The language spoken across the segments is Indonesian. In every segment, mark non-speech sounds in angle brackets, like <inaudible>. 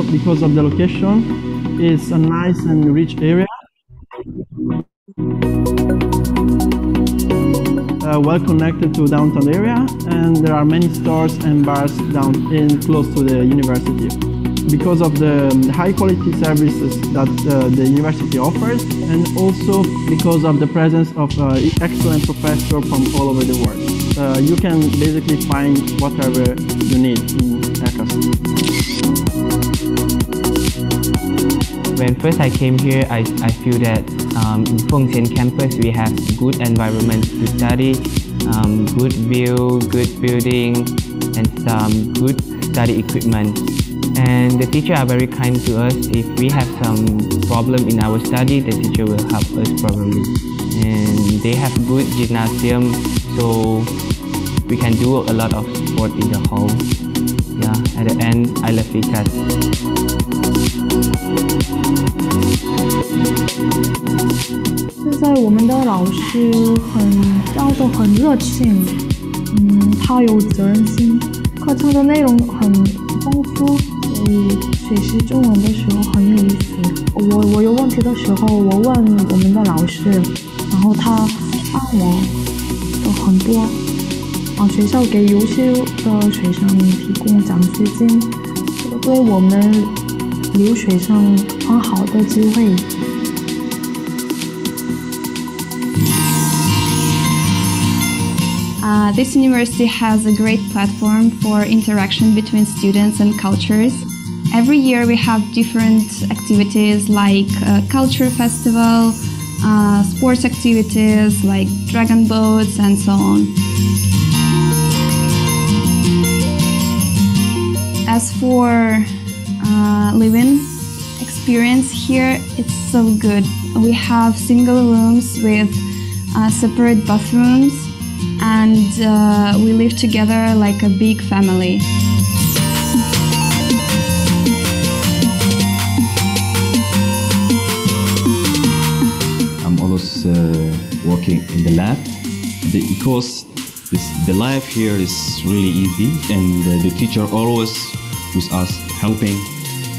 because of the location. It's a nice and rich area. Uh, well connected to downtown area and there are many stores and bars down in close to the university. Because of the um, high quality services that uh, the university offers and also because of the presence of uh, excellent professors from all over the world. Uh, you can basically find whatever you need in Ecosia. when first I came here, I, I feel that um, in Fengtian campus, we have good environment to study, um, good view, good building, and some good study equipment. And the teacher are very kind to us. If we have some problem in our study, the teacher will help us probably. And they have good gymnasium, so we can do a lot of sport in the hall. Yeah, at the end, I love Vikas. 现在我们的老师很教的很热情，嗯，他有责任心，课程的内容很丰富，所以学习中文的时候很有意思。我我有问题的时候，我问我们的老师，然后他帮我很多。啊，学校给优秀的学生提供奖学金，这个对我们。this university has a great platform for interaction between students and cultures. Every year we have different activities like a uh, culture festival, uh, sports activities like dragon boats and so on. As for uh, living experience here. It's so good. We have single rooms with uh, separate bathrooms, and uh, we live together like a big family. I'm always uh, working in the lab because this, the life here is really easy, and uh, the teacher always with us helping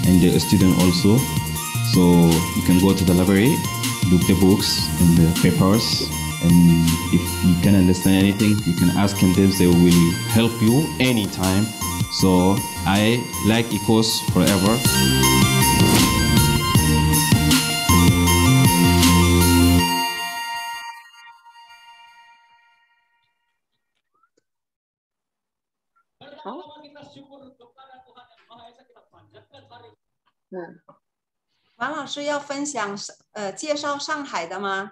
and you're a student also. So you can go to the library, look the books and the papers, and if you can understand anything, you can ask them. They will help you anytime. So I like ECOS forever. 嗯，王老师要分享上呃介绍上海的吗？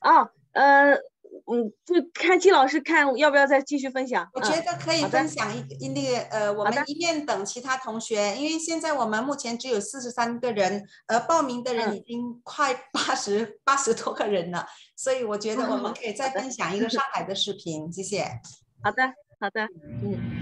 哦，呃，嗯，就看季老师看要不要再继续分享？我觉得可以分享一那个呃，我们一面等其他同学，因为现在我们目前只有四十三个人，而报名的人已经快八十 <laughs> 八十多个人了，所以我觉得我们 <laughs> 可以再分享一个上海的视频。谢谢。好的，好的，嗯。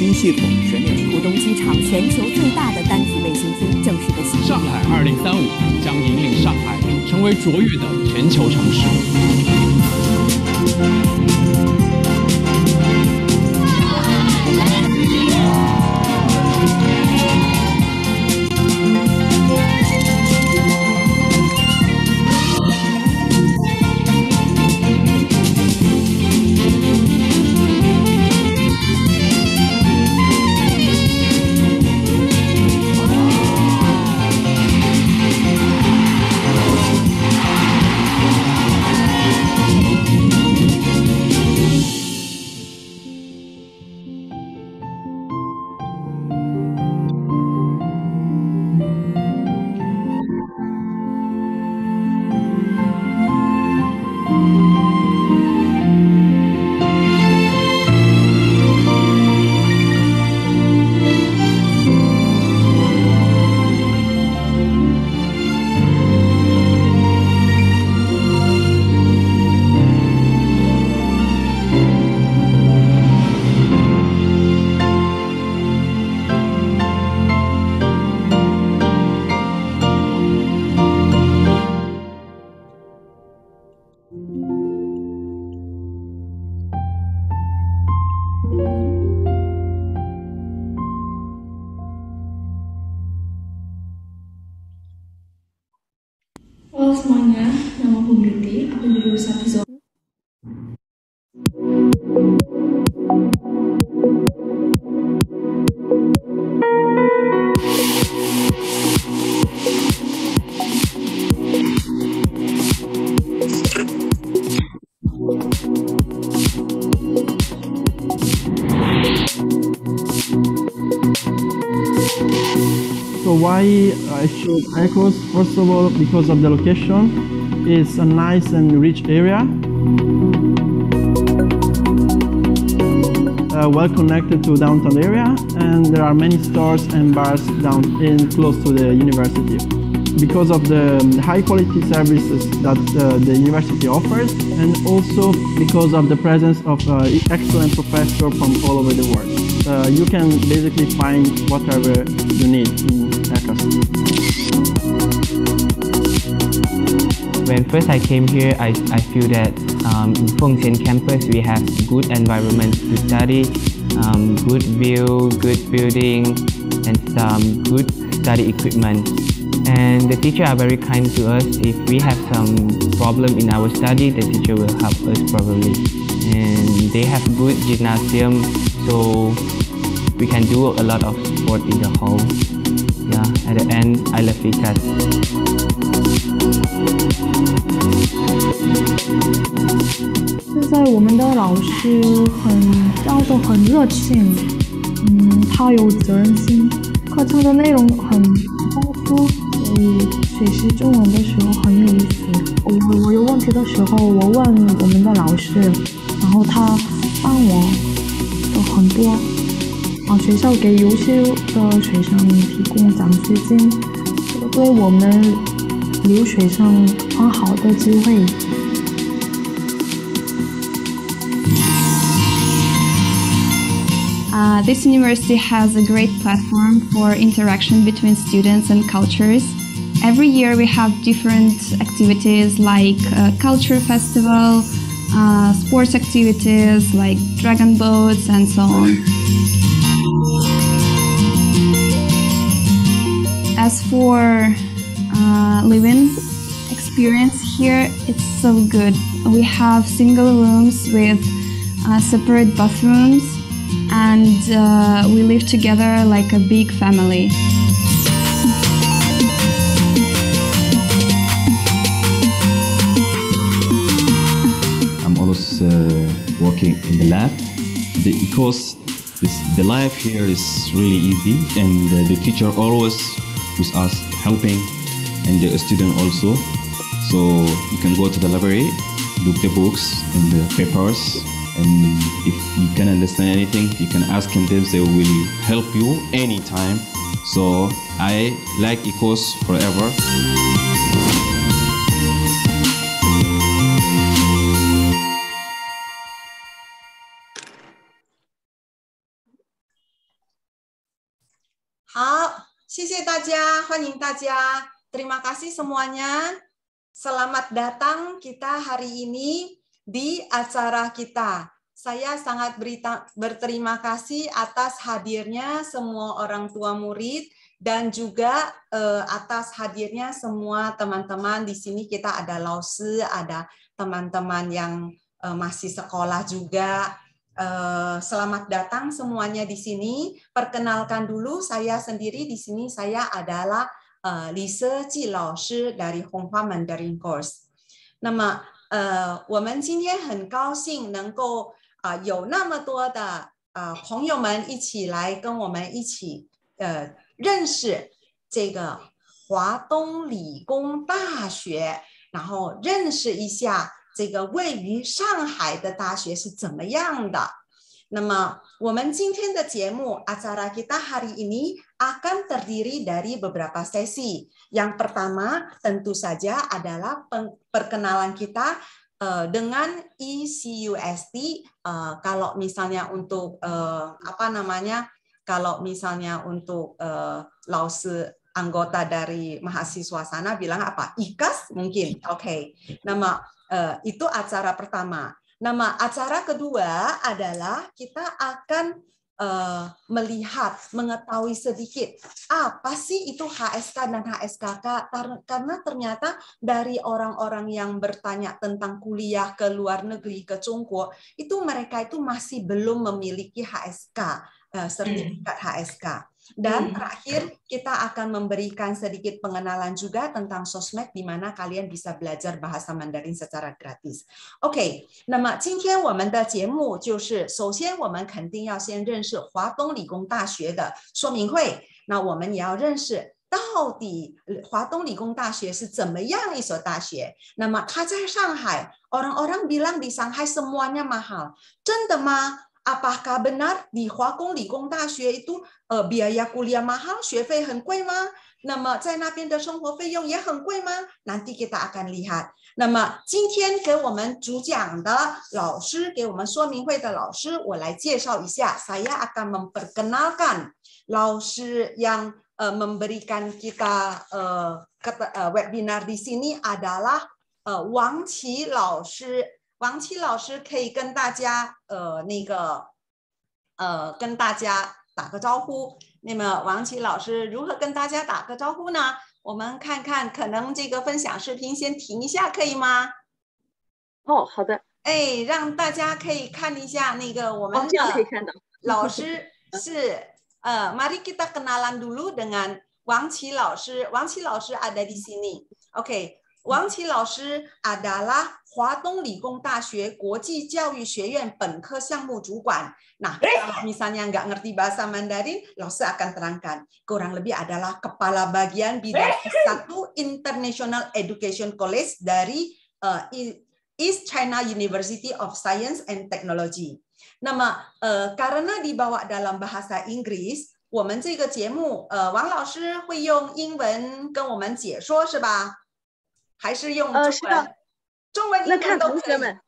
新系统全面浦东机场全球最大的单体卫星村正式的启。上海二零三五将引领上海成为卓越的。good First of all, because of the location, it's a nice and rich area. Uh, well connected to downtown area and there are many stores and bars down in close to the university. Because of the um, high quality services that uh, the university offers and also because of the presence of uh, excellent professors from all over the world. Uh, you can basically find whatever you need when first I came here, I, I feel that um, in Fengxian campus we have good environment to study, um, good view, good building, and some good study equipment. And the teacher are very kind to us. If we have some problem in our study, the teacher will help us probably. And they have good gymnasium, so we can do a lot of sport in the hall. yeah the e at n 现在我们的老师很，教授很热情，嗯，他有责任心，课程的内容很丰富，所以学习中文的时候很有意思。我我有问题的时候，我问我们的老师，然后他帮我很多。this university has a great platform for interaction between students and cultures. Every year we have different activities like uh, culture festival, uh, sports activities like dragon boats and so on. As for uh, living experience here, it's so good. We have single rooms with uh, separate bathrooms, and uh, we live together like a big family. I'm always uh, working in the lab because the life here is really easy, and uh, the teacher always with us helping and the student also. So you can go to the library, look the books and the papers, and if you can understand anything, you can ask them. They will help you anytime. So I like ECOS forever. Terima kasih semuanya. Selamat datang kita hari ini di acara kita. Saya sangat berita, berterima kasih atas hadirnya semua orang tua murid dan juga uh, atas hadirnya semua teman-teman di sini kita ada lause, ada teman-teman yang uh, masih sekolah juga, Eh, selamat datang semuanya di sini. Perkenalkan dulu saya sendiri di sini saya adalah eh, Lisa Ji Laoshi dari Honghua Mandarin Course. 那么呃，我们今天很高兴能够啊、呃、有那么多的啊、呃、朋友们一起来跟我们一起呃认识这个华东理工大学，然后认识一下这个位于上海的大学是怎么样的。那么我们今天的节目 acara kita hari ini akan terdiri dari beberapa sesi. Yang pertama tentu saja adalah perkenalan kita eh, dengan ECUST uh, eh, kalau misalnya untuk uh, apa namanya kalau misalnya untuk uh, lausi anggota dari mahasiswa sana bilang apa IKAS mungkin oke okay. nama Eh, itu acara pertama. Nama acara kedua adalah kita akan eh, melihat, mengetahui sedikit apa sih itu HSK dan HSKK karena ternyata dari orang-orang yang bertanya tentang kuliah ke luar negeri ke Cungko itu mereka itu masih belum memiliki HSK eh, hmm. sertifikat HSK. Dan hmm. terakhir, kita akan memberikan sedikit pengenalan juga tentang sosmed di mana kalian bisa belajar bahasa Mandarin secara gratis. Oke, OK，那么今天我们的节目就是，首先我们肯定要先认识华东理工大学的说明会，那我们也要认识。到底华东理工大学是怎么样一所大学？那么它在上海，orang-orang bilang di Shanghai semuanya mahal，真的吗？apakah benar di Huakong Likong Daxue itu uh, biaya kuliah mahal, Xuefei hen gui ma? Nama zai na bian de sheng fei yong ye hen gui ma? Nanti kita akan lihat. 那么今天给我们主讲的老师，给我们说明会的老师，我来介绍一下。Saya akan memperkenalkan lausir yang uh, memberikan kita uh, webinar di sini adalah uh, Wang Qi 老师王琦老师可以跟大家，呃，那个，呃，跟大家打个招呼。那么，王琦老师如何跟大家打个招呼呢？我们看看，可能这个分享视频先停一下，可以吗？哦，好的。哎，让大家可以看一下那个我们的老 <laughs> 师是呃，m a kita a r i k n 玛丽基达格纳兰杜鲁 a n 王琦老师，王琦老师 ada d 阿 s i n i o k 王琦老师，adalah 华东理工大学国际教育学院本科项目主管。Nah, kalau misalnya nggak ngerti bahasa Mandarin, Lose akan terangkan. Kurang lebih adalah kepala bagian bidang eh! satu International Education College dari uh, East China University of Science and eh, karena dibawa dalam bahasa Inggris，我们这个节目，呃，王老师会用英文跟我们解说，是吧？还是用呃，是的，中文，那看同学们，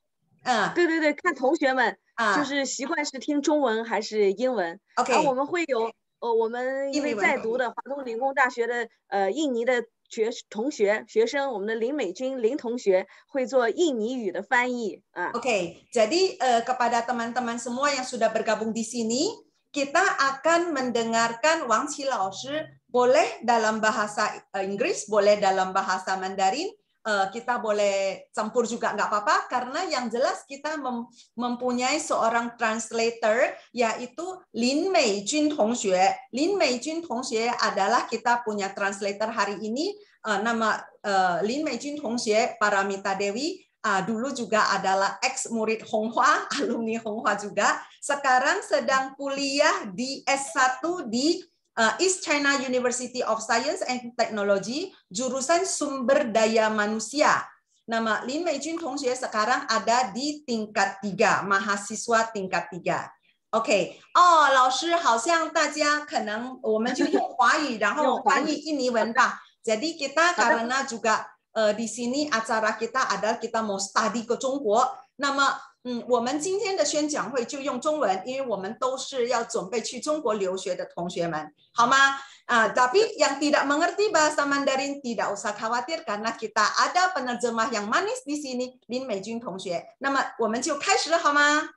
嗯，对对对，看同学们，啊，就是习惯是听中文还是英文？OK，然后我们会有，呃，我们因为在读的华东理工大学的呃印尼的学同学学生，我们的林美君林同学会做印尼语的翻译啊。OK，jadi，呃，kepada teman-teman semua yang sudah bergabung di sini，kita akan mendengarkan Wang s i l a o boleh dalam bahasa Inggris boleh dalam bahasa Mandarin。Eh, kita boleh campur juga nggak apa-apa karena yang jelas kita mempunyai seorang translator yaitu Lin Mei Jun Tongxue. Lin Mei Jun Tongxue adalah kita punya translator hari ini eh, nama eh, Lin Mei Jun Tongxue Paramita Dewi Uh, dulu juga adalah ex murid Honghua, <laughs> alumni Honghua juga. Sekarang sedang kuliah di S1 di uh, East China University of Science and Technology, jurusan sumber daya manusia. Nama Lin Meijun Tongxue sekarang ada di tingkat tiga, mahasiswa tingkat tiga. Oh, <laughs> jadi kita karena juga uh, di sini acara kita adalah kita mau study ke Jongguo. Nama 嗯，我们今天的宣讲会就用中文，因为我们都是要准备去中国留学的同学们，好吗？啊，Wang Di，da menteri bahasa Mandarin tidak usah khawatir karena kita ada penerjemah yang manis di sini，林美君同学。那么我们就开始，好吗？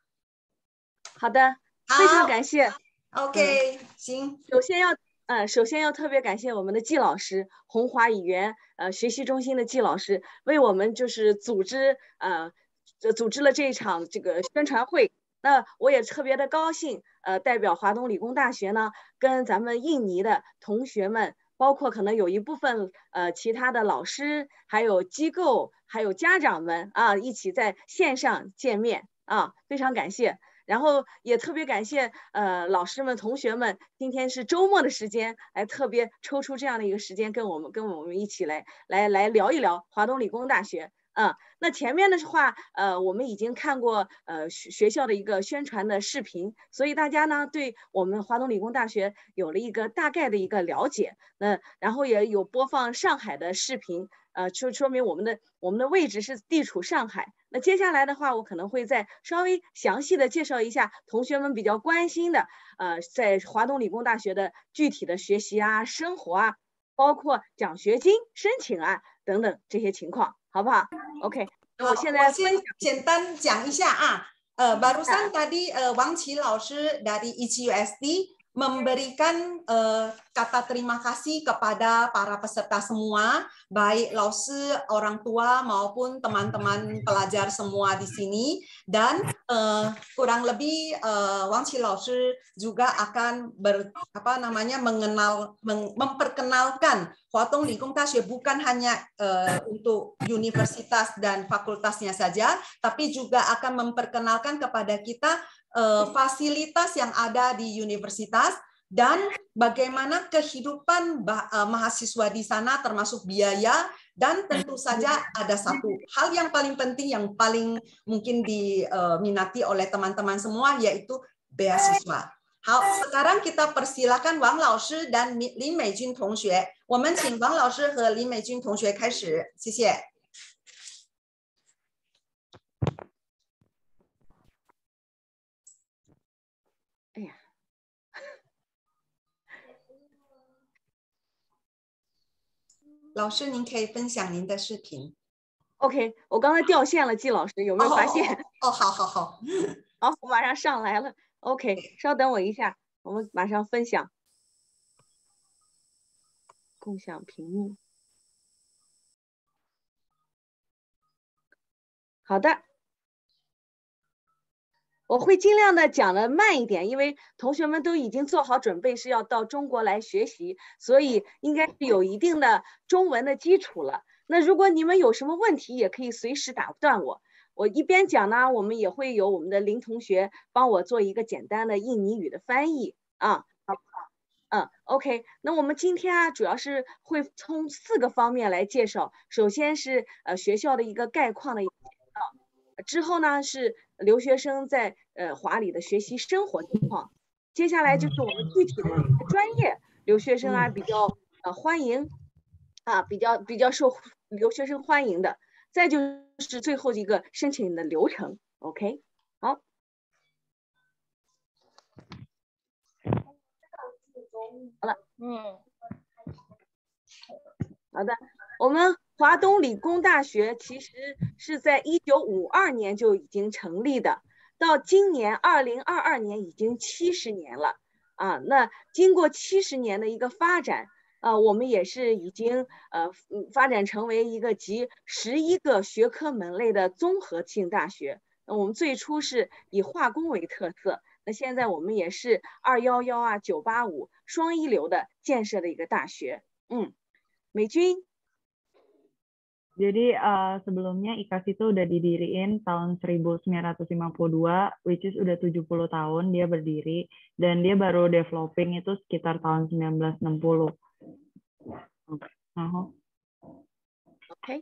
好的，非常感谢。OK，行。首先要，嗯，首先要特别感谢我们的季老师，红华语言呃学习中心的季老师，为我们就是组织呃。这组织了这一场这个宣传会，那我也特别的高兴。呃，代表华东理工大学呢，跟咱们印尼的同学们，包括可能有一部分呃其他的老师，还有机构，还有家长们啊，一起在线上见面啊，非常感谢。然后也特别感谢呃老师们、同学们，今天是周末的时间，来特别抽出这样的一个时间，跟我们跟我们一起来来来聊一聊华东理工大学。嗯，那前面的话，呃，我们已经看过，呃，学学校的一个宣传的视频，所以大家呢，对我们华东理工大学有了一个大概的一个了解。那然后也有播放上海的视频，呃，就说明我们的我们的位置是地处上海。那接下来的话，我可能会再稍微详细的介绍一下同学们比较关心的，呃，在华东理工大学的具体的学习啊、生活啊，包括奖学金申请啊等等这些情况。好不好？OK，那我现在先简单讲一下啊。Uh, barusan tadi uh, dari ECUSD memberikan uh, kata terima kasih kepada para peserta semua, baik lause, orang tua maupun teman-teman pelajar semua di sini dan uh, kurang lebih uh, eh, Wang Xilaoshi juga akan ber, apa namanya mengenal meng, memperkenalkan Huatong Lingkung Tashi bukan hanya uh, untuk universitas dan fakultasnya saja, tapi juga akan memperkenalkan kepada kita uh, fasilitas yang ada di universitas dan bagaimana kehidupan eh, mahasiswa di sana termasuk biaya dan tentu saja ada satu hal yang paling penting yang paling mungkin diminati eh, oleh teman-teman semua yaitu beasiswa. Hal sekarang kita persilakan Wang Shi dan Lin Meijun Terima kasih. 老师，您可以分享您的视频。OK，我刚才掉线了，季老师有没有发现？哦，好好好，<laughs> 好，我马上上来了。OK，稍等我一下，我们马上分享，共享屏幕。好的。我会尽量的讲的慢一点，因为同学们都已经做好准备是要到中国来学习，所以应该是有一定的中文的基础了。那如果你们有什么问题，也可以随时打断我。我一边讲呢，我们也会有我们的林同学帮我做一个简单的印尼语的翻译啊，好不好？嗯，OK。那我们今天啊，主要是会从四个方面来介绍，首先是呃学校的一个概况的一个介绍，之后呢是。留学生在呃华里的学习生活情况，接下来就是我们具体的专业，留学生啊比较呃欢迎，啊比较比较受留学生欢迎的，再就是最后一个申请的流程，OK，好，好了，嗯，好的，我们。华东理工大学其实是在一九五二年就已经成立的，到今年二零二二年已经七十年了啊！那经过七十年的一个发展啊，我们也是已经呃发展成为一个集十一个学科门类的综合性大学。那我们最初是以化工为特色，那现在我们也是“二幺幺”啊、“九八五”双一流的建设的一个大学。嗯，美军。Jadi uh, sebelumnya IKAS itu udah didiriin tahun 1952, which is udah 70 tahun dia berdiri, dan dia baru developing itu sekitar tahun 1960. Oke. Okay. Uh -huh. Hmm. okay.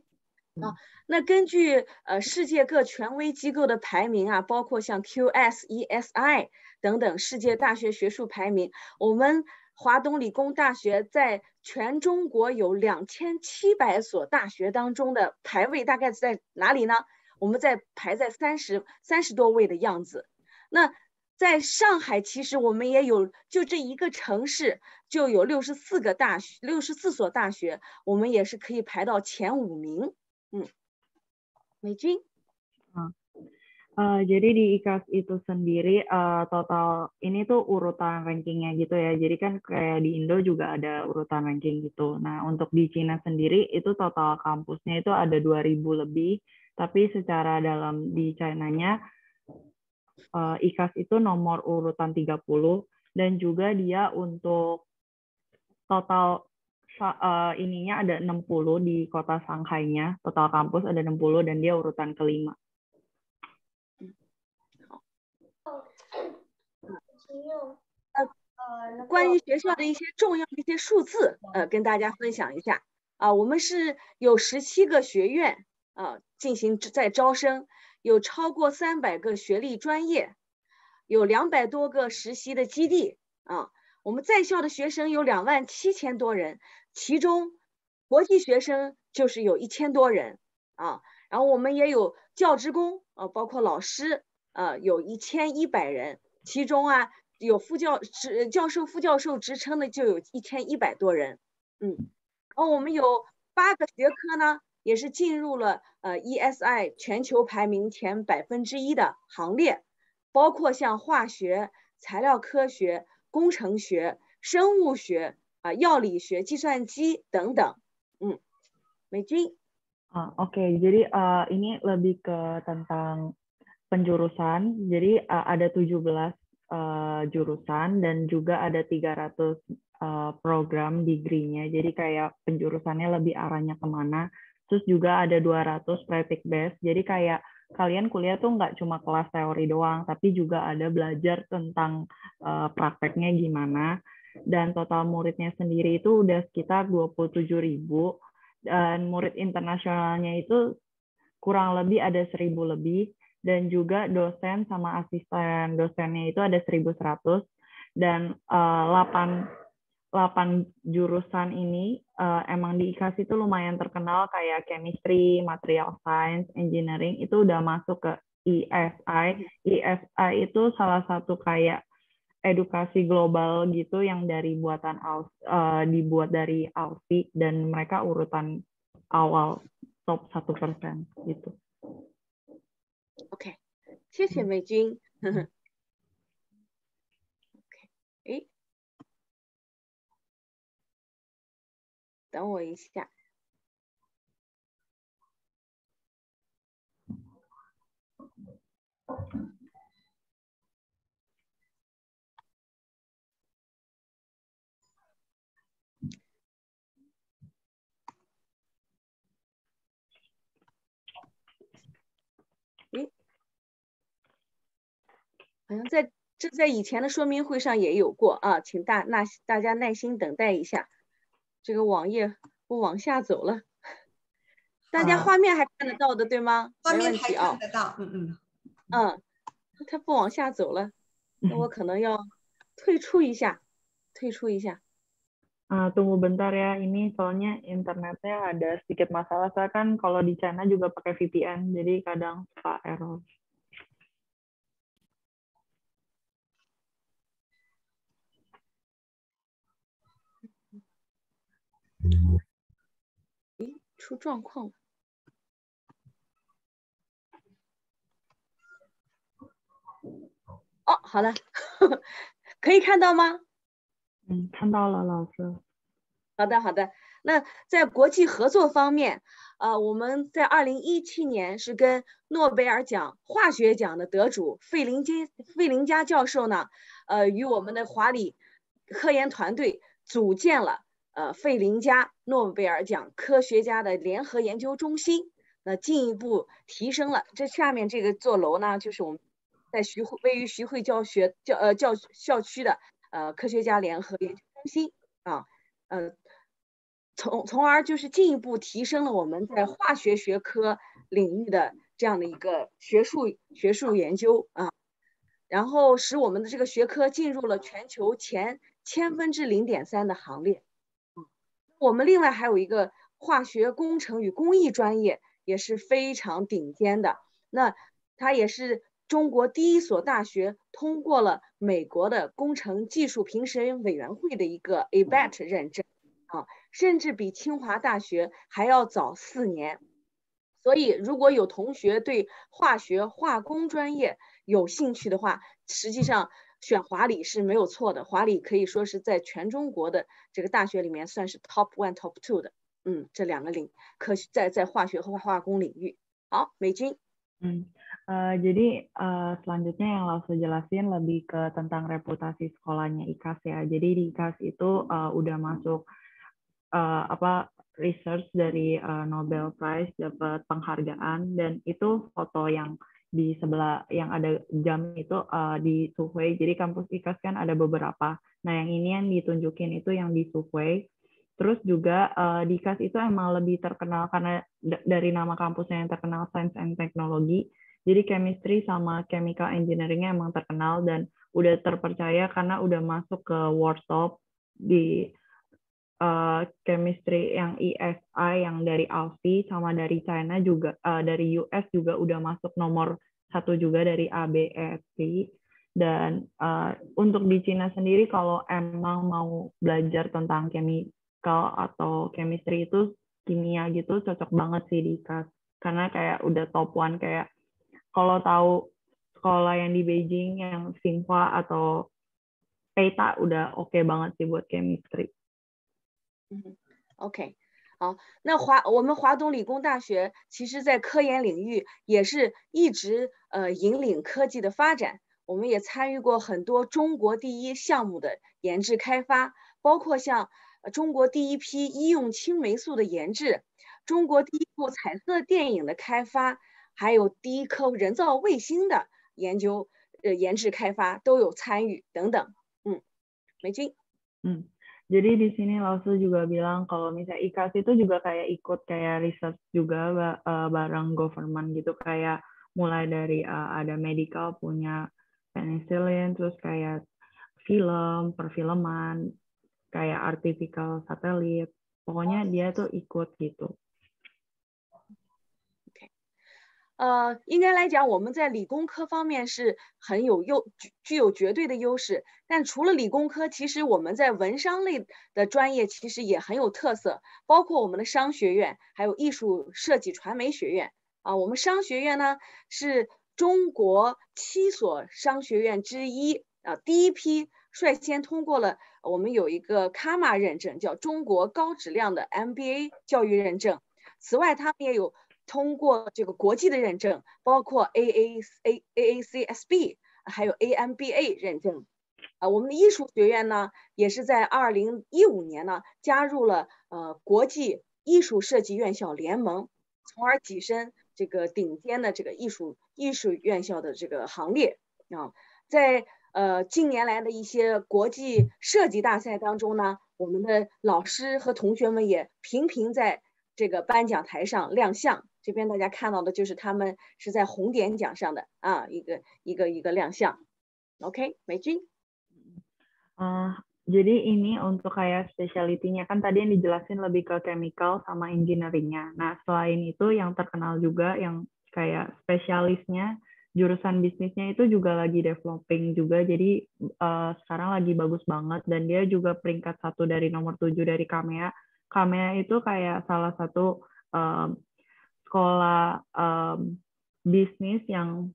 啊，那根据呃世界各权威机构的排名啊，包括像 QS、ESI 等等世界大学学术排名，我们华东理工大学在全中国有两千七百所大学当中的排位大概在哪里呢？我们在排在三十三十多位的样子。那在上海，其实我们也有，就这一个城市就有六十四个大学，六十四所大学，我们也是可以排到前五名。嗯，美军。Uh, jadi di IKAS itu sendiri uh, total ini tuh urutan rankingnya gitu ya. Jadi kan kayak di Indo juga ada urutan ranking gitu. Nah untuk di Cina sendiri itu total kampusnya itu ada 2.000 lebih. Tapi secara dalam di Chinanya uh, eh, IKAS itu nomor urutan 30 dan juga dia untuk total uh, ininya ada 60 di kota Shanghai-nya, total kampus ada 60 dan dia urutan kelima 呃呃，关于学校的一些重要的一些数字，呃，跟大家分享一下啊。我们是有十七个学院啊，进行在招生，有超过三百个学历专业，有两百多个实习的基地啊。我们在校的学生有两万七千多人，其中国际学生就是有一千多人啊。然后我们也有教职工啊，包括老师啊，有一千一百人，其中啊。有副教职教授、副教授职称的就有一千一百多人，嗯，然后我们有八个学科呢，也是进入了呃 ESI 全球排名前百分之一的行列，包括像化学、材料科学、工程学、生物学啊、药理学、计算机等等，嗯，美军，啊，OK，jadi, ini lebih ke tentang penjurusan, jadi ada tujuh belas. uh, jurusan dan juga ada 300 uh, eh, program degree-nya. Jadi kayak penjurusannya lebih arahnya kemana. Terus juga ada 200 praktik base. Jadi kayak kalian kuliah tuh nggak cuma kelas teori doang, tapi juga ada belajar tentang uh, prakteknya gimana. Dan total muridnya sendiri itu udah sekitar 27 ribu. Dan murid internasionalnya itu kurang lebih ada seribu lebih dan juga dosen sama asisten. Dosennya itu ada 1100 dan uh, 8 8 jurusan ini uh, emang di IKAS itu lumayan terkenal kayak chemistry, material science, engineering itu udah masuk ke ESI. ESI itu salah satu kayak edukasi global gitu yang dari buatan Aus, uh, eh, dibuat dari Aussie dan mereka urutan awal top satu persen gitu. OK，谢谢美军。<laughs> OK，哎，等我一下。在这在以前的说明会上也有过啊，请大那大家耐心等待一下，这个网页不往下走了，大家画面还看得到的对吗？画面还看得到，嗯嗯嗯，它不往下走了，那我可能要退出一下，退出一下。Ah, tunggu bentar ya. Ini soalnya internetnya ada sedikit masalah. Karena kalau di China juga pakai VPN, jadi kadang suka error. 哎，出状况了！哦，好了，<laughs> 可以看到吗？嗯，看到了，老师。好的，好的。那在国际合作方面，呃，我们在二零一七年是跟诺贝尔奖化学奖的得主费林金费林加教授呢，呃，与我们的华理科研团队组建了。呃，费林加诺贝尔奖科学家的联合研究中心，那进一步提升了这下面这个座楼呢，就是我们在徐位于徐汇教学教呃教校区的呃科学家联合研究中心啊，呃，从从而就是进一步提升了我们在化学学科领域的这样的一个学术学术研究啊，然后使我们的这个学科进入了全球前千分之零点三的行列。我们另外还有一个化学工程与工艺专业也是非常顶尖的，那它也是中国第一所大学通过了美国的工程技术评审委员会的一个 ABET 认证，啊，甚至比清华大学还要早四年。所以，如果有同学对化学化工专业有兴趣的话，实际上。选华理是没有错的，华理可以说是在全中国的这个大学里面算是 top one、top two 的，嗯，这两个零，可在在化学和化工领域。好，美军，嗯，呃，jadi，selanjutnya yang harus jelasin lebih ke tentang reputasi sekolahnya IKAS ya. Jadi d IKAS itu udah masuk apa research dari Nobel Prize dapat penghargaan dan itu foto yang di sebelah yang ada jam itu uh, di subway. Jadi kampus IKAS kan ada beberapa. Nah, yang ini yang ditunjukin itu yang di subway. Terus juga uh, di IKAS itu emang lebih terkenal karena dari nama kampusnya yang terkenal Science and Technology. Jadi chemistry sama chemical engineeringnya emang terkenal dan udah terpercaya karena udah masuk ke workshop di uh, chemistry yang ISI e yang dari Alfi sama dari China juga uh, dari US juga udah masuk nomor satu juga dari ABET dan uh, untuk di Cina sendiri kalau emang mau belajar tentang chemical atau chemistry itu kimia gitu cocok banget sih di KAS karena kayak udah top one kayak kalau tahu sekolah yang di Beijing yang Tsinghua atau Peita udah oke okay banget sih buat chemistry. 嗯，OK，好，那华我们华东理工大学，其实，在科研领域也是一直呃引领科技的发展。我们也参与过很多中国第一项目的研制开发，包括像中国第一批医用青霉素的研制，中国第一部彩色电影的开发，还有第一颗人造卫星的研究呃研制开发都有参与等等。嗯，美军，嗯。Jadi di sini Lausu juga bilang kalau misalnya IKAS itu juga kayak ikut kayak riset juga uh, bareng government gitu kayak mulai dari eh, ada medical punya penicillin terus kayak film, perfilman, kayak artificial satelit. Pokoknya dia tuh ikut gitu. 呃，应该来讲，我们在理工科方面是很有优，具具有绝对的优势。但除了理工科，其实我们在文商类的专业其实也很有特色，包括我们的商学院，还有艺术设计传媒学院。啊，我们商学院呢是中国七所商学院之一啊，第一批率先通过了我们有一个卡马认证，叫中国高质量的 MBA 教育认证。此外，他们也有。通过这个国际的认证，包括 AACA、AACSB，还有 AMBA 认证，啊，我们的艺术学院呢，也是在二零一五年呢，加入了呃国际艺术设计院校联盟，从而跻身这个顶尖的这个艺术艺术院校的这个行列啊。在呃近年来的一些国际设计大赛当中呢，我们的老师和同学们也频频在这个颁奖台上亮相。这边大家看到的就是他们是在红点奖上的啊，一个一个一个亮相。Oke, okay, jadi ini untuk kayak specialty kan tadi yang dijelasin lebih ke chemical sama engineeringnya. Nah, selain itu yang terkenal juga yang kayak spesialisnya jurusan bisnisnya itu juga lagi developing juga jadi uh, sekarang lagi bagus banget dan dia juga peringkat satu dari nomor tujuh dari Kamea Kamea itu kayak salah satu uh, sekolah um, bisnis yang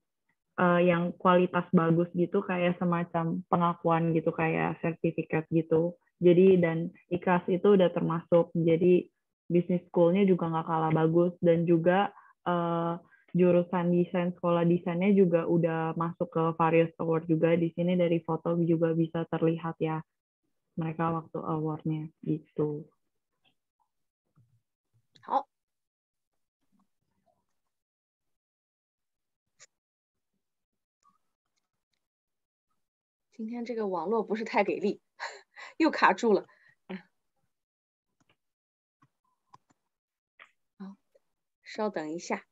uh, yang kualitas bagus gitu kayak semacam pengakuan gitu kayak sertifikat gitu jadi dan IKAS itu udah termasuk jadi bisnis schoolnya juga nggak kalah bagus dan juga uh, jurusan desain sekolah desainnya juga udah masuk ke various award juga di sini dari foto juga bisa terlihat ya mereka waktu awardnya gitu. 今天这个网络不是太给力，又卡住了。好，稍等一下。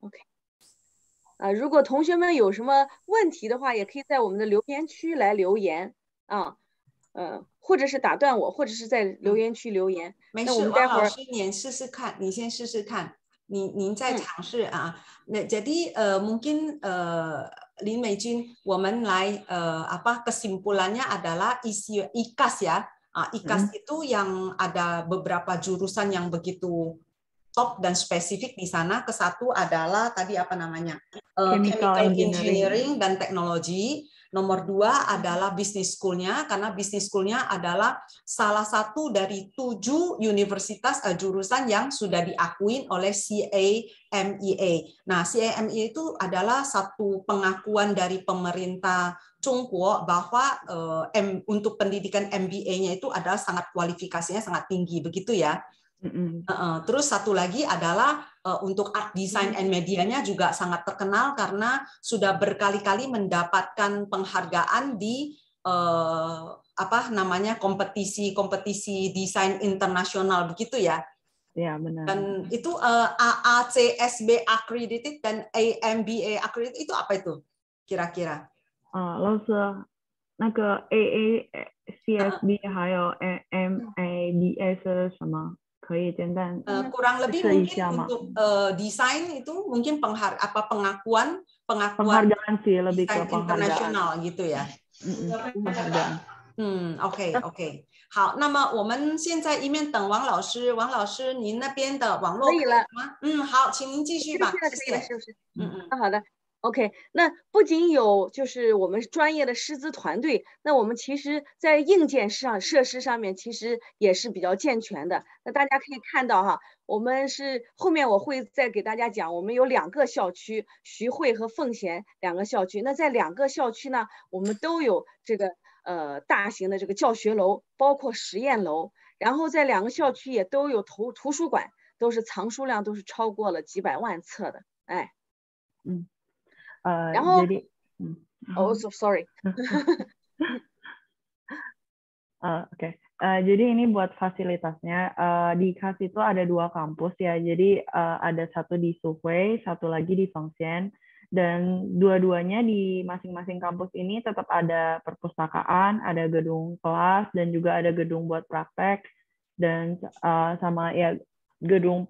OK。啊，如果同学们有什么问题的话，也可以在我们的留言区来留言啊，嗯，或者是打断我，或者是在留言区留言。没事，我待会儿。你试试看，你先试试看，您您再尝试啊。那 jadi 呃，mungkin 呃。Lin Meijin, Woman 我们来 eh, apa kesimpulannya adalah isi ikas ya. Uh, ikas hmm. itu yang ada beberapa jurusan yang begitu top dan spesifik di sana. Kesatu adalah tadi apa namanya? Uh, chemical, chemical engineering. engineering dan teknologi. Nomor dua adalah bisnis schoolnya, karena bisnis schoolnya adalah salah satu dari tujuh universitas eh, jurusan yang sudah diakui oleh CAMEA. E nah, CAMEA e itu adalah satu pengakuan dari pemerintah Cungkuo bahwa uh, M, untuk pendidikan MBA-nya itu adalah sangat kualifikasinya sangat tinggi, begitu ya. Mm-hmm. Uh, terus satu lagi adalah uh, untuk art design and medianya juga sangat terkenal karena sudah berkali-kali mendapatkan penghargaan di uh, apa namanya kompetisi-kompetisi desain internasional begitu ya. Ya benar. Dan itu uh, eh, AACSB accredited dan AMBA accredited itu apa itu kira-kira? Uh, 老师，那个 AACSB 还有 AMAD 是什么？kurang lebih mungkin untuk uh, eh, desain itu mungkin penghar apa pengakuan pengakuan penghargaan sih lebih ke penghargaan internasional gitu ya. Hmm, oke oke. 嗯嗯，OK OK，好，那么我们现在一面等王老师，王老师您那边的网络可以了吗？嗯，好，请您继续吧，谢谢。嗯嗯，好的。OK，那不仅有就是我们专业的师资团队，那我们其实在硬件上设施上面其实也是比较健全的。那大家可以看到哈，我们是后面我会再给大家讲，我们有两个校区，徐汇和奉贤两个校区。那在两个校区呢，我们都有这个呃大型的这个教学楼，包括实验楼，然后在两个校区也都有图图书馆，都是藏书量都是超过了几百万册的。哎，嗯。Uh, 然后，oh, eh, hmm. 哦、oh,，sorry，uh, <laughs> eh, oke. Okay. Uh, eh, jadi ini buat fasilitasnya uh, di KAS itu ada dua kampus ya. Jadi uh, ada satu di Subway, satu lagi di Fengxian dan dua-duanya di masing-masing kampus ini tetap ada perpustakaan, ada gedung kelas dan juga ada gedung buat praktek dan uh, sama ya gedung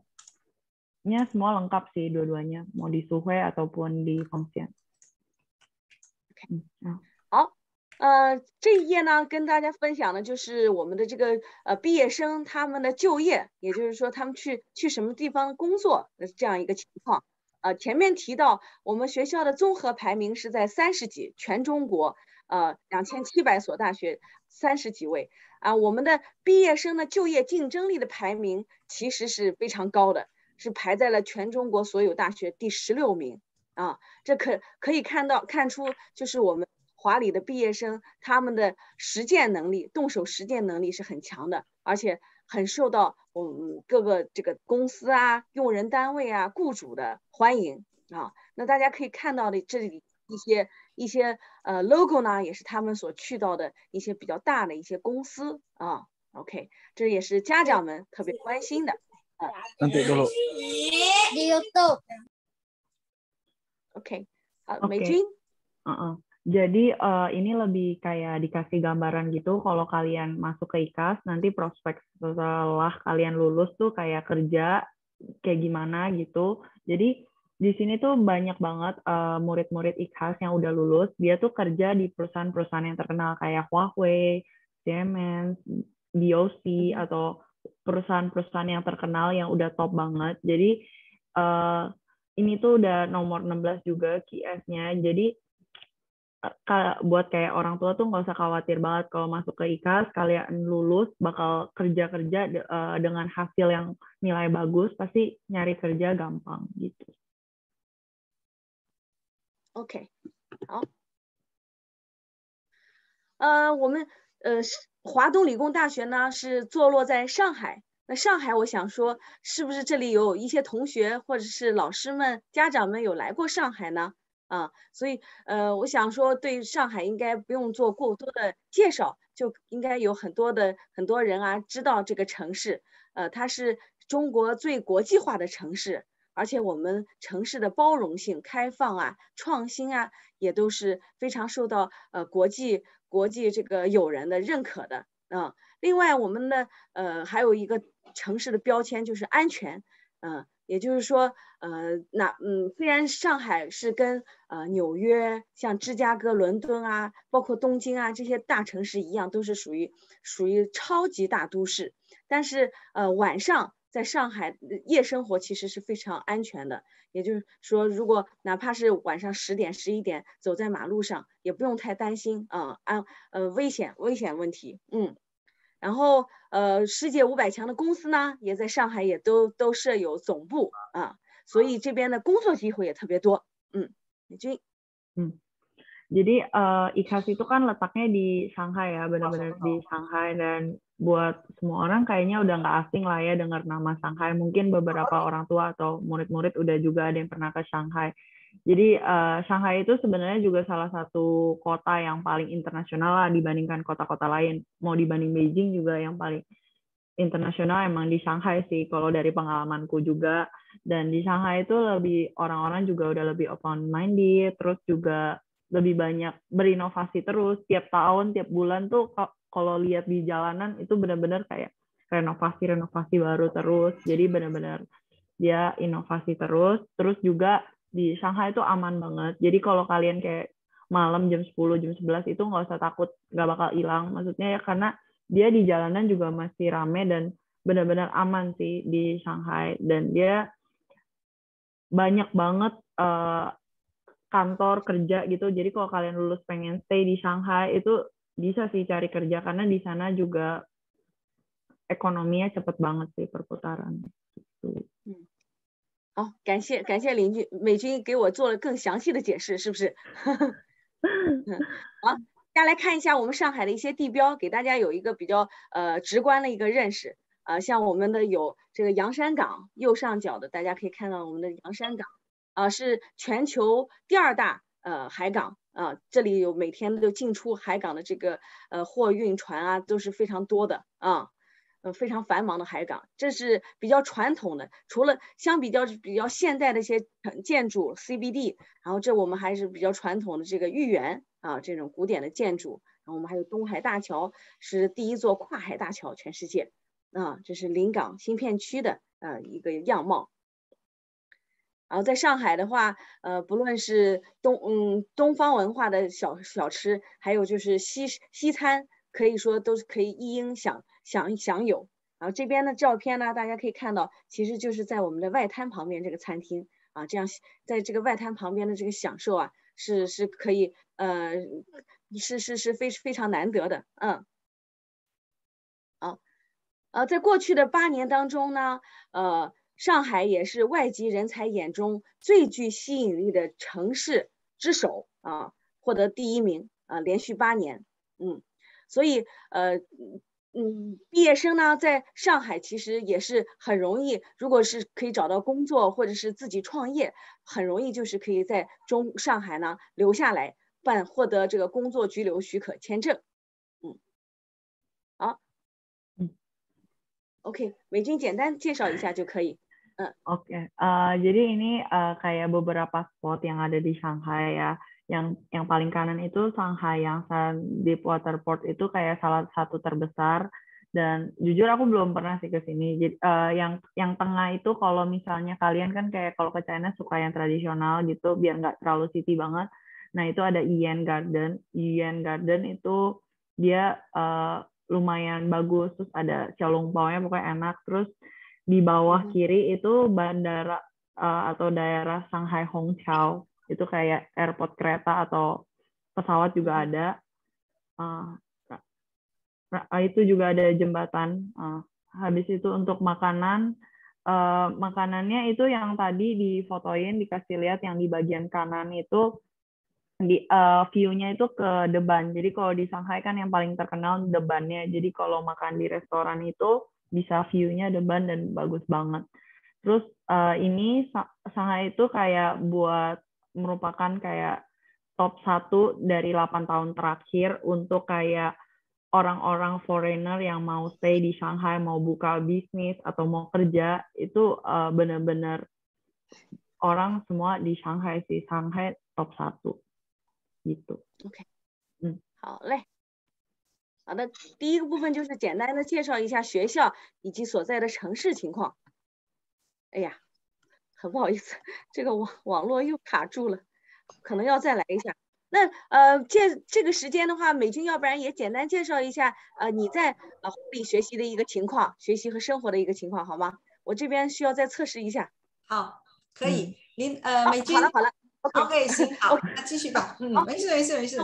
好，呃，这一页呢，跟大家分享的就是我们的这个呃毕业生他们的就业，也就是说他们去去什么地方工作的这样一个情况。呃，前面提到我们学校的综合排名是在三十几，全中国呃两千七百所大学三十几位啊，我们的毕业生的就业竞争力的排名其实是非常高的。是排在了全中国所有大学第十六名啊，这可可以看到看出，就是我们华理的毕业生他们的实践能力、动手实践能力是很强的，而且很受到我们各个这个公司啊、用人单位啊、雇主的欢迎啊。那大家可以看到的这里一些一些呃 logo 呢，也是他们所去到的一些比较大的一些公司啊。OK，这也是家长们特别关心的。Nanti dulu. Di YouTube. Oke. Okay. Okay. Uh -uh. Jadi uh, ini lebih kayak dikasih gambaran gitu kalau kalian masuk ke IKAS nanti prospek setelah kalian lulus tuh kayak kerja kayak gimana gitu. Jadi di sini tuh banyak banget murid uh, murid-murid IKAS yang udah lulus, dia tuh kerja di perusahaan-perusahaan yang terkenal kayak Huawei, Siemens, BOC mm-hmm. atau perusahaan-perusahaan yang terkenal yang udah top banget. Jadi uh, ini tuh udah nomor 16 juga QS-nya. Jadi eh, buat kayak orang tua tuh nggak usah khawatir banget kalau masuk ke IKA sekalian lulus bakal kerja-kerja eh, dengan hasil yang nilai bagus pasti nyari kerja gampang gitu. Oke. Okay. 好。呃，我们呃，华东理工大学呢是坐落在上海。那上海，我想说，是不是这里有一些同学或者是老师们、家长们有来过上海呢？啊，所以呃，我想说，对上海应该不用做过多的介绍，就应该有很多的很多人啊知道这个城市。呃，它是中国最国际化的城市，而且我们城市的包容性、开放啊、创新啊，也都是非常受到呃国际。国际这个友人的认可的啊，另外我们的呃还有一个城市的标签就是安全，嗯，也就是说呃那嗯虽然上海是跟呃纽约、像芝加哥、伦敦啊，包括东京啊这些大城市一样，都是属于属于超级大都市，但是呃晚上。在上海，夜生活其实是非常安全的。也就是说，如果哪怕是晚上十点、十一点走在马路上，也不用太担心啊，安呃危险危险问题。嗯，然后呃，世界五百强的公司呢，也在上海也都都设有总部啊，所以这边的工作机会也特别多。嗯，李军，嗯，jadi 呃 ikas itu kan letaknya di Shanghai ya benar-benar di Shanghai dan buat semua orang kayaknya udah nggak asing lah ya dengar nama Shanghai. Mungkin beberapa orang tua atau murid-murid udah juga ada yang pernah ke Shanghai. Jadi uh, Shanghai itu sebenarnya juga salah satu kota yang paling internasional lah dibandingkan kota-kota lain. Mau dibanding Beijing juga yang paling internasional emang di Shanghai sih kalau dari pengalamanku juga. Dan di Shanghai itu lebih orang-orang juga udah lebih open minded, terus juga lebih banyak berinovasi terus tiap tahun tiap bulan tuh kalau lihat di jalanan itu benar-benar kayak renovasi renovasi baru terus jadi benar-benar dia inovasi terus terus juga di Shanghai itu aman banget jadi kalau kalian kayak malam jam 10 jam 11 itu nggak usah takut nggak bakal hilang maksudnya ya karena dia di jalanan juga masih rame dan benar-benar aman sih di Shanghai dan dia banyak banget uh, kantor kerja gitu jadi kalau kalian lulus pengen stay di Shanghai itu 哦，感谢感谢邻居美军给我做了更详细的解释，是不是？<laughs> 好，大家来看一下我们上海的一些地标，给大家有一个比较呃直观的一个认识。呃，像我们的有这个洋山港，右上角的大家可以看到我们的洋山港，啊，是全球第二大。呃，海港啊，这里有每天都进出海港的这个呃货运船啊，都是非常多的啊，嗯，非常繁忙的海港。这是比较传统的，除了相比较比较现代的一些建筑 CBD，然后这我们还是比较传统的这个豫园啊，这种古典的建筑。然后我们还有东海大桥，是第一座跨海大桥，全世界啊，这是临港新片区的呃一个样貌。然后在上海的话，呃，不论是东嗯东方文化的小小吃，还有就是西西餐，可以说都是可以一应享享享有。然后这边的照片呢，大家可以看到，其实就是在我们的外滩旁边这个餐厅啊，这样在这个外滩旁边的这个享受啊，是是可以呃是是是非非常难得的，嗯，啊在过去的八年当中呢，呃。上海也是外籍人才眼中最具吸引力的城市之首啊，获得第一名啊，连续八年。嗯，所以呃嗯，毕业生呢，在上海其实也是很容易，如果是可以找到工作，或者是自己创业，很容易就是可以在中上海呢留下来办获得这个工作居留许可签证。嗯，好，嗯，OK，美军简单介绍一下就可以。Oke, okay. uh, eh, jadi ini uh, kayak beberapa spot yang ada di Shanghai ya. Yang yang paling kanan itu Shanghai yang di Waterport itu kayak salah satu terbesar dan jujur aku belum pernah sih ke sini. Jadi uh, yang yang tengah itu kalau misalnya kalian kan kayak kalau ke China suka yang tradisional gitu biar nggak terlalu city banget. Nah, itu ada Yen Garden. Yen Garden itu dia uh, lumayan bagus terus ada Xiaolongbao-nya pokoknya enak terus di bawah hmm. kiri itu bandara uh, atau daerah Shanghai Hongqiao itu kayak airport kereta atau pesawat juga hmm. ada uh, itu juga ada jembatan uh, habis itu untuk makanan uh, makanannya itu yang tadi difotoin dikasih lihat yang di bagian kanan itu di uh, view-nya itu ke deban. Jadi kalau di Shanghai kan yang paling terkenal debannya. Jadi kalau makan di restoran itu bisa view-nya depan dan bagus banget. Terus uh, ini Shanghai itu kayak buat merupakan kayak top satu dari 8 tahun terakhir untuk kayak orang-orang foreigner yang mau stay di Shanghai, mau buka bisnis atau mau kerja itu uh, benar-benar orang semua di Shanghai sih Shanghai top satu gitu. Oke. Okay. Hmm. 好嘞。啊，那第一个部分就是简单的介绍一下学校以及所在的城市情况。哎呀，很不好意思，这个网网络又卡住了，可能要再来一下。那呃，这这个时间的话，美军要不然也简单介绍一下呃你在呃华里学习的一个情况，学习和生活的一个情况好吗？我这边需要再测试一下。好，可以。您呃，美军好了好了，OK，那继续吧。嗯，没事没事没事。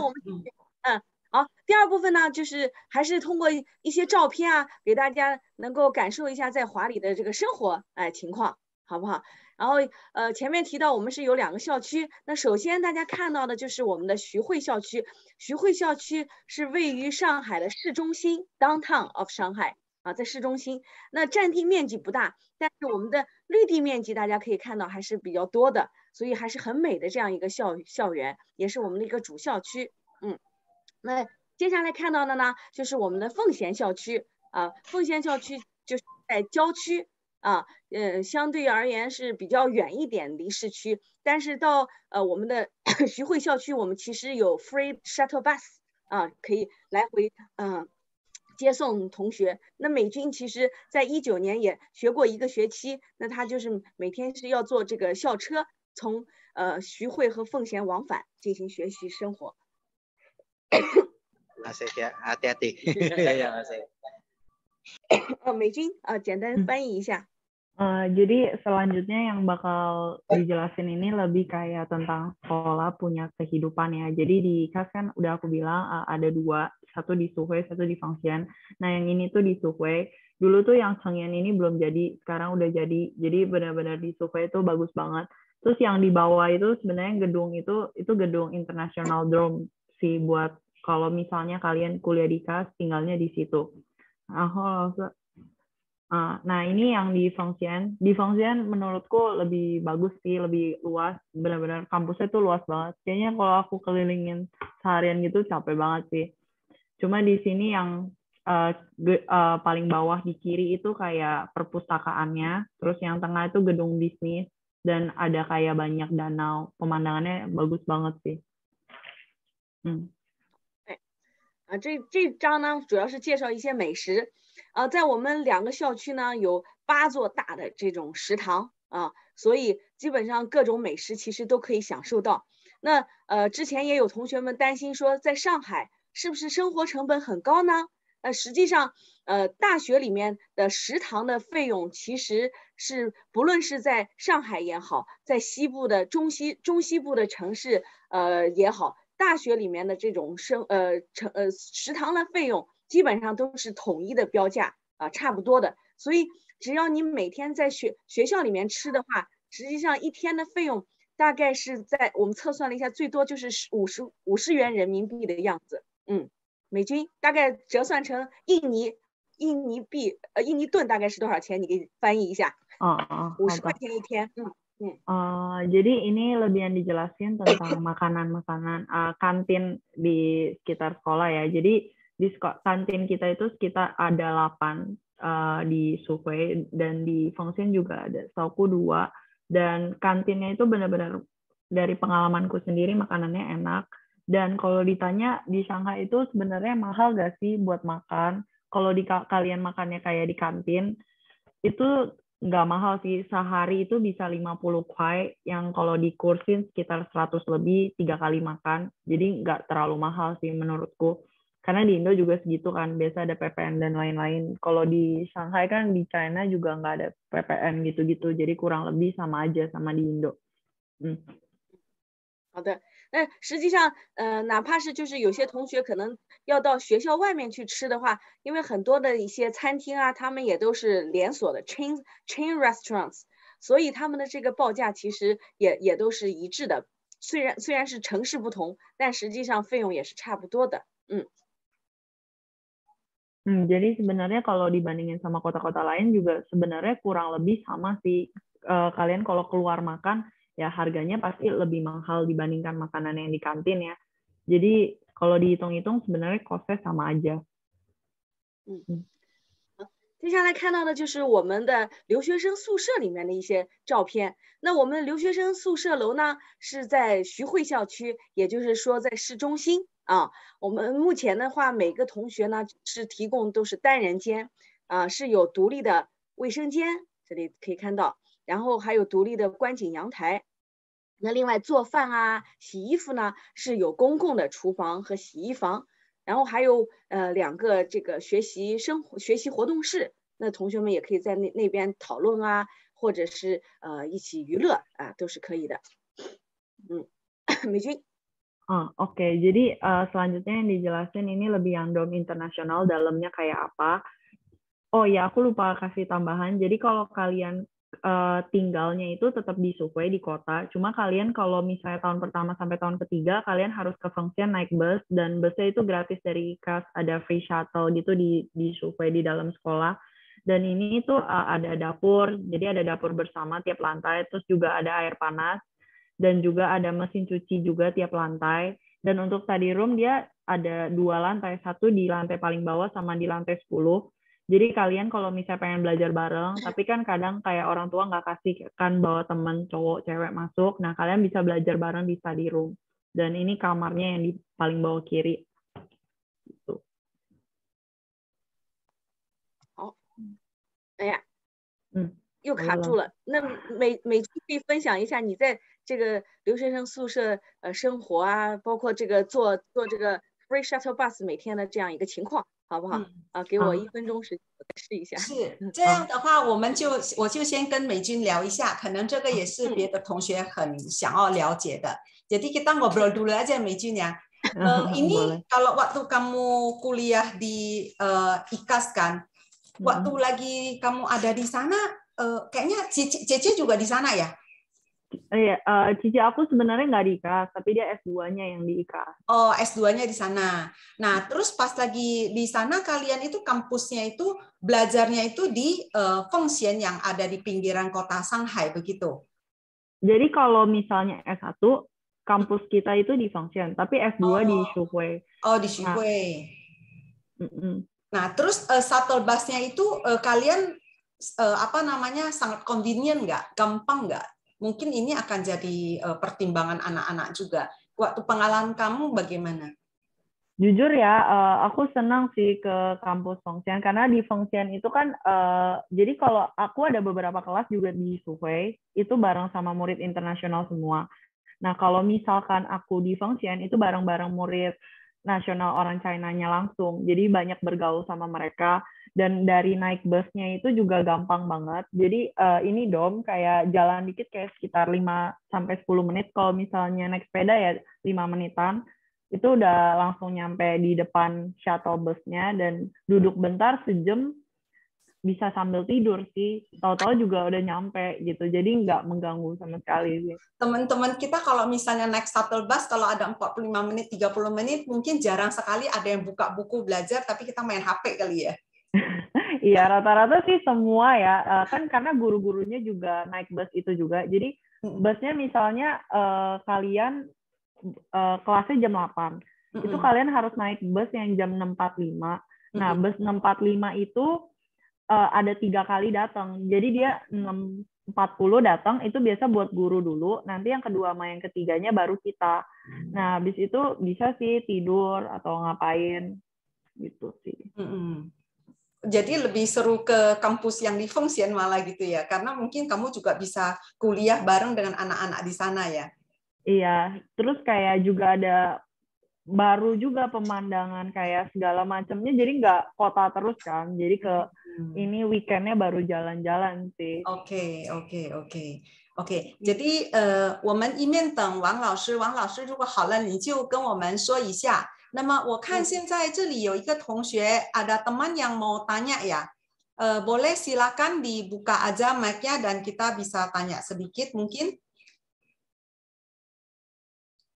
嗯。好，第二部分呢，就是还是通过一些照片啊，给大家能够感受一下在华里的这个生活哎情况，好不好？然后呃，前面提到我们是有两个校区，那首先大家看到的就是我们的徐汇校区，徐汇校区是位于上海的市中心，Downtown of Shanghai 啊，在市中心，那占地面积不大，但是我们的绿地面积大家可以看到还是比较多的，所以还是很美的这样一个校校园，也是我们的一个主校区，嗯。那接下来看到的呢，就是我们的奉贤校区啊，奉贤校区就是在郊区啊，呃，相对而言是比较远一点，离市区。但是到呃我们的 <coughs> 徐汇校区，我们其实有 free shuttle bus 啊，可以来回嗯接送同学。那美军其实在一九年也学过一个学期，那他就是每天是要坐这个校车从呃徐汇和奉贤往返进行学习生活。Asik ya, hati-hati. <laughs> ya, Mas Oh, Mei uh, jadi selanjutnya yang bakal dijelasin ini lebih kayak tentang sekolah punya kehidupan ya. Jadi di KAS kan udah aku bilang uh, ada dua, satu di Suhui, satu di Function. Nah yang ini tuh di Suhui. Dulu tuh yang Chengyan ini belum jadi, sekarang udah jadi. Jadi benar-benar di Suhui itu bagus banget. Terus yang di bawah itu sebenarnya gedung itu itu gedung International Dome sih buat kalau misalnya kalian kuliah di KAS tinggalnya di situ. Ah, oh, ah, nah ini yang di Fengxian. Di Fengxian menurutku lebih bagus sih, lebih luas. Benar-benar kampusnya tuh luas banget. Kayaknya kalau aku kelilingin seharian gitu capek banget sih. Cuma di sini yang uh, uh, paling bawah di kiri itu kayak perpustakaannya. Terus yang tengah itu gedung bisnis dan ada kayak banyak danau. Pemandangannya bagus banget sih. 嗯，哎，啊，这这张呢，主要是介绍一些美食，啊，在我们两个校区呢，有八座大的这种食堂啊，所以基本上各种美食其实都可以享受到。那呃，之前也有同学们担心说，在上海是不是生活成本很高呢？呃，实际上，呃，大学里面的食堂的费用其实是不论是在上海也好，在西部的中西中西部的城市呃也好。大学里面的这种生呃成呃食堂的费用基本上都是统一的标价啊，差不多的。所以只要你每天在学学校里面吃的话，实际上一天的费用大概是在我们测算了一下，最多就是五十五十元人民币的样子。嗯，美军大概折算成印尼印尼币呃印尼盾大概是多少钱？你给翻译一下。啊啊，五十块钱一天，嗯。Uh, jadi ini lebih yang dijelasin tentang makanan-makanan uh, kantin di sekitar sekolah ya. Jadi di kantin kita itu kita ada 8 uh, eh, di survei dan di Fongsen juga ada Soku 2 dan kantinnya itu benar-benar dari pengalamanku sendiri makanannya enak dan kalau ditanya di Shanghai itu sebenarnya mahal gak sih buat makan? Kalau di kalian makannya kayak di kantin itu nggak mahal sih sehari itu bisa 50 kuai yang kalau dikursin sekitar 100 lebih tiga kali makan jadi nggak terlalu mahal sih menurutku karena di Indo juga segitu kan biasa ada PPN dan lain-lain kalau di Shanghai kan di China juga nggak ada PPN gitu-gitu jadi kurang lebih sama aja sama di Indo hmm. 哎，实际上，呃，哪怕是就是有些同学可能要到学校外面去吃的话，因为很多的一些餐厅啊，他们也都是连锁的 （chain chain restaurants），所以他们的这个报价其实也也都是一致的。虽然虽然是城市不同，但实际上费用也是差不多的。嗯，嗯，jadi sebenarnya kalau d i b a n d i n g i n sama kota-kota lain juga sebenarnya kurang lebih sama si h kalian kalau keluar makan. y a h a r g a n y a pasti lebih mahal dibandingkan m a k a n a n y a n g di kantin ya. Jadi kalau dihitung-hitung sebenarnya kohes sama aja. 嗯嗯。好，接下来看到的就是我们的留学生宿舍里面的一些照片。那我们留学生宿舍楼呢是在徐汇校区，也就是说在市中心啊。我们目前的话，每个同学呢是提供都是单人间，啊是有独立的卫生间，这里可以看到。然后还有独立的观景阳台，那另外做饭啊、洗衣服呢是有公共的厨房和洗衣房，然后还有呃两个这个学习生活学习活动室，那同学们也可以在那那边讨论啊，或者是呃一起娱乐啊，都是可以的。嗯，美军。啊，OK，jadi selanjutnya yang d i j e l a s k n ini lebih yang d o n International dalamnya kayak apa? Oh ya, aku lupa kasih tambahan. Jadi kalau kalian uh, tinggalnya itu tetap di Subway di kota. Cuma kalian kalau misalnya tahun pertama sampai tahun ketiga kalian harus ke Fengxian naik bus dan busnya itu gratis dari kas ada free shuttle gitu di di Subway di dalam sekolah. Dan ini itu uh, eh, ada dapur, jadi ada dapur bersama tiap lantai, terus juga ada air panas dan juga ada mesin cuci juga tiap lantai. Dan untuk study room dia ada dua lantai, satu di lantai paling bawah sama di lantai 10 jadi kalian kalau misalnya pengen belajar bareng, hmm. tapi kan kadang kayak orang tua nggak kasih kan bawa temen cowok cewek masuk. Nah kalian bisa belajar bareng di study room. Dan ini kamarnya yang di paling bawah kiri. Gitu. Oh, ya. Hmm. 又卡住了。那美美珠可以分享一下你在这个留学生宿舍呃生活啊，包括这个做做这个 Free shuttle bus 每天的这样一个情况，好不好？啊，给我一分钟时间，我试一下。是这样的话，我们就我就先跟美军聊一下，可能这个也是别的同学很想要了解的。Jadi k e t a n g g u l a n dulu lagi, 美军娘。嗯，ini kalau waktu kamu kuliah di 呃 Ikas kan, waktu lagi kamu ada di sana，呃，kayaknya Cece juga di sana ya。Iya, uh, cici aku sebenarnya nggak di IKA, tapi dia S2-nya yang di IKA. Oh, S2-nya di sana. Nah, terus pas lagi di sana kalian itu kampusnya itu belajarnya itu di uh, eh, function yang ada di pinggiran kota Shanghai begitu. Jadi kalau misalnya S1 kampus kita itu di function, tapi S2 oh. di Shuhui. Oh, di nah. Shuhui. Nah, nah terus uh, shuttle busnya itu uh, kalian uh, apa namanya sangat convenient nggak, gampang nggak mungkin ini akan jadi eh, pertimbangan anak-anak juga. Waktu pengalaman kamu bagaimana? Jujur ya, eh, aku senang sih ke kampus Fengxian karena di Fengxian itu kan eh, jadi kalau aku ada beberapa kelas juga di survei itu bareng sama murid internasional semua. Nah, kalau misalkan aku di Fengxian itu bareng-bareng murid nasional orang nya langsung. Jadi banyak bergaul sama mereka dan dari naik busnya itu juga gampang banget. Jadi uh, ini dom kayak jalan dikit kayak sekitar 5 sampai 10 menit kalau misalnya naik sepeda ya 5 menitan. Itu udah langsung nyampe di depan shuttle busnya dan duduk bentar sejam bisa sambil tidur sih. Tahu-tahu juga udah nyampe gitu. Jadi nggak mengganggu sama sekali sih. Teman-teman kita kalau misalnya naik shuttle bus kalau ada 45 menit, 30 menit mungkin jarang sekali ada yang buka buku belajar tapi kita main HP kali ya. <laughs> Iya, rata-rata sih semua ya. Eh, kan karena guru-gurunya juga naik bus itu juga. Jadi busnya misalnya eh, kalian eh, kelasnya jam 8. Itu kalian harus naik bus yang jam 6.45. Nah, bus 6.45 itu uh, ada tiga kali datang. Jadi dia empat 40 datang itu biasa buat guru dulu. Nanti yang kedua sama yang ketiganya baru kita. Hmm. Nah, habis itu bisa sih tidur atau ngapain gitu sih. Mm -hmm. Jadi lebih seru ke kampus yang di Fungsian malah gitu ya, karena mungkin kamu juga bisa kuliah bareng dengan anak-anak di sana ya. Iya, terus kayak juga ada baru juga pemandangan kayak segala macamnya jadi nggak kota terus kan jadi ke hmm. ini weekendnya baru jalan-jalan sih oke Oke oke okay, oke okay. OK，所以呃，我们一面等王老师，王老师如果好了，你就跟我们说一下。那么我看现在这里有一个同学，ada eh, teman yang mau tanya ya，呃，boleh silakan dibuka aja mic-nya dan kita bisa tanya sedikit mungkin。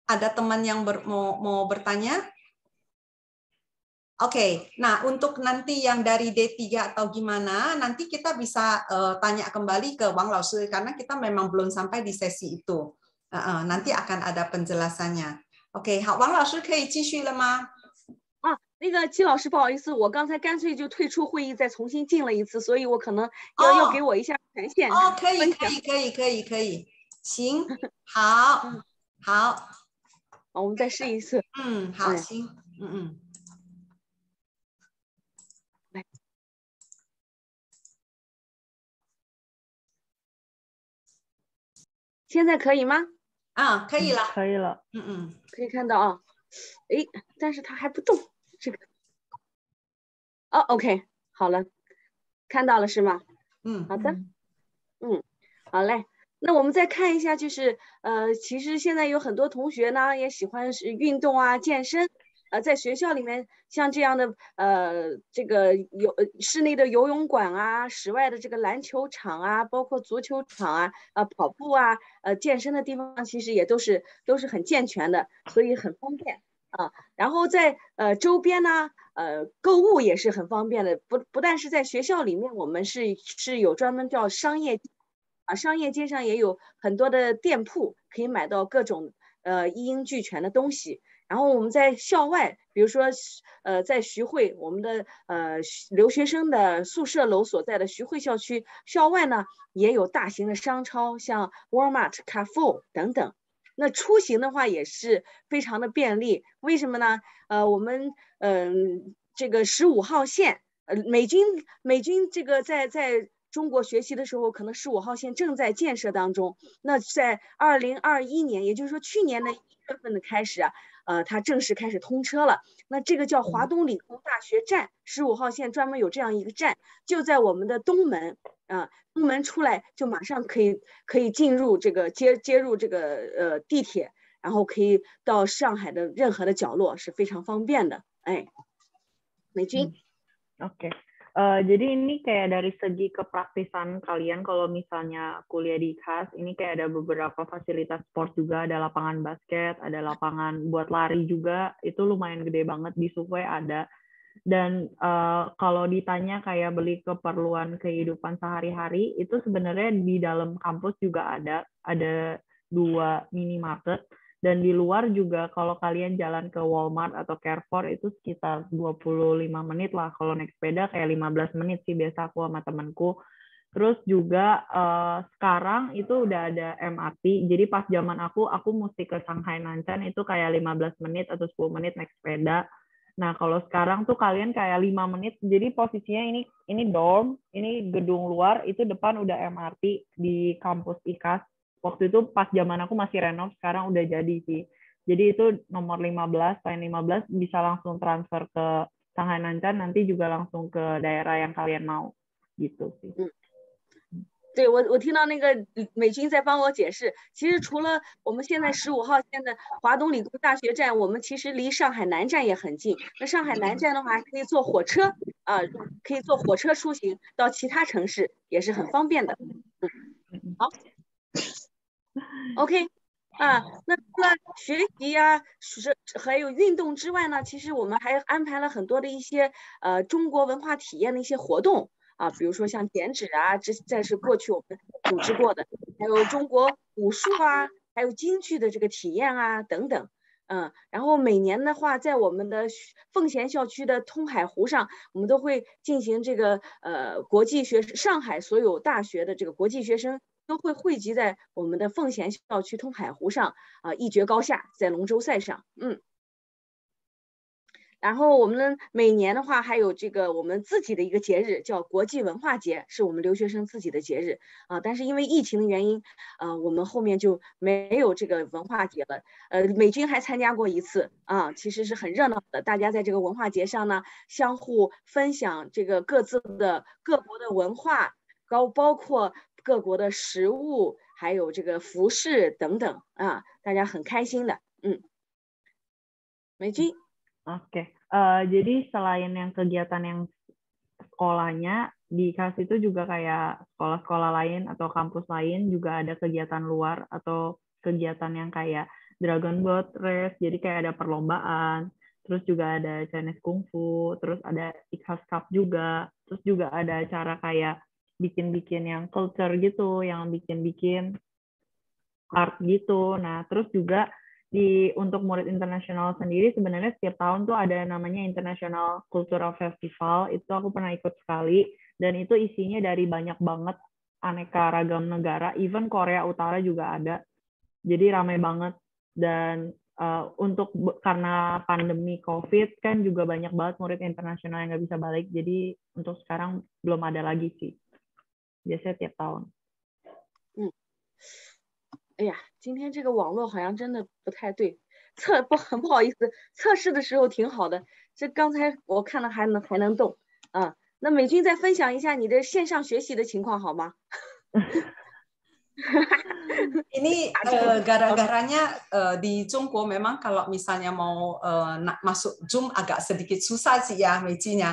ada teman yang ber, mau, mau bertanya? Oke, okay. nah untuk nanti yang dari D3 atau gimana, nanti kita bisa uh, tanya kembali ke Wang Lausu karena kita memang belum sampai di sesi itu. Uh, uh, nanti akan ada penjelasannya. Oke, okay. 好，王老师可以继续了吗？啊，那个季老师，不好意思，我刚才干脆就退出会议，再重新进了一次，所以我可能要、oh. 要给我一下权限。哦、oh,，可以，可以，可以，可以，可以，行，好，好。<laughs> 我们再试一次。嗯，好，行。嗯嗯，来，现在可以吗？啊，可以了。可以了。嗯嗯，可以看到啊。哎，但是它还不动这个。哦，OK，好了，看到了是吗？嗯，好的。嗯，好嘞。那我们再看一下，就是呃，其实现在有很多同学呢，也喜欢运动啊、健身呃，在学校里面像这样的呃，这个游室内的游泳馆啊，室外的这个篮球场啊，包括足球场啊，呃跑步啊，呃，健身的地方其实也都是都是很健全的，所以很方便啊。然后在呃周边呢，呃，购物也是很方便的，不不但是在学校里面，我们是是有专门叫商业。啊，商业街上也有很多的店铺，可以买到各种呃一应俱全的东西。然后我们在校外，比如说呃在徐汇，我们的呃留学生的宿舍楼所在的徐汇校区校外呢，也有大型的商超，像 Walmart、c a r e f o u r 等等。那出行的话也是非常的便利，为什么呢？呃，我们嗯这个十五号线，呃，美军美军这个在在。中国学习的时候，可能十五号线正在建设当中。那在二零二一年，也就是说去年的一月份的开始，呃，它正式开始通车了。那这个叫华东理工大学站，十五号线专门有这样一个站，就在我们的东门啊。东门出来就马上可以可以进入这个接接入这个呃地铁，然后可以到上海的任何的角落是非常方便的。哎，美军。o k Uh, jadi ini kayak dari segi kepraktisan kalian kalau misalnya kuliah di khas ini kayak ada beberapa fasilitas sport juga ada lapangan basket ada lapangan buat lari juga itu lumayan gede banget di Sukhoi ada dan uh, kalau ditanya kayak beli keperluan kehidupan sehari-hari itu sebenarnya di dalam kampus juga ada ada dua minimarket dan di luar juga kalau kalian jalan ke Walmart atau Carrefour itu sekitar 25 menit lah kalau naik sepeda kayak 15 menit sih biasa aku sama temanku terus juga uh, sekarang itu udah ada MRT jadi pas zaman aku aku mesti ke Shanghai Nanchan itu kayak 15 menit atau 10 menit naik sepeda Nah, kalau sekarang tuh kalian kayak 5 menit, jadi posisinya ini ini dorm, ini gedung luar, itu depan udah MRT di kampus IKAS waktu itu pas zaman aku masih renov sekarang udah jadi sih jadi itu nomor 15 poin 15 bisa langsung transfer ke Shanghai Sanghanancan nanti juga langsung ke daerah yang kalian mau gitu sih hmm. 对我，我听到那个美军在帮我解释。其实除了我们现在十五号线的华东理工大学站，我们其实离上海南站也很近。那上海南站的话，可以坐火车啊、呃，可以坐火车出行到其他城市，也是很方便的。嗯，好。<laughs> OK，啊，那除了学习呀，是还有运动之外呢，其实我们还安排了很多的一些呃中国文化体验的一些活动啊，比如说像剪纸啊，这这是过去我们组织过的，还有中国武术啊，还有京剧的这个体验啊等等，嗯，然后每年的话，在我们的奉贤校区的通海湖上，我们都会进行这个呃国际学上海所有大学的这个国际学生。都会汇集在我们的奉贤校区通海湖上啊，一决高下，在龙舟赛上，嗯。然后我们每年的话，还有这个我们自己的一个节日，叫国际文化节，是我们留学生自己的节日啊。但是因为疫情的原因，啊，我们后面就没有这个文化节了。呃，美军还参加过一次啊，其实是很热闹的。大家在这个文化节上呢，相互分享这个各自的各国的文化，高包括。各国的食物，还有这个服饰等等啊，大家很开心的。嗯，美军。Oke, okay. uh, jadi selain yang kegiatan yang sekolahnya di KAS itu juga kayak sekolah-sekolah lain atau kampus lain juga ada kegiatan luar atau kegiatan yang kayak Dragon Boat Race, jadi kayak ada perlombaan, terus juga ada Chinese kungfu, terus ada Ikhlas Cup juga, terus juga ada acara kayak bikin-bikin yang culture gitu, yang bikin-bikin art gitu. Nah, terus juga di untuk murid internasional sendiri sebenarnya setiap tahun tuh ada namanya International Cultural Festival. Itu aku pernah ikut sekali dan itu isinya dari banyak banget aneka ragam negara, even Korea Utara juga ada. Jadi ramai banget dan uh, untuk karena pandemi COVID kan juga banyak banget murid internasional yang nggak bisa balik. Jadi untuk sekarang belum ada lagi sih. 也是点到了，嗯，哎呀，今天这个网络好像真的不太对，测不很不好意思，测试的时候挺好的，这刚才我看了还能还能动，啊，那美君再分享一下你的线上学习的情况好吗？Ini, eh, gara-garanya, eh, di jump ko memang kalau misalnya mau nak masuk j u m agak sedikit susah sih ya m a c i n y a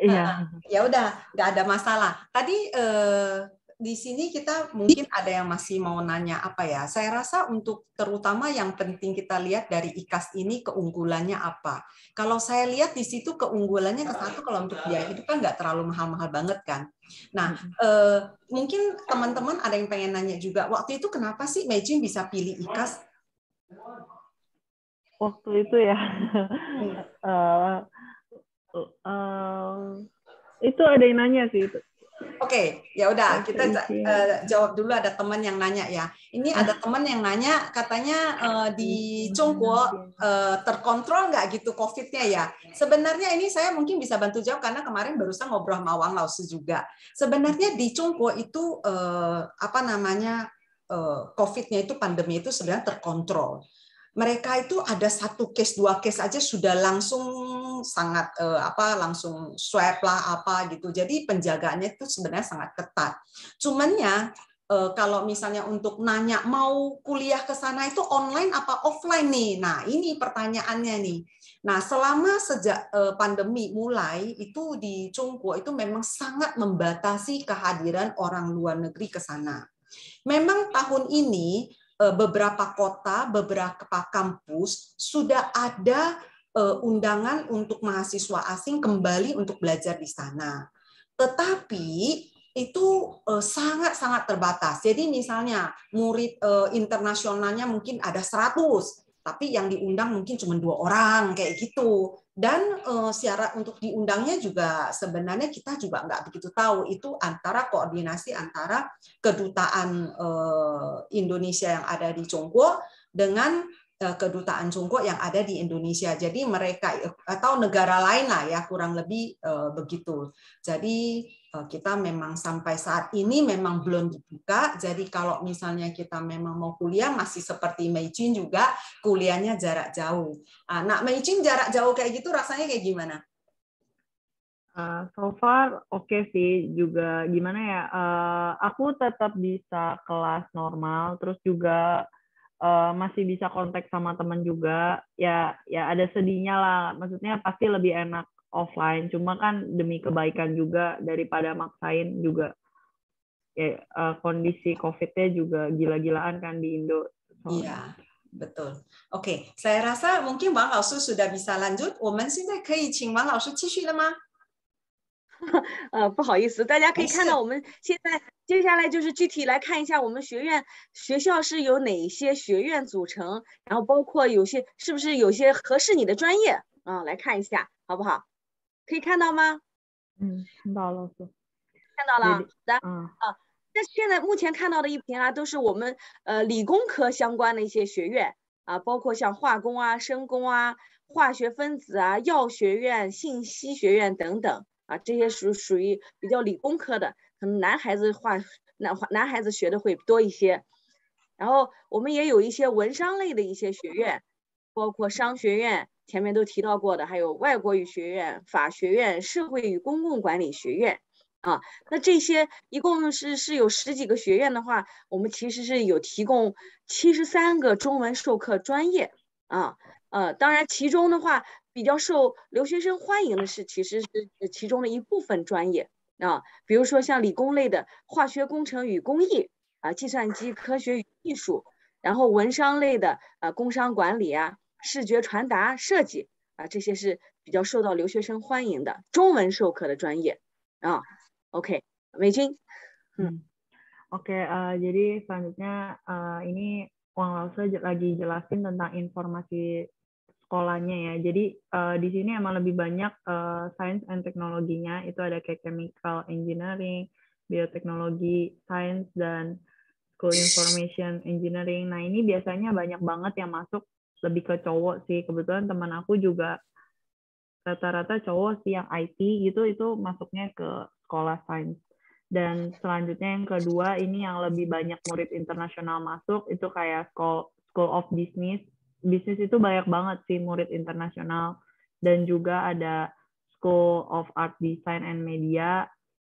Iya. Nah, ya udah, nggak ada masalah. Tadi eh, di sini kita mungkin ada yang masih mau nanya apa ya. Saya rasa untuk terutama yang penting kita lihat dari IKAS ini keunggulannya apa. Kalau saya lihat di situ keunggulannya ke satu kalau untuk biaya itu kan nggak terlalu mahal-mahal banget kan. Nah, eh, mungkin teman-teman ada yang pengen nanya juga. Waktu itu kenapa sih Mejin bisa pilih IKAS? Waktu itu ya. uh, <laughs> uh, itu ada yang nanya sih itu. Oke, okay, ya udah kita uh, jawab dulu ada teman yang nanya ya. Ini ah. ada teman yang nanya katanya uh, di iya, Cungkuo uh, eh, terkontrol nggak gitu COVID-nya ya. Sebenarnya ini saya mungkin bisa bantu jawab karena kemarin barusan ngobrol sama Wang Lausu juga. Sebenarnya di Cungkuo itu uh, apa namanya uh, COVID-nya itu pandemi itu sebenarnya terkontrol mereka itu ada satu case dua case aja sudah langsung sangat eh, apa langsung swab lah apa gitu jadi penjagaannya itu sebenarnya sangat ketat cuman ya eh, kalau misalnya untuk nanya mau kuliah ke sana itu online apa offline nih nah ini pertanyaannya nih nah selama sejak eh, pandemi mulai itu di Cungkuo itu memang sangat membatasi kehadiran orang luar negeri ke sana memang tahun ini Eh, beberapa kota, beberapa kampus sudah ada eh, undangan untuk mahasiswa asing kembali untuk belajar di sana. Tetapi itu eh, sangat-sangat terbatas. Jadi misalnya murid internasionalnya mungkin ada 100, tapi yang diundang mungkin cuma dua orang kayak gitu dan uh, eh, syarat untuk diundangnya juga sebenarnya kita juga nggak begitu tahu itu antara koordinasi antara kedutaan uh, Indonesia yang ada di Cungko dengan uh, kedutaan Cungko yang ada di Indonesia. Jadi mereka atau negara lain lah ya kurang lebih begitu. Jadi Eh, kita memang sampai saat ini memang belum dibuka. Jadi kalau misalnya kita memang mau kuliah masih seperti Meijin juga kuliahnya jarak jauh. Ah, nah, Meijin jarak jauh kayak gitu rasanya kayak gimana? Ah, so far oke okay sih juga gimana ya eh, aku tetap bisa kelas normal terus juga eh, masih bisa kontak sama teman juga ya ya ada sedihnya lah maksudnya pasti lebih enak offline cuma kan demi kebaikan juga daripada maksain juga ya uh, kondisi COVID-nya juga gila-gilaan kan di Indo so, iya betul oke okay. saya rasa mungkin Wang Lao sudah bisa lanjut 我们现在可以请王老师继续了吗？呃，不好意思，大家可以看到，我们现在接下来就是具体来看一下我们学院学校是由哪些学院组成，然后包括有些是不是有些合适你的专业啊，来看一下好不好？<laughs> 可以看到吗？嗯，看到了，师。看到了。来，啊，那现在目前看到的一屏啊，都是我们呃理工科相关的一些学院啊，包括像化工啊、生工啊、化学分子啊、药学院、信息学院等等啊，这些属属于比较理工科的，可能男孩子化男男孩子学的会多一些。然后我们也有一些文商类的一些学院，包括商学院。前面都提到过的，还有外国语学院、法学院、社会与公共管理学院，啊，那这些一共是是有十几个学院的话，我们其实是有提供七十三个中文授课专业，啊，呃，当然其中的话比较受留学生欢迎的是其实是其中的一部分专业啊，比如说像理工类的化学工程与工艺啊，计算机科学与技术，然后文商类的啊，工商管理啊。O.K. uh, jadi selanjutnya ini Wang Lause lagi jelasin tentang informasi sekolahnya ya. Jadi uh, di sini emang lebih banyak uh, science and teknologinya itu ada kayak chemical engineering, bioteknologi, science dan school information engineering. Nah ini biasanya banyak banget yang masuk lebih ke cowok sih kebetulan teman aku juga rata-rata cowok sih yang IT gitu itu masuknya ke sekolah sains dan selanjutnya yang kedua ini yang lebih banyak murid internasional masuk itu kayak school school of business bisnis itu banyak banget sih murid internasional dan juga ada school of art design and media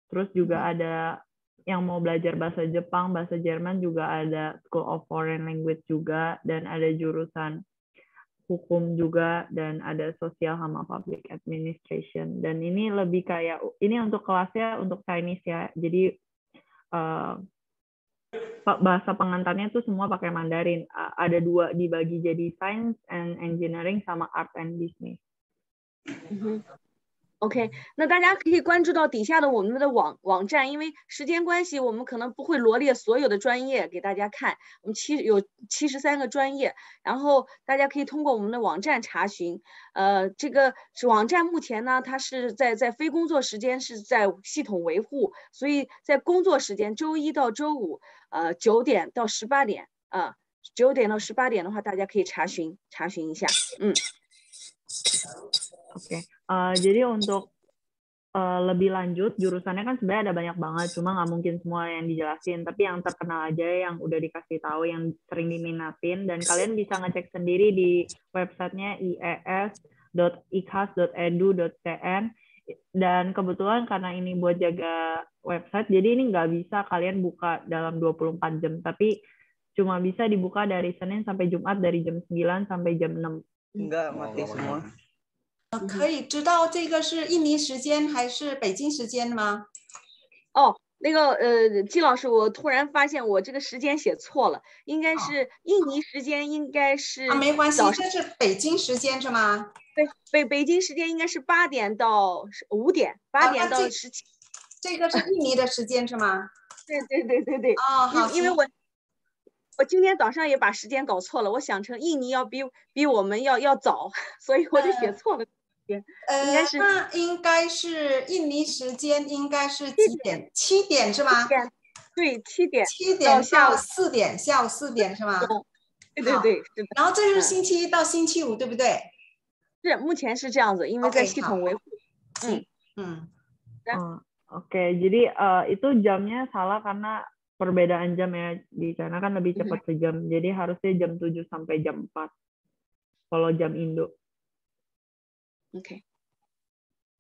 terus juga ada yang mau belajar bahasa Jepang bahasa Jerman juga ada school of foreign language juga dan ada jurusan hukum juga dan ada sosial sama public administration dan ini lebih kayak ini untuk kelasnya untuk Chinese ya jadi uh, bahasa pengantarnya tuh semua pakai Mandarin uh, ada dua dibagi jadi science and engineering sama art and business. Mm -hmm. OK，那大家可以关注到底下的我们的网网站，因为时间关系，我们可能不会罗列所有的专业给大家看。我们七有七十三个专业，然后大家可以通过我们的网站查询。呃，这个网站目前呢，它是在在非工作时间是在系统维护，所以在工作时间，周一到周五，呃，九点到十八点啊，九点到十八点的话，大家可以查询查询一下，嗯。Oke. Okay. Uh, eh, jadi untuk uh, lebih lanjut jurusannya kan sebenarnya ada banyak banget, cuma nggak mungkin semua yang dijelasin. Tapi yang terkenal aja yang udah dikasih tahu, yang sering diminatin dan kalian bisa ngecek sendiri di websitenya ies.ikhas.edu.cn dan kebetulan karena ini buat jaga website, jadi ini nggak bisa kalian buka dalam 24 jam, tapi cuma bisa dibuka dari Senin sampai Jumat dari jam 9 sampai jam 6. Enggak, mati semua. 可以知道这个是印尼时间还是北京时间吗？哦，那个呃，季老师，我突然发现我这个时间写错了，应该是印尼时间，应该是啊，没关系，这是北京时间是吗？北北北京时间应该是八点到五点，八点到十七。这个是印尼的时间是吗？对对对对对。哦，好，因为我我今天早上也把时间搞错了，我想成印尼要比比我们要要早，<laughs> 所以我就写错了。呃，那应该是印尼时间，应该是几点？七点是吗？对，七点。七点到四点，下午四点是吗？对对对，是的。然后这是星期一到星期五，对不对？是，目前是这样子，因为在系统维护。嗯嗯。嗯 o k j a d i i t u jamnya salah karena perbedaan jam ya di sana kan lebih cepet sejam, jadi harusnya jam 7 u h sampai jam e a t kalau jam Indo。OK，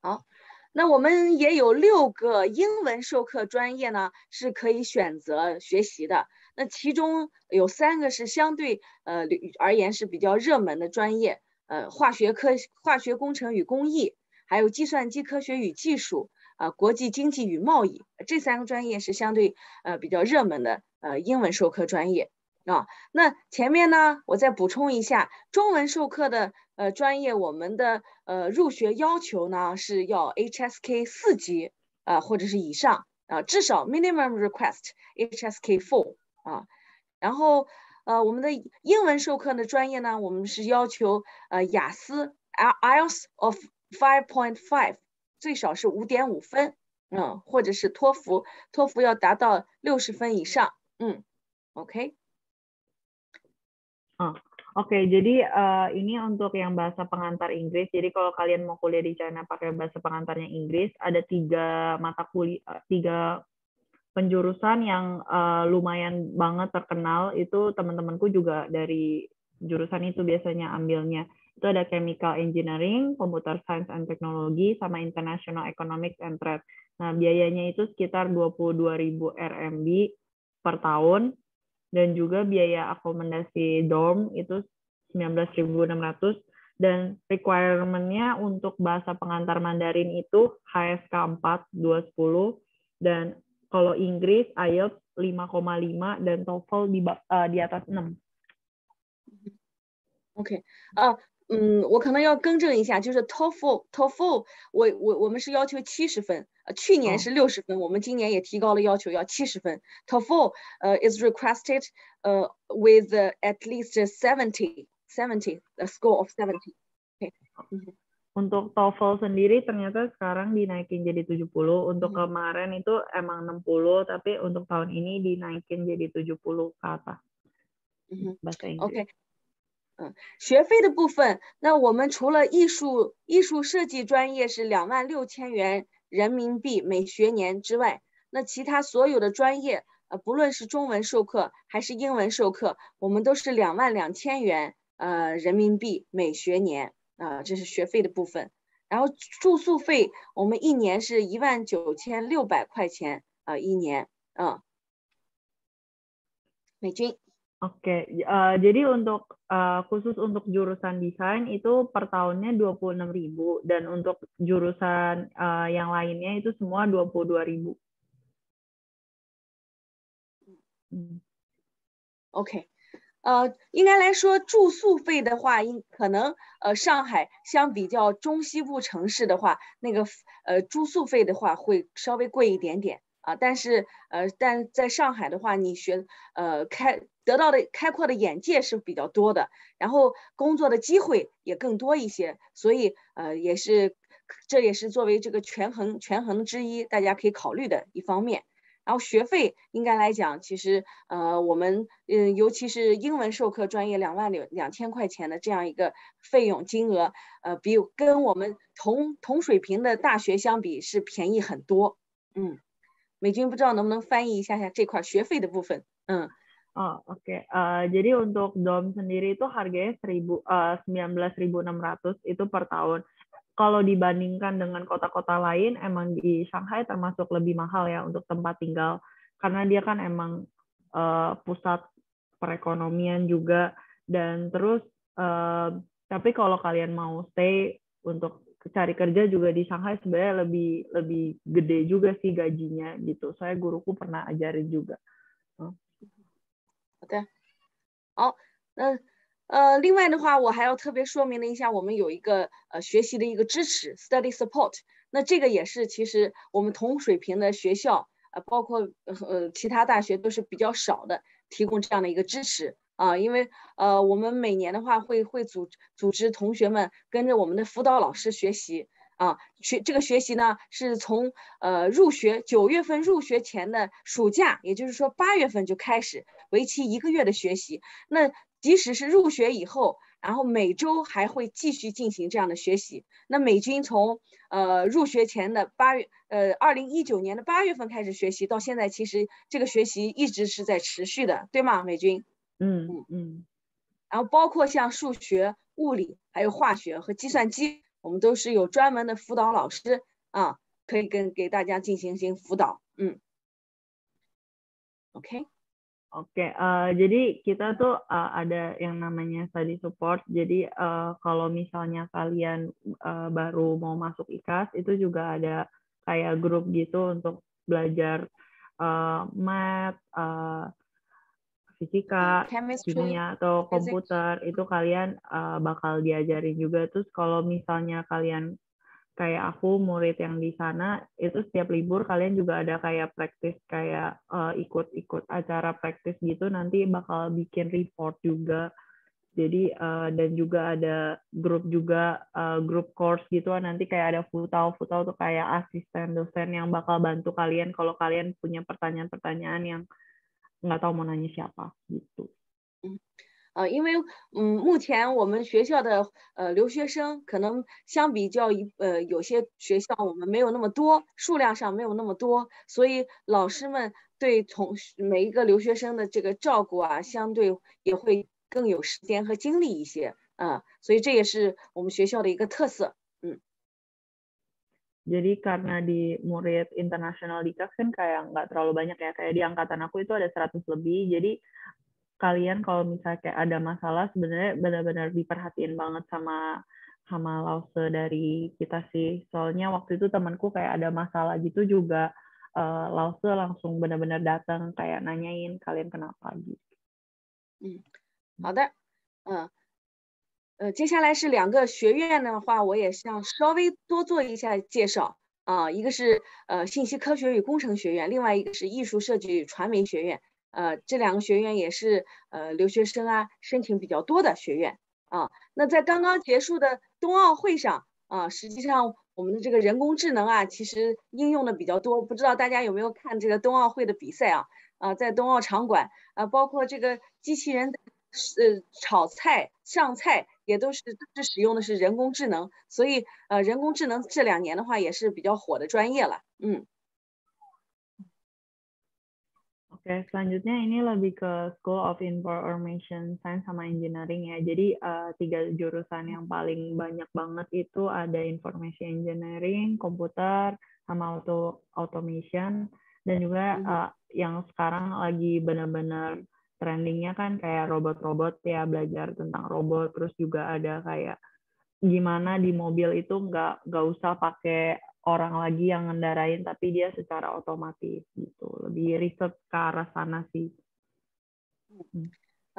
好，那我们也有六个英文授课专业呢，是可以选择学习的。那其中有三个是相对呃而言是比较热门的专业，呃，化学科、化学工程与工艺，还有计算机科学与技术，啊，国际经济与贸易这三个专业是相对呃比较热门的呃英文授课专业啊。那前面呢，我再补充一下中文授课的。呃，专业我们的呃入学要求呢是要 HSK 四级啊，或者是以上啊，至少 minimum request HSK four 啊。然后呃，我们的英文授课的专业呢，我们是要求呃雅思 IELTS of five point five，最少是五点五分，嗯，或者是托福，托福要达到六十分以上，嗯，OK，嗯。Oke, jadi uh, ini untuk yang bahasa pengantar Inggris. Jadi kalau kalian mau kuliah di China pakai bahasa pengantarnya Inggris, ada tiga mata kuliah, eh, tiga penjurusan yang uh, lumayan banget terkenal. Itu teman-temanku juga dari jurusan itu biasanya ambilnya. Itu ada Chemical Engineering, Computer Science and Technology, sama International Economics and Trade. Nah, biayanya itu sekitar 22.000 RMB per tahun dan juga biaya akomodasi dorm itu 19.600 dan requirement-nya untuk bahasa pengantar Mandarin itu HSK 4 210 dan kalau Inggris IELTS 5,5 dan TOEFL di uh, di atas 6. OK 啊、uh,，嗯，我可能要更正一下，就是 TOEFL TOEFL 我我我们是要求七十分，去年是六十分，我们今年也提高了要求，要七十分。TOEFL，呃，is requested，呃，with at least seventy，seventy，a score of seventy。嗯，Untuk TOEFL sendiri ternyata sekarang dinaikin jadi t u u h puluh. u n k kemarin itu emang e n a tapi untuk tahun ini dinaikin jadi tujuh puluh kata. 哈哈，s o k e 学费的部分，那我们除了艺术，艺术设计专业是两万六千元。人民币每学年之外，那其他所有的专业，呃，不论是中文授课还是英文授课，我们都是两万两千元，呃，人民币每学年啊，这是学费的部分。然后住宿费，我们一年是一万九千六百块钱啊，一年。嗯，美军。Oke, uh, jadi untuk uh, khusus untuk jurusan desain itu per tahunnya 26.000 dan untuk jurusan uh, yang lainnya itu semua 22.000. 嗯，OK，呃，应该来说住宿费的话，应可能呃上海相比较中西部城市的话，那个呃住宿费的话会稍微贵一点点。啊，但是呃，但在上海的话，你学呃开得到的开阔的眼界是比较多的，然后工作的机会也更多一些，所以呃也是这也是作为这个权衡权衡之一，大家可以考虑的一方面。然后学费应该来讲，其实呃我们嗯，尤其是英文授课专业，两万两两千块钱的这样一个费用金额，呃比跟我们同同水平的大学相比是便宜很多，嗯。美军不知道能不能翻译一下下这块学费的部分，嗯。Oh eh, jadi untuk dom sendiri itu harganya seribu eh, sembilan belas ribu enam ratus itu per tahun. Kalau dibandingkan dengan kota-kota lain, emang di Shanghai termasuk lebih mahal ya untuk tempat tinggal, karena dia kan emang uh, pusat perekonomian juga. Dan terus, uh, tapi kalau kalian mau stay untuk cari k e r juga a j di Shanghai sebaya lebih lebih gede juga si gajinya gitu. Saya guruku pernah ajarin juga. Oke, 好，嗯呃，另外的话，我还要特别说明了一下，我们有一个呃学习的一个支持，study support。那这个也是其实我们同水平的学校，呃，包括呃其他大学都是比较少的提供这样的一个支持。啊，因为呃，我们每年的话会会组组织同学们跟着我们的辅导老师学习啊，学这个学习呢是从呃入学九月份入学前的暑假，也就是说八月份就开始，为期一个月的学习。那即使是入学以后，然后每周还会继续进行这样的学习。那美军从呃入学前的八月，呃二零一九年的八月份开始学习，到现在其实这个学习一直是在持续的，对吗，美军？嗯嗯然后包括像数学、物理、还有化学和计算机，我们都是有专门的辅导老师啊，可以跟给大家进行一些辅导。嗯，OK，OK，呃，jadi kita tuh ada yang namanya study support，jadi kalau misalnya kalian uh, baru mau masuk ikas itu juga ada kayak grup gitu untuk belajar mat，fisika, Chemistry. kimia atau komputer itu kalian uh, bakal diajarin juga. Terus kalau misalnya kalian kayak aku murid yang di sana itu setiap libur kalian juga ada kayak praktis kayak eh, ikut-ikut uh, acara praktis gitu nanti bakal bikin report juga jadi uh, dan juga ada grup juga uh, grup course gitu nanti kayak ada futau futau tuh kayak asisten dosen yang bakal bantu kalian kalau kalian punya pertanyaan-pertanyaan yang 那到末呢？你想吧，嗯，嗯，呃，因为嗯，目前我们学校的呃留学生可能相比较一呃有些学校我们没有那么多数量上没有那么多，所以老师们对同每一个留学生的这个照顾啊，相对也会更有时间和精力一些，嗯，所以这也是我们学校的一个特色。Jadi karena di murid internasional di kan kayak nggak terlalu banyak ya. Kayak di angkatan aku itu ada 100 lebih. Jadi kalian kalau misalnya kayak ada masalah sebenarnya benar-benar diperhatiin banget sama sama lause dari kita sih. Soalnya waktu itu temanku kayak ada masalah gitu juga uh, lause langsung benar-benar datang kayak nanyain kalian kenapa gitu. Hmm. Uh, 呃，接下来是两个学院的话，我也想稍微多做一下介绍啊。一个是呃信息科学与工程学院，另外一个是艺术设计与传媒学院。呃，这两个学院也是呃留学生啊申请比较多的学院啊。那在刚刚结束的冬奥会上啊，实际上我们的这个人工智能啊，其实应用的比较多。不知道大家有没有看这个冬奥会的比赛啊？啊，在冬奥场馆啊，包括这个机器人呃炒菜上菜。okay, selanjutnya ini lebih ke School of Information Science sama Engineering ya. Jadi uh, tiga jurusan yang paling banyak banget itu ada Information Engineering, Komputer, sama Auto Automation, dan juga uh, yang sekarang lagi benar-benar trendingnya kan kayak robot-robot ya belajar tentang robot terus juga ada kayak gimana di mobil itu nggak nggak usah pakai orang lagi yang ngendarain tapi dia secara otomatis gitu lebih riset ke arah sana sih.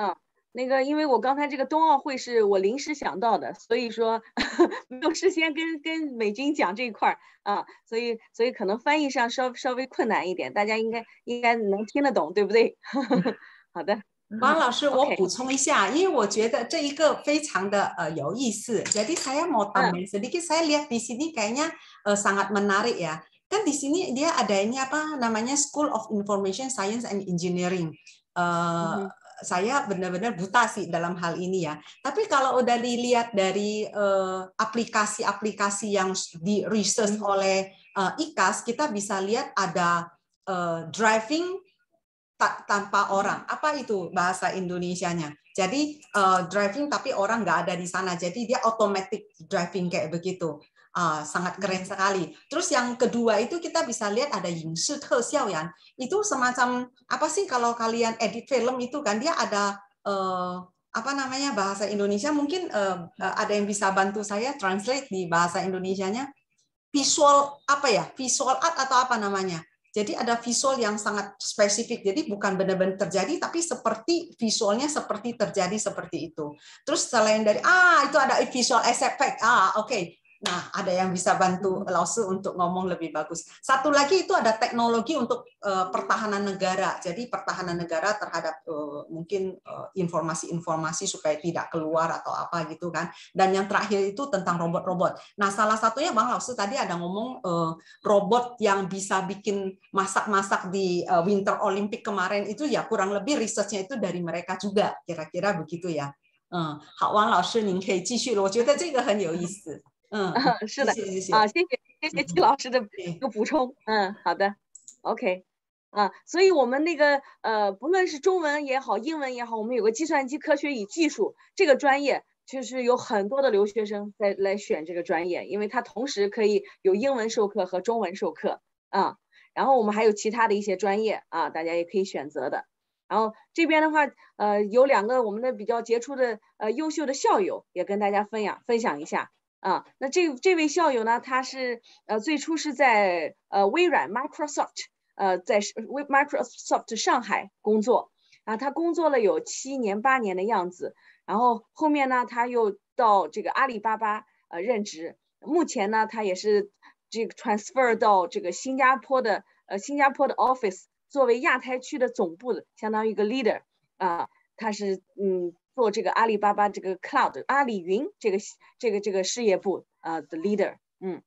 Oh. 那个，因为我刚才这个冬奥会是我临时想到的，所以说 <laughs> <laughs> 好的，王老师，我补充一下，因为我觉得这一个非常的呃有意思。Jadi saya mau tanya, sedikit. Saya lihat di sini kayaknya eh sangat menarik ya. Kan di sini dia ada ini apa namanya School of Information Science and Engineering. Eh Saya benar-benar buta sih dalam hal ini ya. Tapi kalau udah dilihat dari aplikasi-aplikasi yang di research oleh IKAS, kita bisa lihat ada driving tanpa orang. Apa itu bahasa Indonesianya? Jadi uh, driving tapi orang nggak ada di sana. Jadi dia automatic driving kayak begitu. Uh, sangat keren sekali. Terus yang kedua itu kita bisa lihat ada Yingshi Te ya? Itu semacam apa sih kalau kalian edit film itu kan dia ada uh, apa namanya bahasa Indonesia mungkin uh, ada yang bisa bantu saya translate di bahasa Indonesianya visual apa ya visual art atau apa namanya jadi ada visual yang sangat spesifik. Jadi bukan benar-benar terjadi, tapi seperti visualnya seperti terjadi seperti itu. Terus selain dari ah itu ada visual effect, ah oke okay. Nah, ada yang bisa bantu hmm. Lause untuk ngomong lebih bagus. Satu lagi itu ada teknologi untuk eh, pertahanan negara. Jadi pertahanan negara terhadap eh, mungkin eh, informasi-informasi supaya tidak keluar atau apa gitu kan. Dan yang terakhir itu tentang robot-robot. Nah, salah satunya Bang Lause tadi ada ngomong robot yang bisa bikin masak-masak di Winter Olympic kemarin itu ya kurang lebih risetnya itu dari mereka juga. Kira-kira begitu ya. 嗯，好，王老师，您可以继续了。我觉得这个很有意思。嗯，是的，啊，谢谢，谢谢季老师的一个补充。嗯，好的，OK，啊，所以我们那个呃，不论是中文也好，英文也好，我们有个计算机科学与技术这个专业，就是有很多的留学生在来选这个专业，因为它同时可以有英文授课和中文授课啊。然后我们还有其他的一些专业啊，大家也可以选择的。然后这边的话，呃，有两个我们的比较杰出的呃优秀的校友也跟大家分享分享一下。啊，那这这位校友呢？他是呃最初是在呃微软 Microsoft 呃在微 Microsoft 上海工作啊，他工作了有七年八年的样子，然后后面呢他又到这个阿里巴巴呃任职，目前呢他也是这个 transfer 到这个新加坡的呃新加坡的 office 作为亚太区的总部的，相当于一个 leader 啊，他是嗯。做这个阿里巴巴这个 Cloud 阿里云这个这个这个事业部啊的 leader，嗯，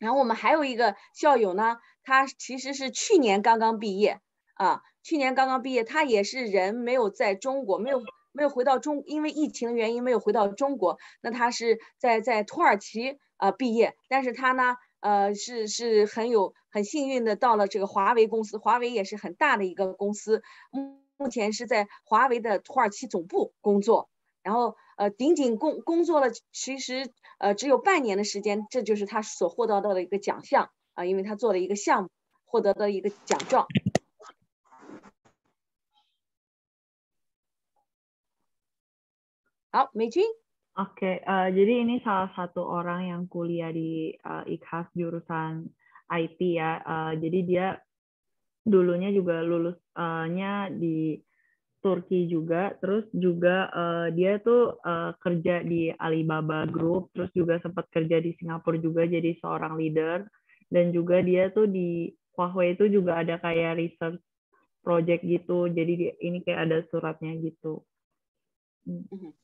然后我们还有一个校友呢，他其实是去年刚刚毕业啊，去年刚刚毕业，他也是人没有在中国，没有没有回到中，因为疫情的原因没有回到中国，那他是在在土耳其啊毕业，但是他呢，呃，是是很有很幸运的到了这个华为公司，华为也是很大的一个公司。目前是在华为的土耳其总部工作，然后呃，仅仅工工作了，其实呃，只有半年的时间。这就是他所获得到的一个奖项啊，因为他做了一个项目获得的一个奖状。好美军。Okay，呃，jadi ini salah satu orang yang kuliah di ikhlas jurusan IT ya，jadi dia dulunya juga lulusnya eh, di Turki juga, terus juga uh, dia tuh uh, kerja di Alibaba Group, terus juga sempat kerja di Singapura juga jadi seorang leader, dan juga dia tuh di Huawei itu juga ada kayak research project gitu, jadi dia, ini kayak ada suratnya gitu. Hmm.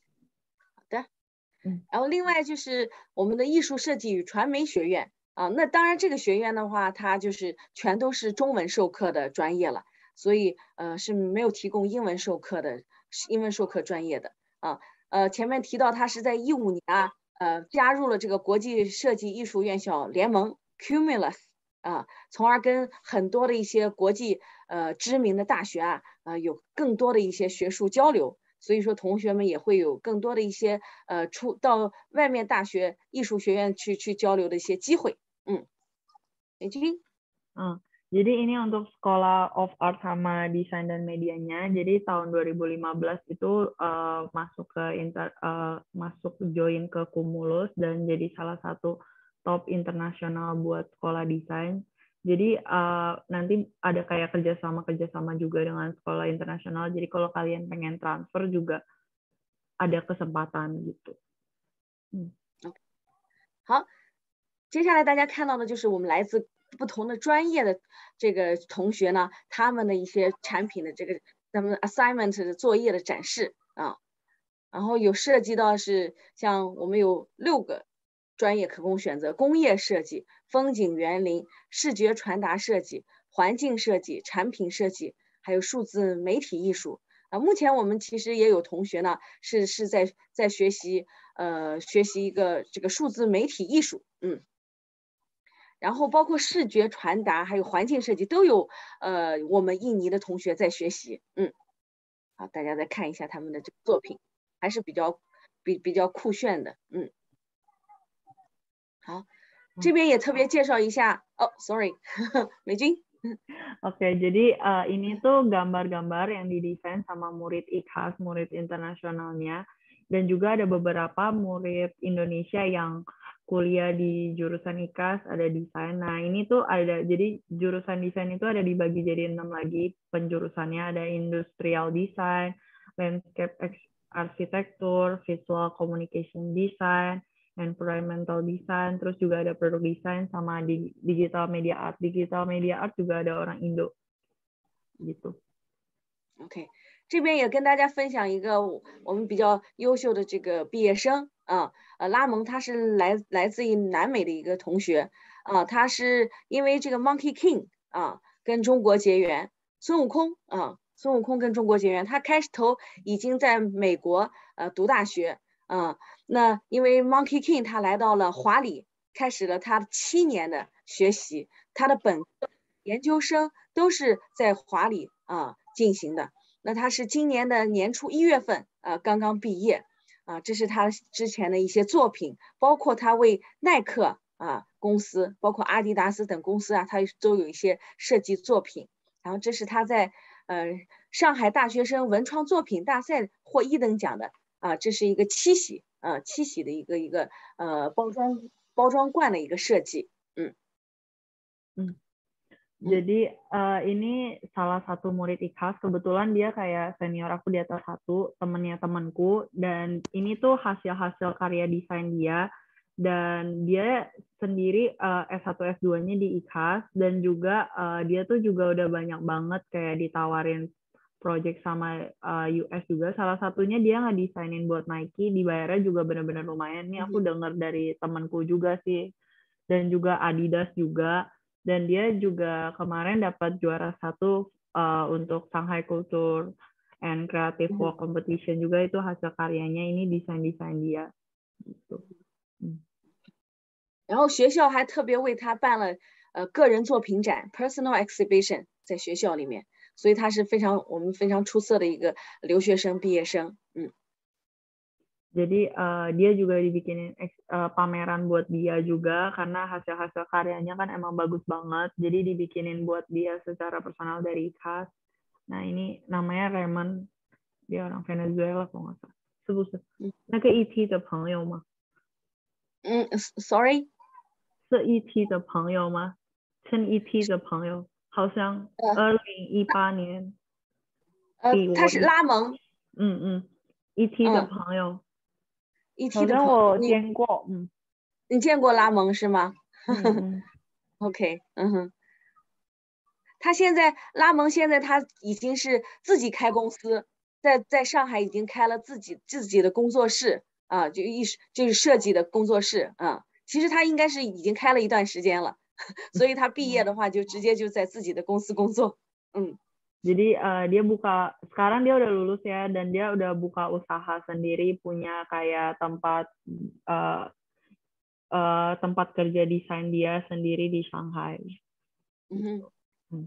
然后，另外就是我们的艺术设计与传媒学院，啊，那当然，这个学院的话，它就是全都是中文授课的专业了，所以呃是没有提供英文授课的英文授课专业的啊。呃，前面提到它是在一五年啊，呃加入了这个国际设计艺术院校联盟 CUMULUS 啊，从而跟很多的一些国际呃知名的大学啊啊有更多的一些学术交流，所以说同学们也会有更多的一些呃出到外面大学艺术学院去去交流的一些机会。Mm. Jadi, uh, oh, jadi ini untuk sekolah of art sama desain dan medianya. Jadi tahun 2015 itu uh, masuk ke inter, uh, masuk join ke Cumulus dan jadi salah satu top internasional buat sekolah desain. Jadi uh, nanti ada kayak kerjasama kerjasama juga dengan sekolah internasional. Jadi kalau kalian pengen transfer juga ada kesempatan gitu. Hmm. Huh? 接下来大家看到的就是我们来自不同的专业的这个同学呢，他们的一些产品的这个咱们 assignment 的作业的展示啊。然后有涉及到是像我们有六个专业可供选择：工业设计、风景园林、视觉传达设计、环境设计、产品设计，还有数字媒体艺术啊。目前我们其实也有同学呢，是是在在学习呃学习一个这个数字媒体艺术，嗯。然后包括视觉传达，还有环境设计，都有呃我们印尼的同学在学习。嗯，好，大家再看一下他们的这个作品，还是比较比比较酷炫的。嗯，好，这边也特别介绍一下哦。s o r r y m e i j i Okay，jadi, uh, ini tuh gambar-gambar yang didesain sama murid i k a s murid internasionalnya, dan juga ada beberapa murid Indonesia yang kuliah di jurusan IKAS ada desain. Nah, ini tuh ada jadi jurusan desain itu ada dibagi jadi enam lagi penjurusannya ada industrial design, landscape arsitektur, visual communication design, environmental design, terus juga ada produk design sama digital media art. Digital media art juga ada orang Indo. Gitu. Oke. Okay. 这边也跟大家分享一个我们比较优秀的这个毕业生啊，呃，拉蒙他是来来自于南美的一个同学啊，他是因为这个 Monkey King 啊跟中国结缘，孙悟空啊，孙悟空跟中国结缘，他开始头已经在美国呃读大学啊，那因为 Monkey King 他来到了华理，开始了他七年的学习，他的本科、研究生都是在华理啊进行的。那他是今年的年初一月份啊，刚刚毕业啊，这是他之前的一些作品，包括他为耐克啊公司，包括阿迪达斯等公司啊，他都有一些设计作品。然后这是他在呃上海大学生文创作品大赛获一等奖的啊，这是一个七喜啊七喜的一个一个呃包装包装罐的一个设计，嗯嗯。Jadi uh, ini salah satu murid ikhlas kebetulan dia kayak senior aku di atas satu temennya temanku dan ini tuh hasil-hasil karya desain dia dan dia sendiri uh, eh, S1 S2-nya di IKAS dan juga uh, dia tuh juga udah banyak banget kayak ditawarin project sama uh, US juga. Salah satunya dia ngedesainin buat Nike, dibayarnya juga bener benar lumayan. Nih aku mm-hmm. denger dari temanku juga sih dan juga Adidas juga dan dia juga kemarin dapat juara satu uh, untuk Shanghai Culture and Creative hmm. Work Competition juga itu hasil karyanya ini desain desain dia gitu. Hmm. 然后学校还特别为他办了呃个人作品展 （personal exhibition） 在学校里面，所以他是非常我们非常出色的一个留学生毕业生。嗯。jadi uh, dia juga dibikinin uh, pameran buat dia juga karena hasil-hasil karyanya kan emang bagus banget jadi dibikinin buat dia secara personal dari khas nah ini namanya Raymond dia orang Venezuela kok nggak salah 是不是？那个 ET 的朋友吗？嗯，Sorry，是 ET 的朋友吗？趁 ET 的朋友，好像二零一八年。呃，他是拉蒙。嗯嗯，ET 的朋友一体的，我见过，嗯，你见过拉蒙是吗？<laughs> OK，嗯哼，他现在拉蒙现在他已经是自己开公司，在在上海已经开了自己自己的工作室啊，就一就是设计的工作室啊。其实他应该是已经开了一段时间了，<laughs> 所以他毕业的话就直接就在自己的公司工作，嗯。Jadi dia buka sekarang dia udah lulus ya dan dia udah buka usaha sendiri punya kayak tempat tempat kerja desain dia sendiri di Shanghai. Mm-hmm. Hmm.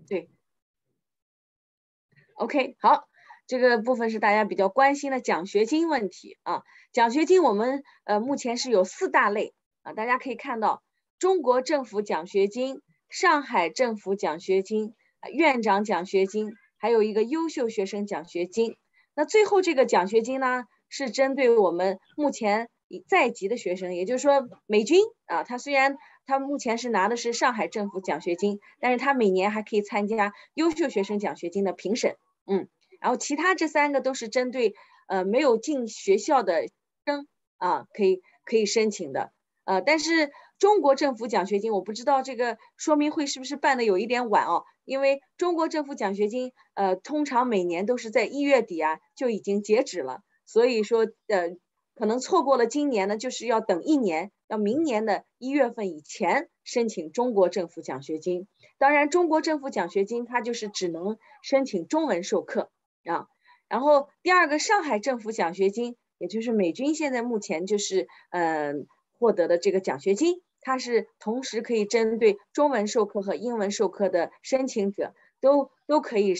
Oke，okay, 好，这个部分是大家比较关心的奖学金问题啊，奖学金我们呃目前是有四大类啊，大家可以看到中国政府奖学金、上海政府奖学金、院长奖学金。还有一个优秀学生奖学金，那最后这个奖学金呢，是针对我们目前在籍的学生，也就是说，美军啊，他虽然他目前是拿的是上海政府奖学金，但是他每年还可以参加优秀学生奖学金的评审，嗯，然后其他这三个都是针对呃没有进学校的生啊，可以可以申请的，呃，但是。中国政府奖学金，我不知道这个说明会是不是办的有一点晚哦，因为中国政府奖学金，呃，通常每年都是在一月底啊就已经截止了，所以说，呃，可能错过了今年呢，就是要等一年，要明年的一月份以前申请中国政府奖学金。当然，中国政府奖学金它就是只能申请中文授课啊。然后第二个，上海政府奖学金，也就是美军现在目前就是，嗯，获得的这个奖学金。它是同时可以针对中文授课和英文授课的申请者都都可以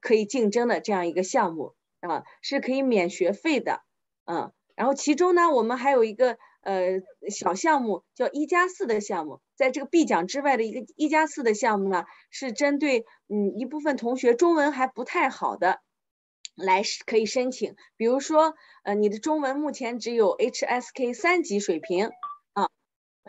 可以竞争的这样一个项目啊，是可以免学费的，嗯，然后其中呢，我们还有一个呃小项目叫一加四的项目，在这个必讲之外的一个一加四的项目呢，是针对嗯一部分同学中文还不太好的来可以申请，比如说呃你的中文目前只有 HSK 三级水平。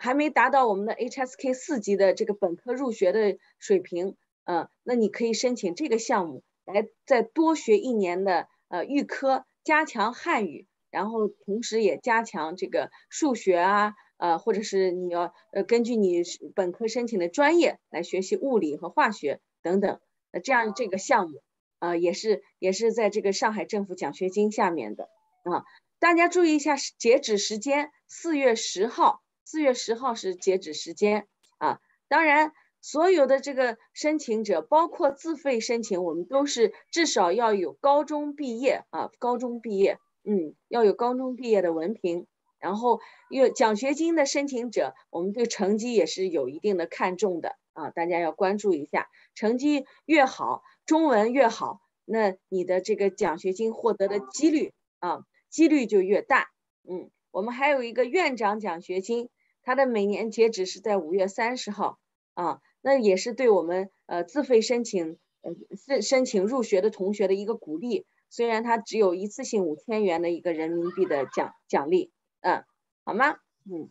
还没达到我们的 HSK 四级的这个本科入学的水平，呃，那你可以申请这个项目来再多学一年的呃预科，加强汉语，然后同时也加强这个数学啊，呃，或者是你要呃根据你本科申请的专业来学习物理和化学等等。那这样这个项目啊，也是也是在这个上海政府奖学金下面的啊，大家注意一下截止时间四月十号。四月十号是截止时间啊！当然，所有的这个申请者，包括自费申请，我们都是至少要有高中毕业啊，高中毕业，嗯，要有高中毕业的文凭。然后，有奖学金的申请者，我们对成绩也是有一定的看重的啊，大家要关注一下，成绩越好，中文越好，那你的这个奖学金获得的几率啊，几率就越大。嗯，我们还有一个院长奖学金。它的每年截止是在五月三十号，啊，那也是对我们呃自费申请呃自申请入学的同学的一个鼓励，虽然它只有一次性五千元的一个人民币的奖奖励，嗯，好吗？嗯。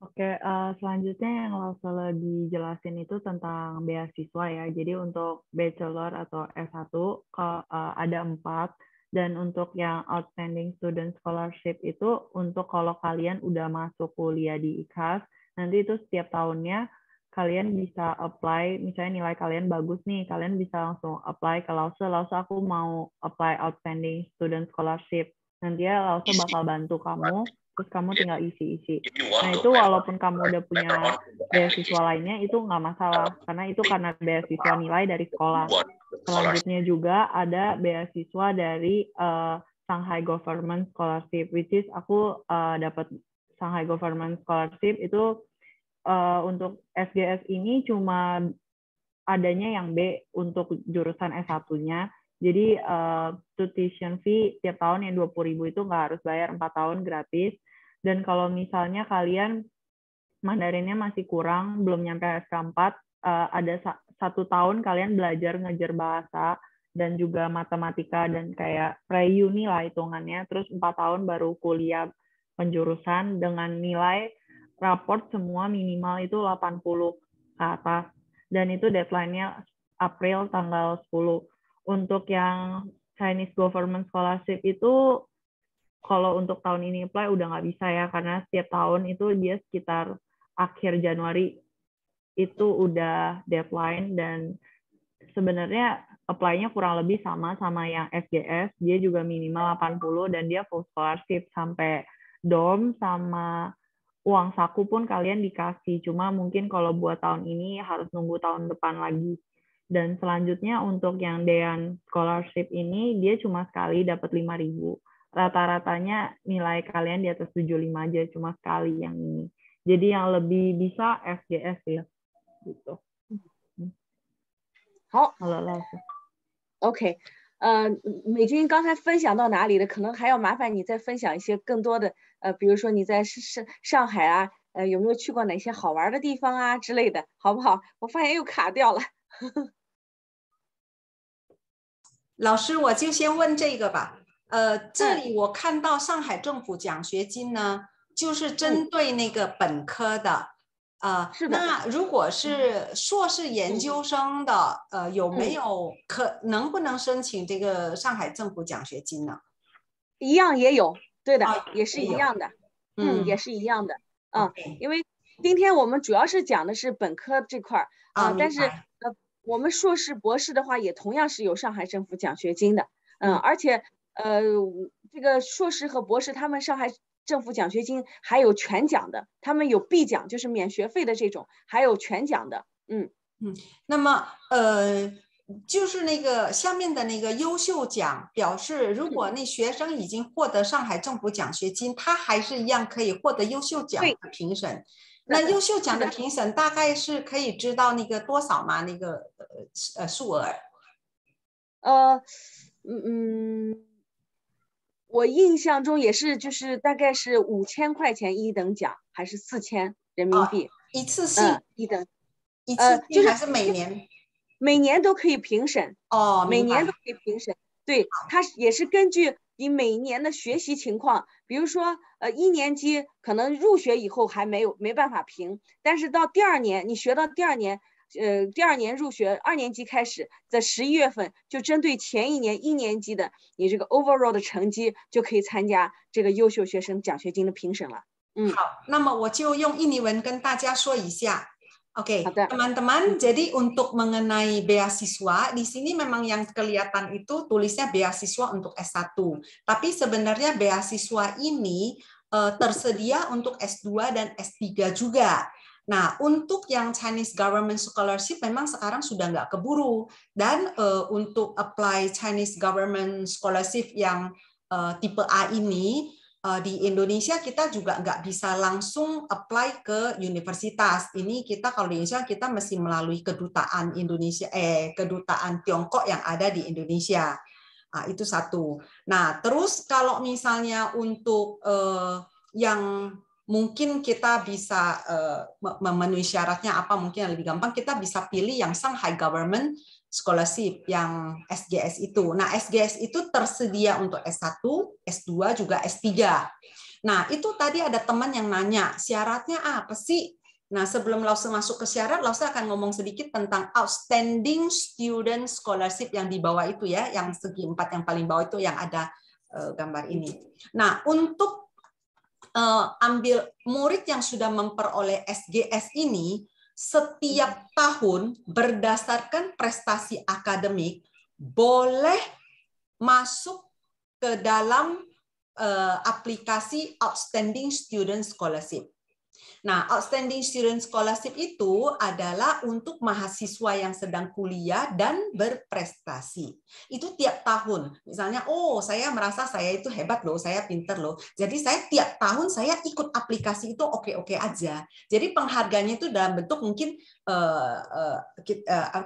Okay，h s e l a n j u t n y a yang l o n g s u n g lagi jelasin itu tentang beasiswa ya. Jadi untuk Bachelor atau S1, ada empat. dan untuk yang outstanding student scholarship itu untuk kalau kalian udah masuk kuliah di IKAS nanti itu setiap tahunnya kalian bisa apply misalnya nilai kalian bagus nih kalian bisa langsung apply ke Lause Lause aku mau apply outstanding student scholarship nanti ya Lause bakal bantu kamu terus kamu iya. tinggal isi-isi. Nah itu walaupun kamu udah punya beasiswa lainnya itu nggak masalah karena itu karena beasiswa nilai dari sekolah. Selanjutnya juga ada beasiswa dari uh, Shanghai Government Scholarship, which is aku uh, dapat Shanghai Government Scholarship itu uh, untuk SGS ini cuma adanya yang B untuk jurusan S1-nya. Jadi uh, tuition fee tiap tahun yang 20.000 itu nggak harus bayar 4 tahun gratis. Dan kalau misalnya kalian Mandarinnya masih kurang, belum nyampe s 4 uh, ada satu tahun kalian belajar ngejar bahasa dan juga matematika dan kayak pre-uni lah hitungannya. Terus empat tahun baru kuliah penjurusan dengan nilai raport semua minimal itu 80 ke atas. Dan itu deadline-nya April tanggal 10. Untuk yang Chinese Government Scholarship itu kalau untuk tahun ini apply udah nggak bisa ya karena setiap tahun itu dia sekitar akhir Januari itu udah deadline dan sebenarnya apply-nya kurang lebih sama sama yang FGS, dia juga minimal 80 dan dia full scholarship sampai dom sama uang saku pun kalian dikasih. Cuma mungkin kalau buat tahun ini harus nunggu tahun depan lagi. Dan selanjutnya untuk yang Dean Scholarship ini, dia cuma sekali dapat 5000 Rata-ratanya nilai kalian di atas 75 aja, cuma sekali yang ini. Jadi yang lebih bisa FGS ya 嗯，好。好了，老师。OK，呃，美君刚才分享到哪里了？可能还要麻烦你再分享一些更多的，呃，比如说你在上上海啊，呃，有没有去过哪些好玩的地方啊之类的，好不好？我发现又卡掉了。<laughs> 老师，我就先问这个吧。呃，这里我看到上海政府奖学金呢，就是针对那个本科的。啊，是的。那如果是硕士研究生的，呃，有没有可能不能申请这个上海政府奖学金呢？一样也有，对的，也是一样的，嗯，也是一样的，嗯。因为今天我们主要是讲的是本科这块儿啊，但是呃，我们硕士、博士的话，也同样是有上海政府奖学金的，嗯，而且呃，这个硕士和博士他们上海。政府奖学金还有全奖的，他们有必奖，就是免学费的这种，还有全奖的，嗯嗯。那么呃，就是那个下面的那个优秀奖，表示如果那学生已经获得上海政府奖学金，他还是一样可以获得优秀奖的评审。那优秀奖的评审大概是可以知道那个多少吗？那个呃呃数额？呃，嗯嗯。我印象中也是，就是大概是五千块钱一等奖，还是四千人民币一次性一等，一次性还是每年，每年都可以评审哦，每年都可以评审，对他也是根据你每年的学习情况，比如说呃一年级可能入学以后还没有没办法评，但是到第二年你学到第二年。呃，第二年入学二年级开始，在十一月份就针对前一年一年级的你这个 overall 的成绩，就可以参加这个优秀学生奖学金的评审了。嗯，好，那么我就用印尼文跟大家说一下。OK，好的。Teman-teman, jadi untuk mengenai beasiswa, di sini memang yang kelihatan itu tulisnya beasiswa untuk S1, tapi sebenarnya beasiswa ini tersedia untuk S2 dan S3 juga。Nah, untuk yang Chinese Government Scholarship memang sekarang sudah nggak keburu. Dan uh, untuk apply Chinese Government Scholarship yang uh, tipe A ini, uh, di Indonesia kita juga nggak bisa langsung apply ke universitas. Ini kita kalau di Indonesia kita mesti melalui kedutaan Indonesia, eh kedutaan Tiongkok yang ada di Indonesia. Nah, itu satu. Nah, terus kalau misalnya untuk eh, yang mungkin kita bisa eh, memenuhi syaratnya apa mungkin yang lebih gampang kita bisa pilih yang Shanghai Government Scholarship yang SGS itu. Nah, SGS itu tersedia untuk S1, S2 juga S3. Nah, itu tadi ada teman yang nanya, syaratnya apa sih? Nah, sebelum langsung masuk ke syarat, langsung akan ngomong sedikit tentang outstanding student scholarship yang di bawah itu ya, yang segi empat yang paling bawah itu yang ada eh, gambar ini. Nah, untuk Eh, ambil murid yang sudah memperoleh SGS ini setiap hmm. tahun berdasarkan prestasi akademik boleh masuk ke dalam eh, aplikasi Outstanding Student Scholarship. Nah, outstanding student scholarship itu adalah untuk mahasiswa yang sedang kuliah dan berprestasi. Itu tiap tahun. Misalnya, oh saya merasa saya itu hebat loh, saya pinter loh. Jadi saya tiap tahun saya ikut aplikasi itu oke-oke aja. Jadi penghargaannya itu dalam bentuk mungkin uh, uh,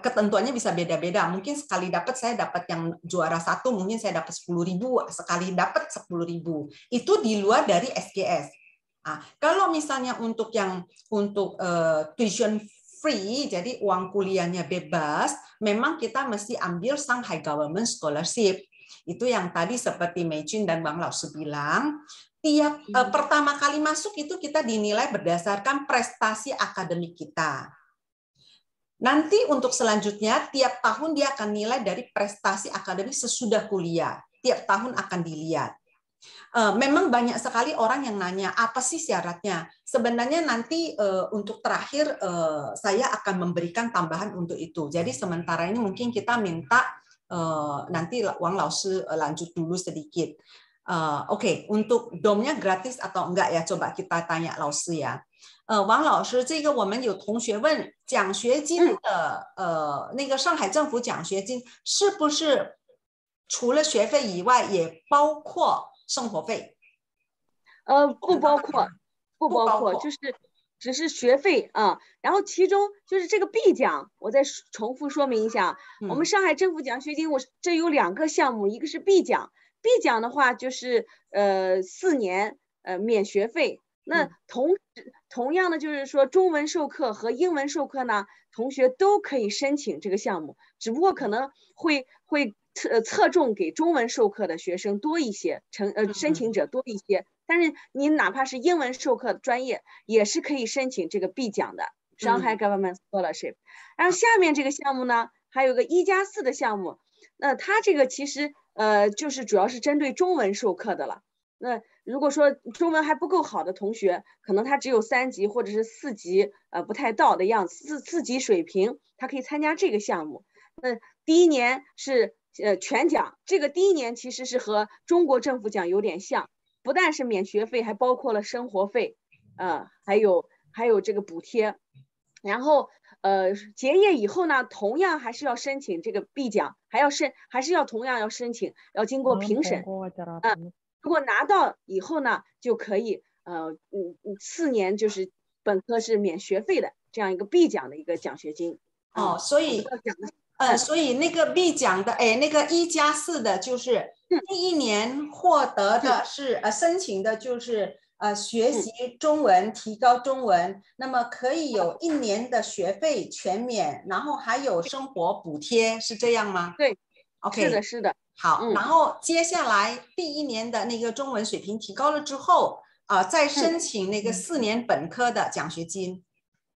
ketentuannya bisa beda-beda. Mungkin sekali dapat saya dapat yang juara satu, mungkin saya dapat sepuluh ribu, sekali dapat sepuluh ribu. Itu di luar dari SGS Nah, kalau misalnya untuk yang untuk uh, tuition free, jadi uang kuliahnya bebas, memang kita mesti ambil Shanghai Government Scholarship. Itu yang tadi seperti Mei Jun dan Bang Lau bilang, tiap eh, hmm. pertama kali masuk itu kita dinilai berdasarkan prestasi akademik kita. Nanti untuk selanjutnya tiap tahun dia akan nilai dari prestasi akademik sesudah kuliah. Tiap tahun akan dilihat. Eh, memang banyak sekali orang yang nanya apa sih syaratnya. Sebenarnya nanti eh, untuk terakhir eh, saya akan memberikan tambahan untuk itu. Jadi sementara ini mungkin kita minta nanti Wang Laoshi lanjut dulu sedikit. Oke, okay, untuk domnya gratis atau enggak ya? Coba kita tanya Laoshi ya. Uh, 王老师，这个我们有同学问，奖学金的、嗯、呃那个上海政府奖学金是不是除了学费以外也包括生活费，呃，不包括，不包括，就是只是学费啊。然后其中就是这个 B 奖，我再重复说明一下，我们上海政府奖学金，我这有两个项目，一个是 B 奖，B 奖的话就是呃四年呃免学费。那同同样的就是说中文授课和英文授课呢，同学都可以申请这个项目，只不过可能会会。侧侧重给中文授课的学生多一些，成呃申请者多一些。但是你哪怕是英文授课专业，也是可以申请这个 B 奖的，s h a n government scholarship。然后下面这个项目呢，还有个一加四的项目。那它这个其实呃就是主要是针对中文授课的了。那如果说中文还不够好的同学，可能他只有三级或者是四级，呃不太到的样子，四四级水平，他可以参加这个项目。那第一年是。呃，全奖这个第一年其实是和中国政府奖有点像，不但是免学费，还包括了生活费，呃，还有还有这个补贴。然后，呃，结业以后呢，同样还是要申请这个 B 奖，还要申还是要同样要申请，要经过评审。嗯，如果拿到以后呢，就可以呃，嗯嗯，四年就是本科是免学费的这样一个 B 奖的一个奖学金。哦，所以。嗯，所以那个 B 讲的，哎，那个一加四的，就是第一年获得的是呃申请的就是呃学习中文，提高中文，那么可以有一年的学费全免，然后还有生活补贴，是这样吗？对，OK，是的，是的，好，然后接下来第一年的那个中文水平提高了之后，啊，再申请那个四年本科的奖学金。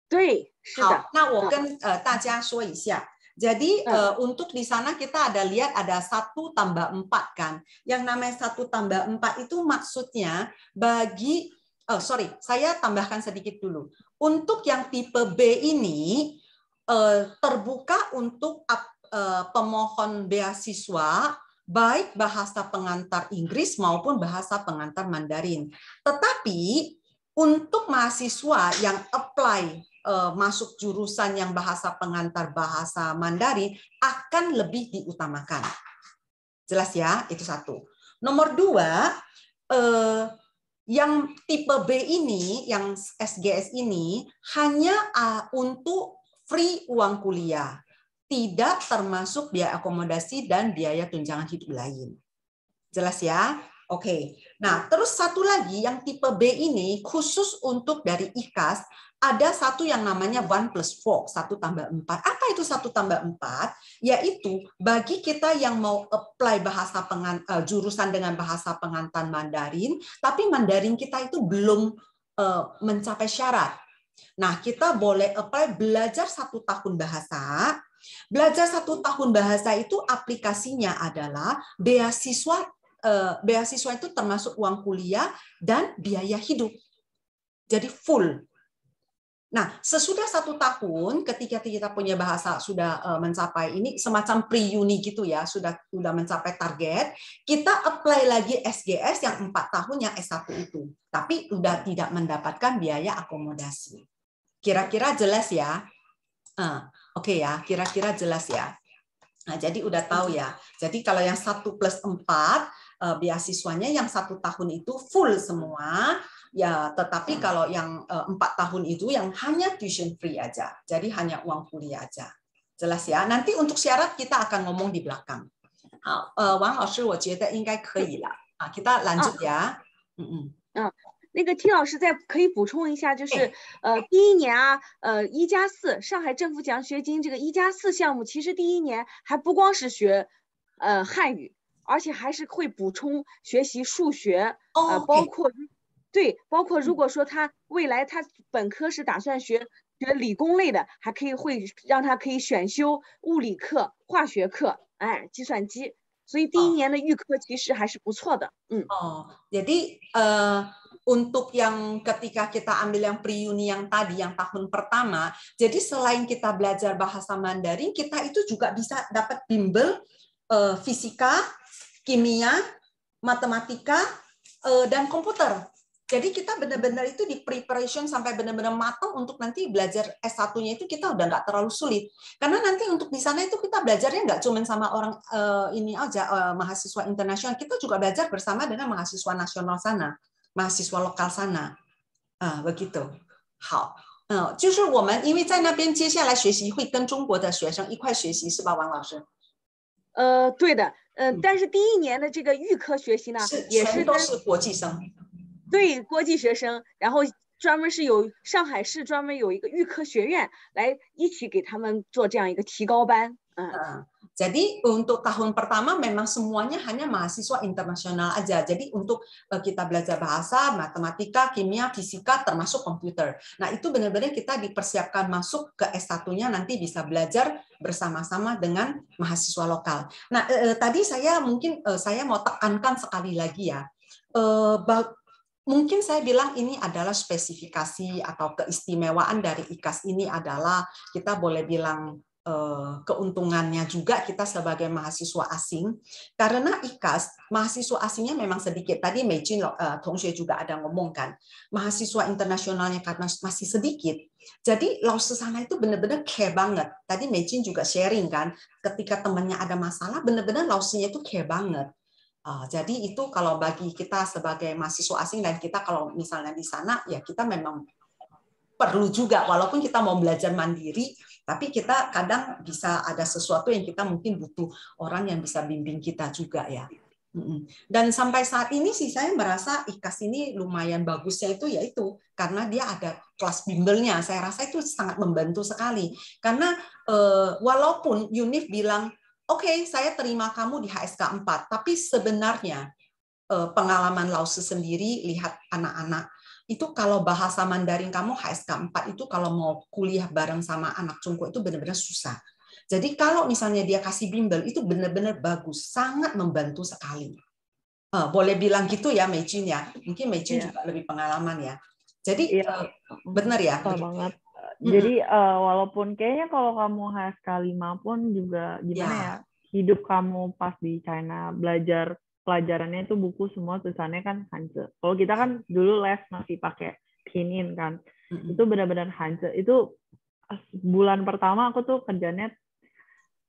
对，好，那我跟呃大家说一下。Jadi uh, untuk di sana kita ada lihat ada satu tambah empat kan. Yang namanya satu tambah empat itu maksudnya bagi oh sorry saya tambahkan sedikit dulu. Untuk yang tipe B ini uh, terbuka untuk uh, pemohon beasiswa baik bahasa pengantar Inggris maupun bahasa pengantar Mandarin. Tetapi untuk mahasiswa yang apply Eh, masuk jurusan yang bahasa pengantar bahasa Mandarin akan lebih diutamakan. Jelas ya, itu satu. Nomor dua, eh, yang tipe B ini, yang SGS ini hanya eh, untuk free uang kuliah, tidak termasuk biaya akomodasi dan biaya tunjangan hidup lain. Jelas ya? Oke. Okay. Nah, terus satu lagi yang tipe B ini khusus untuk dari IKAS ada satu yang namanya one plus four, satu tambah empat. Apa itu satu tambah empat? Yaitu bagi kita yang mau apply bahasa pengan, uh, jurusan dengan bahasa pengantan Mandarin, tapi Mandarin kita itu belum uh, mencapai syarat. Nah, kita boleh apply belajar satu tahun bahasa. Belajar satu tahun bahasa itu aplikasinya adalah beasiswa Eh, beasiswa itu termasuk uang kuliah dan biaya hidup. Jadi full. Nah, sesudah satu tahun, ketika kita punya bahasa sudah eh, mencapai ini semacam pre-uni gitu ya, sudah sudah mencapai target, kita apply lagi SGS yang empat tahun yang S1 itu, tapi sudah tidak mendapatkan biaya akomodasi. Kira-kira jelas ya? Uh, Oke okay ya, kira-kira jelas ya. Nah, jadi udah tahu ya. Jadi kalau yang 1 plus empat uh, beasiswanya yang satu tahun itu full semua ya tetapi hmm. kalau yang eh, empat tahun itu yang hanya tuition free aja jadi hanya uang kuliah aja jelas ya nanti untuk syarat kita akan ngomong di belakang eh, kita lanjut 好，呃，王老师，我觉得应该可以了啊，给大家拦住呀，嗯嗯，嗯。那个听老师再可以补充一下，就是呃第一年啊，呃一加四上海政府奖学金这个一加四项目，其实第一年还不光是学呃汉语，而且还是会补充学习数学啊，包括对，包括如果说他未来他本科是打算学学理工类的，还可以会让他可以选修物理课、化学课，哎，计算机。所以第一年的预科其实还是不错的，嗯。哦，jadi, untuk yang ketika kita ambil yang p r e u n i yang tadi yang tahun pertama, jadi selain kita belajar bahasa Mandarin, kita itu juga bisa dapat timbel, eh, fisika。kimia, matematika, eh, dan komputer. Jadi kita benar-benar itu di preparation sampai benar-benar matang untuk nanti belajar S1-nya itu kita udah nggak terlalu sulit. Karena nanti untuk di sana itu kita belajarnya nggak cuma sama orang uh, ini aja uh, mahasiswa internasional, kita juga belajar bersama dengan mahasiswa nasional sana, mahasiswa lokal sana. Uh, begitu. uh, 嗯，但是第一年的这个预科学习呢，是都是国际生，对国际学生，然后专门是有上海市专门有一个预科学院来一起给他们做这样一个提高班，嗯。Jadi untuk tahun pertama memang semuanya hanya mahasiswa internasional aja. Jadi untuk eh, kita belajar bahasa, matematika, kimia, fisika, termasuk komputer. Nah itu benar-benar kita dipersiapkan masuk ke S1-nya nanti bisa belajar bersama-sama dengan mahasiswa lokal. Nah eh, eh, tadi saya mungkin eh, saya mau tekankan sekali lagi ya. Eh, mungkin saya bilang ini adalah spesifikasi atau keistimewaan dari IKAS ini adalah kita boleh bilang Eh, keuntungannya juga kita sebagai mahasiswa asing karena IKAS mahasiswa asingnya memang sedikit tadi Meijin eh, Tongxue juga ada ngomongkan mahasiswa internasionalnya karena masih sedikit jadi laut sana itu benar-benar care banget tadi Meijin juga sharing kan ketika temannya ada masalah benar-benar lausnya itu care banget eh, jadi itu kalau bagi kita sebagai mahasiswa asing dan kita kalau misalnya di sana ya kita memang perlu juga walaupun kita mau belajar mandiri tapi kita kadang bisa ada sesuatu yang kita mungkin butuh orang yang bisa bimbing kita juga ya. Dan sampai saat ini sih saya merasa IKAS ini lumayan bagusnya itu yaitu karena dia ada kelas bimbelnya. Saya rasa itu sangat membantu sekali. Karena eh, walaupun UNIF bilang, oke okay, saya terima kamu di HSK 4, tapi sebenarnya eh, pengalaman Lause sendiri lihat anak-anak itu kalau bahasa Mandarin kamu HSK 4 itu kalau mau kuliah bareng sama anak cungku itu benar-benar susah. Jadi kalau misalnya dia kasih bimbel itu benar-benar bagus, sangat membantu sekali. Uh, boleh bilang gitu ya Mecin ya. Mungkin Mecin yeah. juga lebih pengalaman ya. Jadi yeah. Iya. uh, benar ya. Betul banget. Jadi uh, walaupun kayaknya kalau kamu HSK 5 pun juga gimana yeah. ya? Hidup kamu pas di China belajar pelajarannya itu buku semua tulisannya kan Hanze. Kalau kita kan dulu les masih pakai pinin kan. Mm-hmm. Itu benar-benar Hanze. Itu bulan pertama aku tuh kerjanya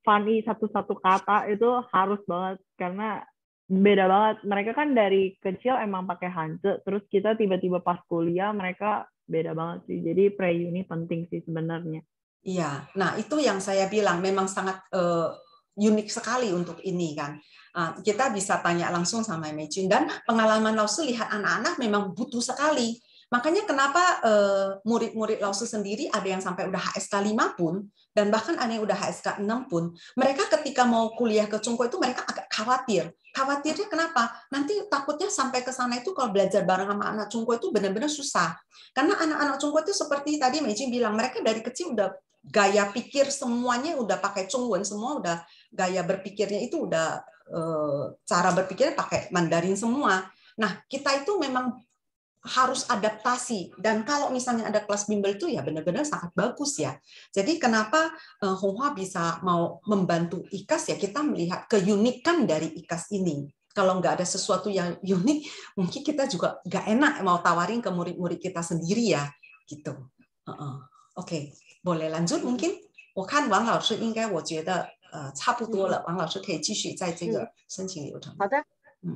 Fanny satu-satu kata itu harus banget karena beda banget. Mereka kan dari kecil emang pakai Hanze, terus kita tiba-tiba pas kuliah mereka beda banget sih. Jadi pre-uni penting sih sebenarnya. Iya, nah itu yang saya bilang memang sangat uh, unik sekali untuk ini kan. Ah, kita bisa tanya langsung sama Imagine. dan pengalaman Lausu lihat anak-anak memang butuh sekali. Makanya kenapa eh, murid-murid Lausu sendiri ada yang sampai udah HSK 5 pun dan bahkan ada yang udah HSK 6 pun, mereka ketika mau kuliah ke Cungko itu mereka agak khawatir. Khawatirnya kenapa? Nanti takutnya sampai ke sana itu kalau belajar bareng sama anak Cungko itu benar-benar susah. Karena anak-anak Cungko itu seperti tadi Mecin bilang, mereka dari kecil udah gaya pikir semuanya udah pakai cungwen, semua udah gaya berpikirnya itu udah Eh, cara berpikirnya pakai Mandarin semua. Nah, kita itu memang harus adaptasi dan kalau misalnya ada kelas bimbel itu ya benar-benar sangat bagus ya. Jadi kenapa eh, Honghua bisa mau membantu IKAS ya kita melihat keunikan dari IKAS ini. Kalau nggak ada sesuatu yang unik, mungkin kita juga nggak enak mau tawarin ke murid-murid kita sendiri ya gitu. Uh -uh. Oke, okay. boleh lanjut mungkin? 我看王老师应该，我觉得呃，差不多了，王老师可以继续在这个申请流程。好的，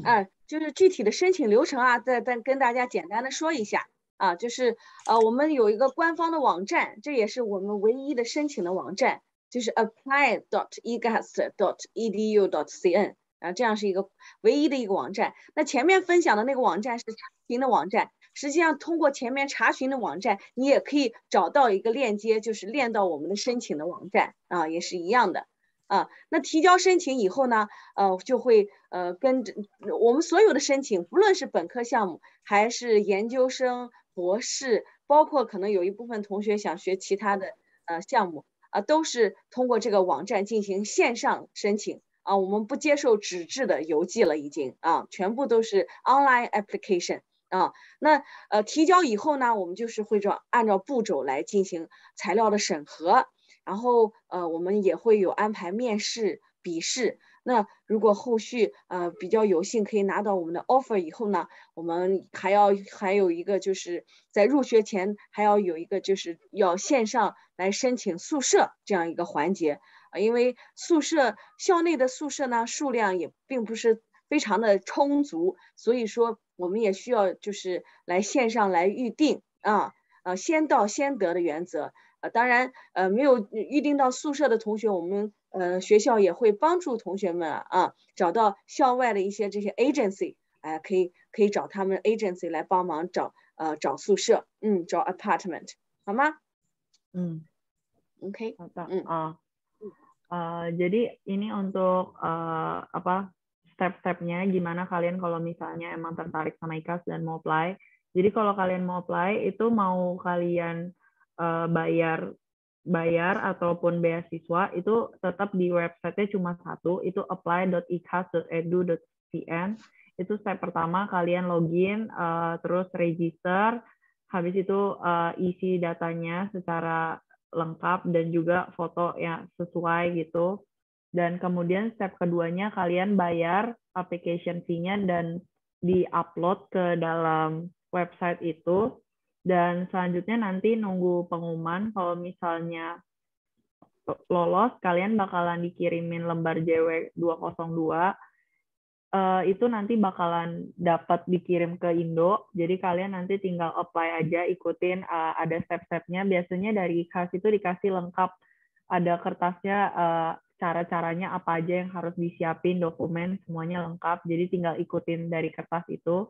嗯，就是具体的申请流程啊，再再跟大家简单的说一下啊，就是呃，我们有一个官方的网站，这也是我们唯一的申请的网站，就是 apply dot egast dot edu dot cn 啊，这样是一个唯一的一个网站。那前面分享的那个网站是查询的网站，实际上通过前面查询的网站，你也可以找到一个链接，就是链到我们的申请的网站啊，也是一样的。啊，那提交申请以后呢，呃，就会呃跟着我们所有的申请，不论是本科项目还是研究生、博士，包括可能有一部分同学想学其他的呃项目啊，都是通过这个网站进行线上申请啊。我们不接受纸质的邮寄了，已经啊，全部都是 online application 啊。那呃提交以后呢，我们就是会照按照步骤来进行材料的审核。然后，呃，我们也会有安排面试、笔试。那如果后续，呃，比较有幸可以拿到我们的 offer 以后呢，我们还要还有一个就是在入学前还要有一个就是要线上来申请宿舍这样一个环节啊，因为宿舍校内的宿舍呢数量也并不是非常的充足，所以说我们也需要就是来线上来预定啊，呃，先到先得的原则。啊，当然，呃，没有预定到宿舍的同学，我们呃学校也会帮助同学们啊，找到校外的一些这些 agency，哎，可以可以找他们 agency 来帮忙找呃找宿舍，嗯，找 apartment，好吗？嗯，OK，好，的，嗯，啊。呃，jadi ini untuk uh, a p a step-stepnya？gimana kalian kalau misalnya emang tertarik sama i k a s dan mau play？jadi kalau kalian mau play itu mau kalian uh, bayar bayar ataupun beasiswa itu tetap di websitenya cuma satu itu apply.ikhas.edu.cn itu step pertama kalian login uh, terus register habis itu uh, isi datanya secara lengkap dan juga foto yang sesuai gitu dan kemudian step keduanya kalian bayar application fee-nya dan diupload ke dalam website itu dan selanjutnya nanti nunggu pengumuman kalau misalnya lolos kalian bakalan dikirimin lembar JW 202 uh, itu nanti bakalan dapat dikirim ke Indo jadi kalian nanti tinggal apply aja ikutin uh, ada step-stepnya biasanya dari khas itu dikasih lengkap ada kertasnya uh, cara-caranya apa aja yang harus disiapin dokumen semuanya lengkap jadi tinggal ikutin dari kertas itu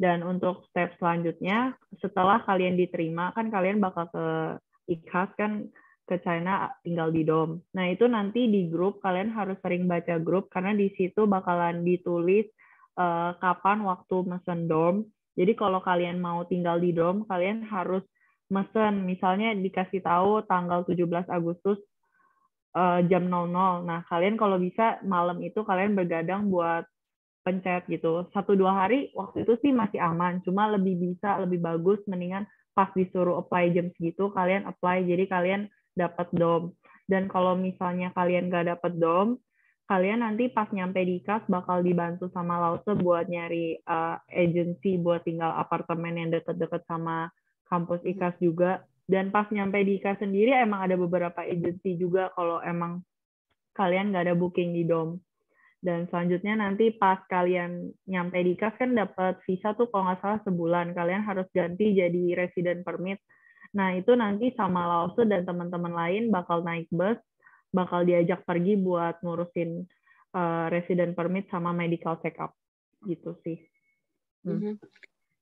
dan untuk step selanjutnya, setelah kalian diterima, kan kalian bakal ke IKAS kan ke China tinggal di DOM. Nah, itu nanti di grup kalian harus sering baca grup karena di situ bakalan ditulis uh, kapan waktu mesen DOM. Jadi kalau kalian mau tinggal di DOM, kalian harus mesen misalnya dikasih tahu tanggal 17 Agustus uh, jam 00. Nah, kalian kalau bisa malam itu kalian bergadang buat pencet gitu satu dua hari waktu itu sih masih aman cuma lebih bisa lebih bagus mendingan pas disuruh apply jam segitu kalian apply jadi kalian dapat dom dan kalau misalnya kalian nggak dapat dom kalian nanti pas nyampe di kas bakal dibantu sama lause buat nyari uh, agency buat tinggal apartemen yang deket-deket sama kampus hmm. ikas juga dan pas nyampe di ikas sendiri emang ada beberapa agency juga kalau emang kalian nggak ada booking di dom dan selanjutnya nanti pas kalian nyampe di kas kan dapat visa tuh kalau nggak salah sebulan kalian harus ganti jadi resident permit nah itu nanti sama Lause dan teman-teman lain bakal naik bus bakal diajak pergi buat ngurusin uh, resident permit sama medical check up gitu sih -hmm. Mm-hmm.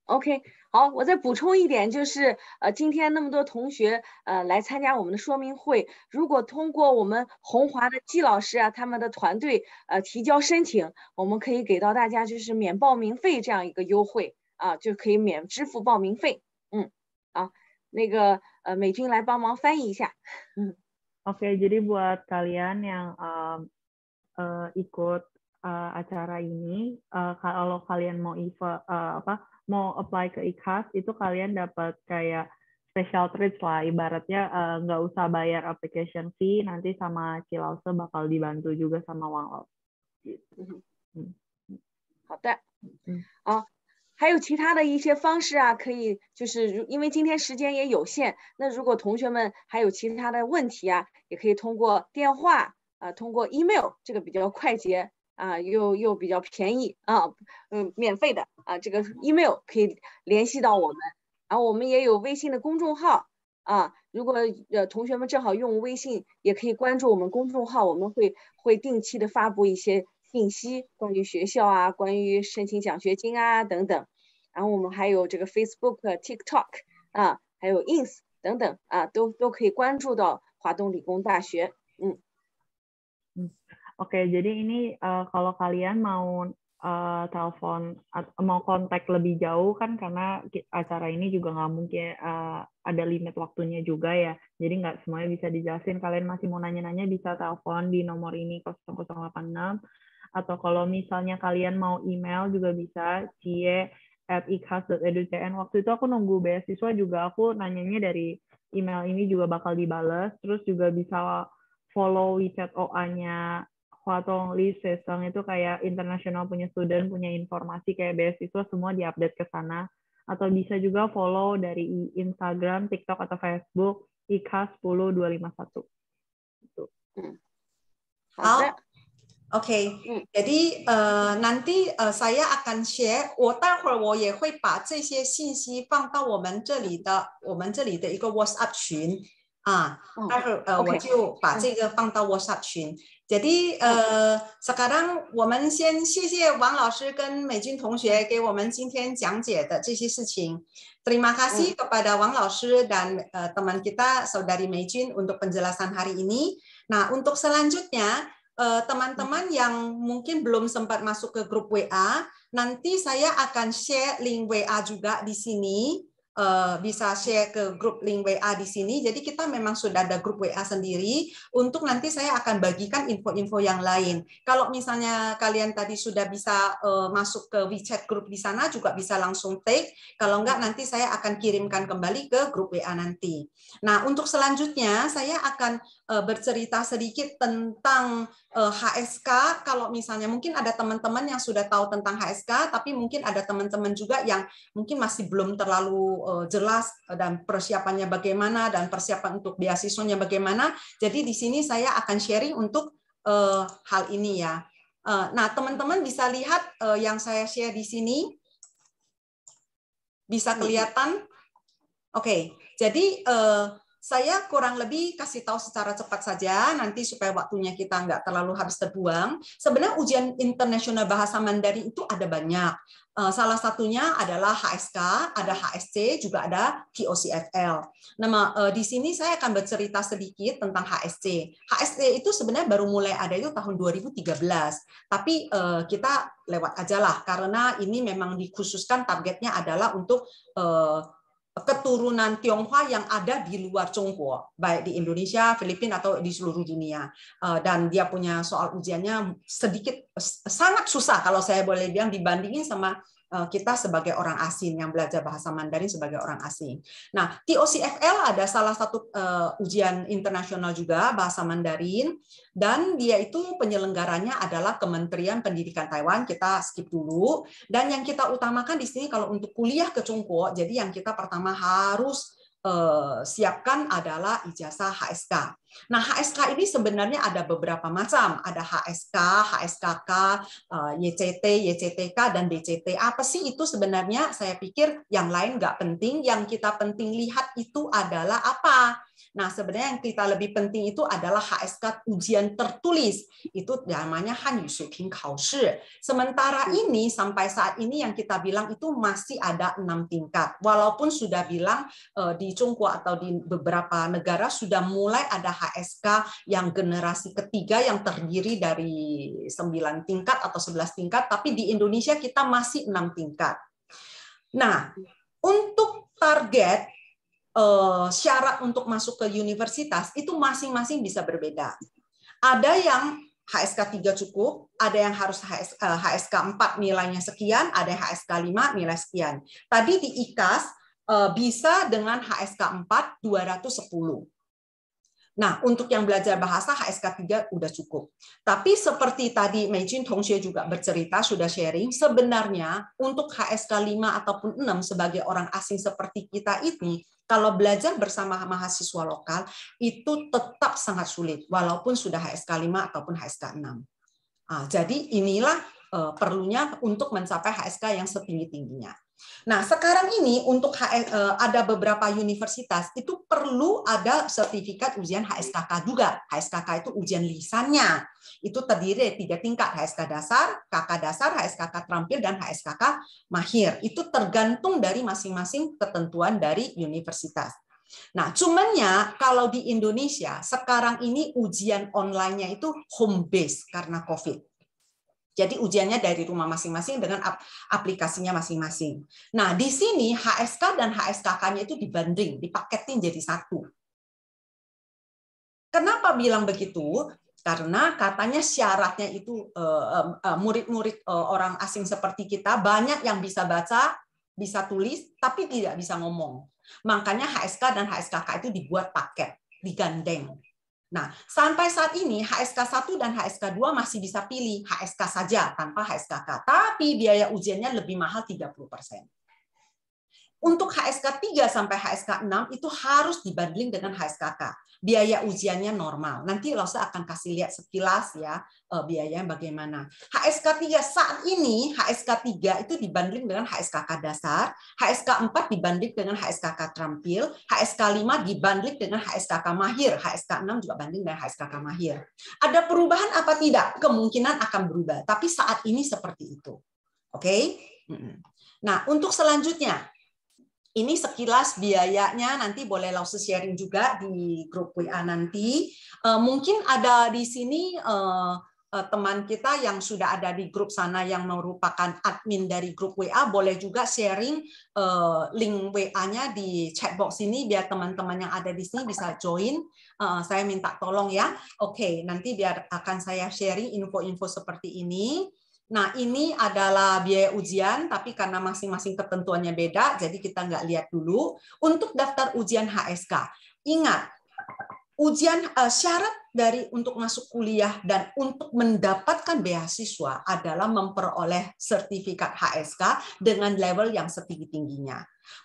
OK，好，我再补充一点，就是呃，今天那么多同学呃来参加我们的说明会，如果通过我们红华的季老师啊，他们的团队呃提交申请，我们可以给到大家就是免报名费这样一个优惠啊，就可以免支付报名费。嗯，啊，那个呃，美军来帮忙翻译一下。嗯，OK，jadi buat kalian yang, eh ikut acara ini, kalau kalian mau event apa mau apply ikhas kalian dapat kayak itu ke special 好哒啊，还有其他的一些方式啊，可以就是因为今天时间也有限，那如果同学们还有其他的问题啊，也可以通过电话啊，通过 email，这个比较快捷啊，又又比较便宜啊，嗯，免费的。啊，这个 email 可以联系到我们，然后我们也有微信的公众号啊，如果呃同学们正好用微信，也可以关注我们公众号，我们会会定期的发布一些信息，关于学校啊，关于申请奖学金啊等等。然后我们还有这个 Facebook、TikTok 啊，还有 Ins 等等啊，都都可以关注到华东理工大学。嗯嗯，OK，jadi ini kalau kalian mau uh, telepon mau kontak lebih jauh kan karena acara ini juga nggak mungkin uh, ada limit waktunya juga ya jadi nggak semuanya bisa dijelasin kalian masih mau nanya-nanya bisa telepon di nomor ini 0086 atau kalau misalnya kalian mau email juga bisa cie at ikhas.edu.cn waktu itu aku nunggu beasiswa juga aku nanyanya dari email ini juga bakal dibales terus juga bisa follow WeChat OA-nya Watong Li Sesong itu kayak internasional punya student, punya informasi kayak beasiswa semua diupdate ke sana. Atau bisa juga follow dari Instagram, TikTok, atau Facebook, IK 10251. Itu. Hmm. Oke, okay. Hmm. jadi uh, nanti uh, saya akan share，我待会儿我也会把这些信息放到我们这里的我们这里的一个 WhatsApp 群。Ah, oh, 待会儿呃，okay. 我就把这个放到 WhatsApp 群。Jadi uh, sekarang 我们先谢谢王老师跟美军同学给我们今天讲解的这些事情。Terima kasih kepada Wang dan teman kita saudari Jun untuk penjelasan hari ini. Nah, untuk selanjutnya teman-teman yang mungkin belum sempat masuk ke grup WA, nanti saya akan share link WA juga di sini. Eh, bisa share ke grup link WA di sini. Jadi kita memang sudah ada grup WA sendiri untuk nanti saya akan bagikan info-info yang lain. Kalau misalnya kalian tadi sudah bisa uh, masuk ke WeChat grup di sana juga bisa langsung take. Kalau enggak nanti saya akan kirimkan kembali ke grup WA nanti. Nah, untuk selanjutnya saya akan uh, bercerita sedikit tentang HSK eh, kalau misalnya mungkin ada teman-teman yang sudah tahu tentang HSK tapi mungkin ada teman-teman juga yang mungkin masih belum terlalu eh, jelas eh, dan persiapannya bagaimana dan persiapan untuk beasiswanya bagaimana. Jadi di sini saya akan sharing untuk hal ini ya. Nah, teman-teman bisa lihat yang saya share di sini. Bisa iya. kelihatan? Oke. Okay. Jadi saya kurang lebih kasih tahu secara cepat saja nanti supaya waktunya kita nggak terlalu harus terbuang. Sebenarnya ujian internasional bahasa Mandarin itu ada banyak. Eh, salah satunya adalah HSK, ada HSC, juga ada POCFL. Nama eh, di sini saya akan bercerita sedikit tentang HSC. HSC itu sebenarnya baru mulai ada itu tahun 2013, tapi eh, kita lewat aja lah karena ini memang dikhususkan targetnya adalah untuk keturunan Tionghoa yang ada di luar Cungkuo, baik di Indonesia, Filipina atau di seluruh dunia. Eh, dan dia punya soal ujiannya sedikit sangat susah kalau saya boleh bilang dibandingin sama Eh, kita sebagai orang asing yang belajar bahasa Mandarin sebagai orang asing. Nah, TOCFL ada salah satu uh, ujian internasional juga bahasa Mandarin dan dia itu penyelenggaranya adalah Kementerian Pendidikan Taiwan. Kita skip dulu dan yang kita utamakan di sini kalau untuk kuliah ke Cungkuo, jadi yang kita pertama harus Eh, siapkan adalah ijazah HSK. Nah, HSK ini sebenarnya ada beberapa macam. Ada HSK, HSKK, eh, YCT, YCTK, dan DCT. Apa sih itu sebenarnya? Saya pikir yang lain nggak penting. Yang kita penting lihat itu adalah apa Nah, sebenarnya yang kita lebih penting itu adalah HSK ujian tertulis. Itu namanya Han Hanyu Shuting Kaoshi. Sementara hmm. ini sampai saat ini yang kita bilang itu masih ada enam tingkat. Walaupun sudah bilang eh, di Cungkwa atau di beberapa negara sudah mulai ada HSK yang generasi ketiga yang terdiri dari sembilan tingkat atau sebelas tingkat, tapi di Indonesia kita masih enam tingkat. Nah, untuk target Eh, syarat untuk masuk ke universitas itu masing-masing bisa berbeda. Ada yang HSK 3 cukup, ada yang harus HSK eh, 4 nilainya sekian, ada yang HSK 5 nilai sekian. Tadi di IKAS eh, bisa dengan HSK 4 210. Nah, untuk yang belajar bahasa HSK 3 udah cukup. Tapi seperti tadi Mei Jin juga bercerita, sudah sharing, sebenarnya untuk HSK 5 ataupun 6 sebagai orang asing seperti kita ini, kalau belajar bersama mahasiswa lokal itu tetap sangat sulit, walaupun sudah HSK 5 ataupun HSK 6. Nah, jadi inilah eh, perlunya untuk mencapai HSK yang setinggi-tingginya. Nah, sekarang ini untuk HN, eh, ada beberapa universitas itu perlu ada sertifikat ujian HSKK juga. HSKK itu ujian lisannya. Itu terdiri dari tiga tingkat, HSK dasar, KK dasar, HSKK terampil, dan HSKK mahir. Itu tergantung dari masing-masing ketentuan dari universitas. Nah, cumannya kalau di Indonesia sekarang ini ujian online-nya itu home base karena COVID. Jadi ujiannya dari rumah masing-masing dengan aplikasinya masing-masing. Nah, di sini HSK dan HSKK-nya itu dibanding, dipaketin jadi satu. Kenapa bilang begitu? Karena katanya syaratnya itu eh, eh, murid-murid eh, orang asing seperti kita banyak yang bisa baca, bisa tulis, tapi tidak bisa ngomong. Makanya HSK dan HSKK itu dibuat paket, digandeng Nah, sampai saat ini HSK 1 dan HSK 2 masih bisa pilih HSK saja tanpa HSKK, tapi biaya ujiannya lebih mahal 30% untuk HSK 3 sampai HSK 6 itu harus dibanding dengan HSKK. Biaya ujiannya normal. Nanti Losa akan kasih lihat sekilas ya biayanya bagaimana. HSK 3 saat ini HSK 3 itu dibanding dengan HSKK dasar, HSK 4 dibanding dengan HSKK terampil, HSK 5 dibanding dengan HSKK mahir, HSK 6 juga banding dengan HSKK mahir. Ada perubahan apa tidak? Kemungkinan akan berubah, tapi saat ini seperti itu. Oke? Okay? Nah, untuk selanjutnya ini sekilas biayanya nanti boleh langsung sharing juga di grup WA nanti. Eh, mungkin ada di sini eh, eh, teman kita yang sudah ada di grup sana yang merupakan admin dari grup WA boleh juga sharing link WA-nya di chat box ini biar teman-teman yang ada di sini bisa join. saya minta tolong ya. Oke, nanti biar akan saya sharing info-info seperti ini. Nah, ini adalah biaya ujian, tapi karena masing-masing ketentuannya beda, jadi kita nggak lihat dulu. Untuk daftar ujian HSK, ingat, ujian uh, syarat dari untuk masuk kuliah dan untuk mendapatkan beasiswa adalah memperoleh sertifikat HSK dengan level yang setinggi-tingginya.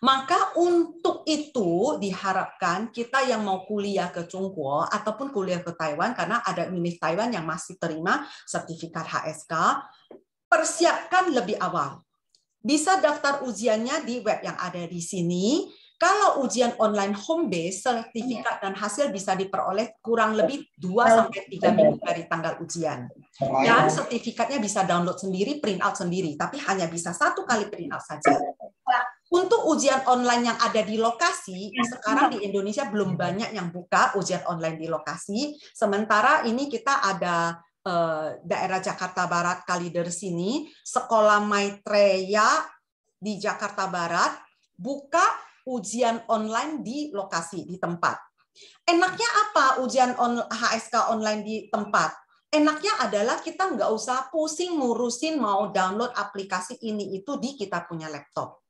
Maka untuk itu diharapkan kita yang mau kuliah ke Cungkuo ataupun kuliah ke Taiwan karena ada Unif Taiwan yang masih terima sertifikat HSK, persiapkan lebih awal. Bisa daftar ujiannya di web yang ada di sini kalau ujian online home base, sertifikat dan hasil bisa diperoleh kurang lebih 2 nah, sampai 3 minggu dari tanggal ujian. Nah, dan ya. sertifikatnya bisa download sendiri, print out sendiri, tapi hanya bisa satu kali print out saja. Untuk ujian online yang ada di lokasi, sekarang di Indonesia belum banyak yang buka ujian online di lokasi. Sementara ini kita ada eh, daerah Jakarta Barat Kalider sini, Sekolah Maitreya di Jakarta Barat buka ujian online di lokasi, di tempat. Enaknya apa ujian on, HSK online di tempat? Enaknya adalah kita nggak usah pusing ngurusin mau download aplikasi ini itu di kita punya laptop.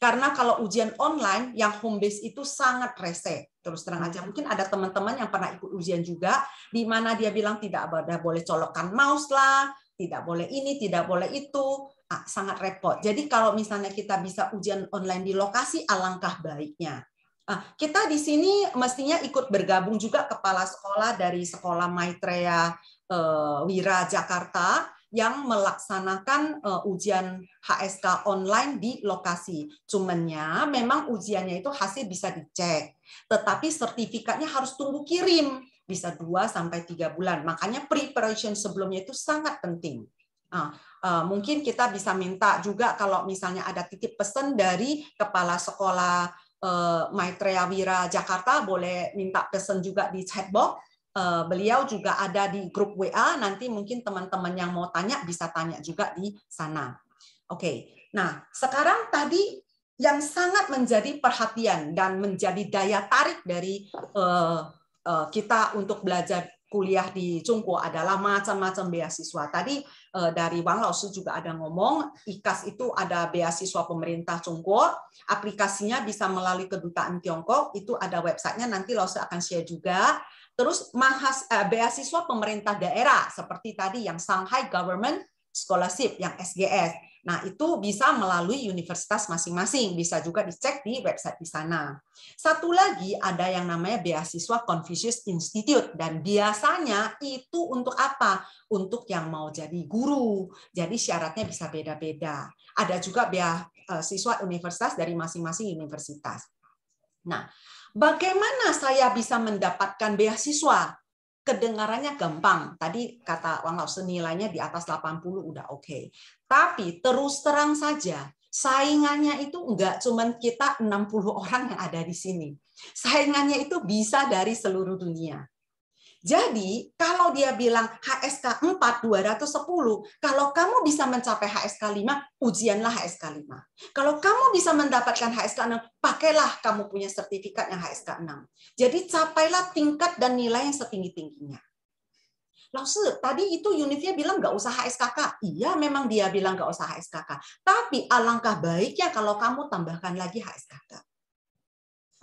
Karena kalau ujian online yang home base itu sangat rese. Terus terang aja mungkin ada teman-teman yang pernah ikut ujian juga di mana dia bilang tidak ada boleh colokan mouse lah, tidak boleh ini, tidak boleh itu sangat repot. Jadi kalau misalnya kita bisa ujian online di lokasi, alangkah baiknya. Kita di sini mestinya ikut bergabung juga kepala sekolah dari sekolah Maitreya e, Wira Jakarta yang melaksanakan e, ujian HSK online di lokasi. Cumannya memang ujiannya itu hasil bisa dicek, tetapi sertifikatnya harus tunggu kirim bisa 2 sampai tiga bulan. Makanya preparation sebelumnya itu sangat penting. Eh, mungkin kita bisa minta juga kalau misalnya ada titip pesan dari kepala sekolah eh, Maitreya Wira Jakarta boleh minta pesan juga di chatbox eh, beliau juga ada di grup WA. Nanti mungkin teman-teman yang mau tanya bisa tanya juga di sana. Oke, nah sekarang tadi yang sangat menjadi perhatian dan menjadi daya tarik dari kita untuk belajar kuliah di Cungko adalah macam-macam beasiswa. Tadi eh, dari Wang Laosi juga ada ngomong, IKAS itu ada beasiswa pemerintah Cungko, aplikasinya bisa melalui kedutaan Tiongkok, itu ada websitenya, nanti Laosi akan share juga. Terus mahas, eh, beasiswa pemerintah daerah, seperti tadi yang Shanghai Government Scholarship, yang SGS Nah, itu bisa melalui universitas masing-masing, bisa juga dicek di website di sana. Satu lagi ada yang namanya beasiswa Confucius Institute dan biasanya itu untuk apa? Untuk yang mau jadi guru. Jadi syaratnya bisa beda-beda. Ada juga beasiswa universitas dari masing-masing universitas. Nah, bagaimana saya bisa mendapatkan beasiswa? kedengarannya gampang. Tadi kata Wang Lao, senilainya di atas 80 udah oke. Okay. Tapi terus terang saja, saingannya itu enggak cuma kita 60 orang yang ada di sini. Saingannya itu bisa dari seluruh dunia. Jadi, kalau dia bilang HSK 4 210, kalau kamu bisa mencapai HSK 5, ujianlah HSK 5. Kalau kamu bisa mendapatkan HSK 6, pakailah kamu punya sertifikat yang HSK 6. Jadi, capailah tingkat dan nilai yang setinggi-tingginya. Lalu tadi itu unitnya bilang nggak usah HSKK. Iya, memang dia bilang nggak usah HSKK. Tapi alangkah baiknya kalau kamu tambahkan lagi HSKK.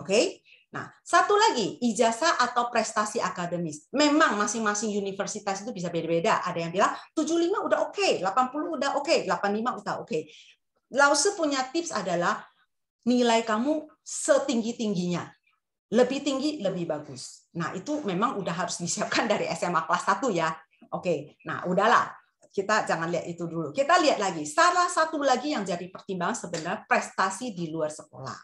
Oke, okay? Nah, satu lagi, ijazah atau prestasi akademis. Memang masing-masing universitas itu bisa beda-beda. Ada yang bilang 75 udah oke, okay, 80 udah oke, okay, 85 udah oke. Okay. Lause punya tips adalah nilai kamu setinggi-tingginya. Lebih tinggi, lebih bagus. Nah, itu memang udah harus <laughs> disiapkan dari SMA kelas 1 ya. Oke, nah udahlah. Kita jangan lihat itu dulu. Kita lihat lagi. Salah satu lagi yang jadi pertimbangan sebenarnya prestasi di luar sekolah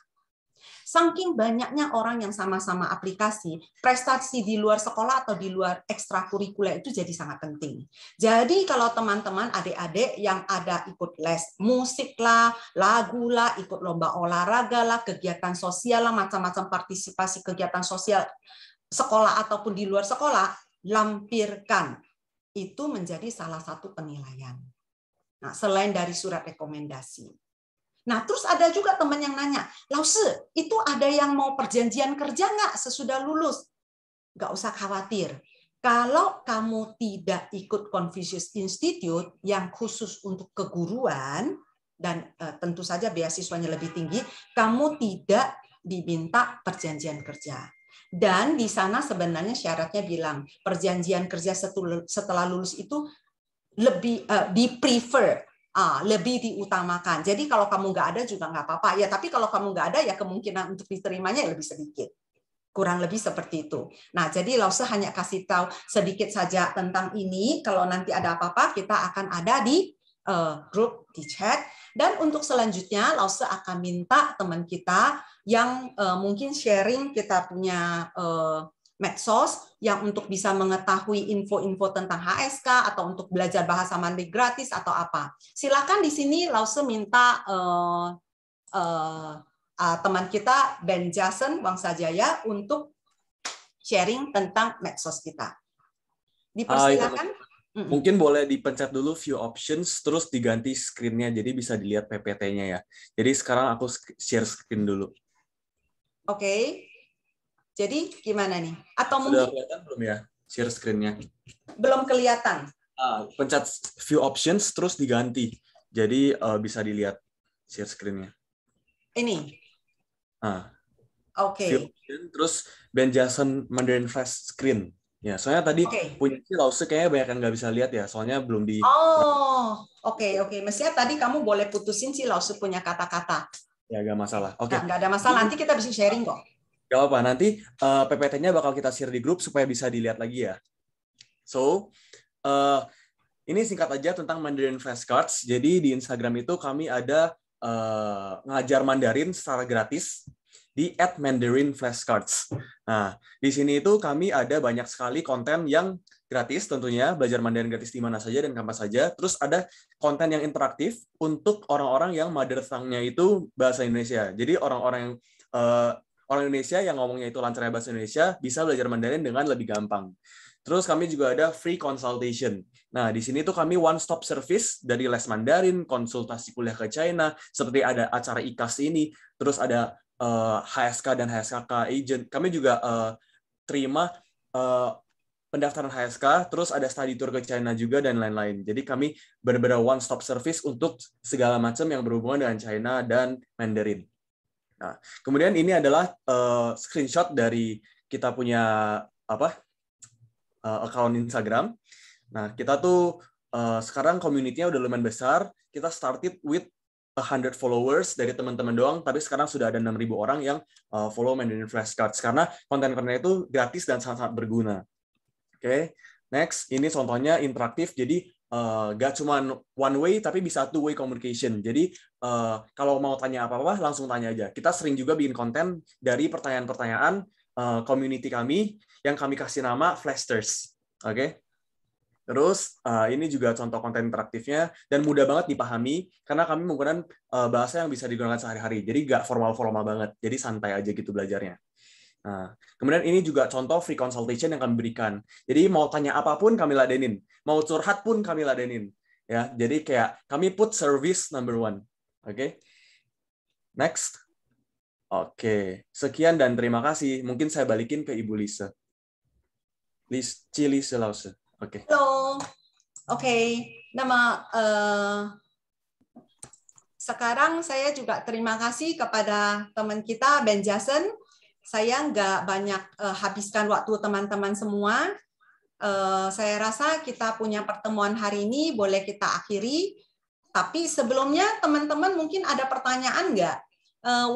Saking banyaknya orang yang sama-sama aplikasi, prestasi di luar sekolah atau di luar ekstrakurikuler itu jadi sangat penting. Jadi kalau teman-teman adik-adik yang ada ikut les musik lah, lagu lah, ikut lomba olahraga lah, kegiatan sosial lah, macam-macam partisipasi kegiatan sosial sekolah ataupun di luar sekolah, lampirkan. Itu menjadi salah satu penilaian. Nah, selain dari surat rekomendasi. Nah, terus ada juga teman yang nanya, Lause, itu ada yang mau perjanjian kerja nggak sesudah lulus? Nggak usah khawatir. Kalau kamu tidak ikut Confucius Institute yang khusus untuk keguruan, dan eh, tentu saja beasiswanya lebih tinggi, kamu tidak diminta perjanjian kerja. Dan di sana sebenarnya syaratnya bilang perjanjian kerja setelah lulus itu lebih uh, di prefer uh, lebih diutamakan. Jadi kalau kamu nggak ada juga nggak apa-apa ya. Tapi kalau kamu nggak ada ya kemungkinan untuk diterimanya ya lebih sedikit. Kurang lebih seperti itu. Nah, jadi Lause hanya kasih tahu sedikit saja tentang ini. Kalau nanti ada apa-apa, kita akan ada di uh, grup di chat. Dan untuk selanjutnya, Lause akan minta teman kita yang uh, mungkin sharing kita punya uh, medsos yang untuk bisa mengetahui info-info tentang HSK atau untuk belajar bahasa Mandarin gratis atau apa. Silakan di sini Lause minta uh, uh, uh, teman kita Ben Jason Wangsa Jaya untuk sharing tentang medsos kita. Dipersilakan. Uh, Mungkin boleh dipencet dulu view options, terus diganti screen jadi bisa dilihat PPT-nya ya. Jadi sekarang aku share screen dulu. Oke. Okay. Jadi gimana nih? Atau Sudah mungkin kelihatan belum ya share screen-nya? Belum kelihatan. Uh, pencet view options terus diganti. Jadi uh, bisa dilihat share screen-nya. Ini. Uh, Oke. Okay. terus Ben Jason Mandarin Fast screen. Ya, soalnya tadi okay. punya si Lause kayaknya banyak yang nggak bisa lihat ya, soalnya belum di. Oh, oke okay, oke. Okay. Mestinya tadi kamu boleh putusin si Lause punya kata-kata. Ya, nggak masalah. Oke. Okay. Nah, nggak ada masalah. Nanti kita bisa sharing kok. Gak apa-apa, nanti uh, eh, PPT-nya bakal kita share di grup supaya bisa dilihat lagi ya. So, uh, ini singkat aja tentang Mandarin Flashcards. Jadi di Instagram itu kami ada uh, ngajar Mandarin secara gratis di at Mandarin Flashcards. Nah, di sini itu kami ada banyak sekali konten yang gratis tentunya, belajar Mandarin gratis di mana saja dan kapan saja. Terus ada konten yang interaktif untuk orang-orang yang mother tongue-nya itu bahasa Indonesia. Jadi orang-orang yang uh, orang Indonesia yang ngomongnya itu lancar bahasa Indonesia bisa belajar Mandarin dengan lebih gampang. Terus kami juga ada free consultation. Nah, di sini tuh kami one stop service dari les Mandarin, konsultasi kuliah ke China, seperti ada acara IKAS ini, terus ada uh, eh, HSK dan HSKK agent. Kami juga uh, terima uh, pendaftaran HSK, terus ada study tour ke China juga dan lain-lain. Jadi kami benar-benar one stop service untuk segala macam yang berhubungan dengan China dan Mandarin. Nah, kemudian ini adalah uh, screenshot dari kita punya apa uh, account Instagram. Nah, kita tuh uh, sekarang community-nya udah lumayan besar. Kita started with 100 followers dari teman-teman doang, tapi sekarang sudah ada 6.000 orang yang uh, follow Mandarin Flashcards karena konten-kontennya itu gratis dan sangat-sangat berguna. Oke, okay. next ini contohnya interaktif. Jadi uh, gak cuma one way tapi bisa two way communication. Jadi uh, kalau mau tanya apa-apa langsung tanya aja. Kita sering juga bikin konten dari pertanyaan-pertanyaan uh, community kami yang kami kasih nama Flasters. Oke. Okay? Terus uh, ini juga contoh konten interaktifnya dan mudah banget dipahami karena kami menggunakan uh, bahasa yang bisa digunakan sehari-hari. Jadi gak formal-formal banget. Jadi santai aja gitu belajarnya. Nah, kemudian ini juga contoh free consultation yang kami berikan. Jadi mau tanya apapun kami ladenin, mau curhat pun kami ladenin. Ya, jadi kayak kami put service number one. Oke, okay? next. Oke, sekian dan terima kasih. Mungkin saya balikin ke Ibu Lisa. Lis, Cili Selause. Oke. Okay. Halo. Oke, okay. nama uh, sekarang saya juga terima kasih kepada teman kita Ben Jason saya nggak banyak uh, habiskan waktu teman-teman semua. Uh, saya rasa kita punya pertemuan hari ini boleh kita akhiri. Tapi sebelumnya teman-teman mungkin ada pertanyaan nggak? Uh,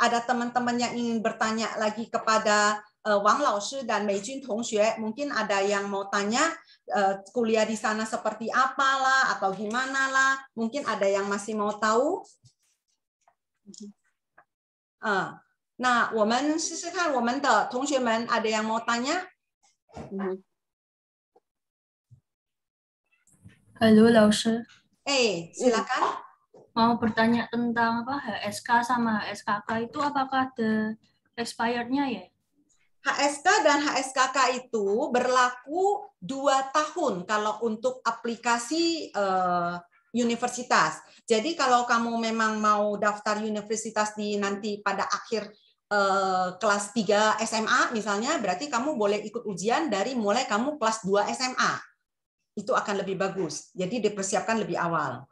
ada teman teman-teman yang ingin bertanya lagi kepada uh, Wang Laoshi dan Mei Jun mungkin ada yang mau tanya. Eh, kuliah di sana seperti apalah atau gimana lah. Mungkin ada yang masih mau tahu. Eh, nah nah, teman ada yang mau tanya? Halo, Lause. Eh, silakan. Mau bertanya tentang apa HSK sama SKK itu apakah the expirednya ya? HSK dan HSKK itu berlaku dua tahun kalau untuk aplikasi eh, universitas. Jadi kalau kamu memang mau daftar universitas di nanti pada akhir eh, kelas 3 SMA misalnya, berarti kamu boleh ikut ujian dari mulai kamu kelas 2 SMA. Itu akan lebih bagus. Jadi dipersiapkan lebih awal.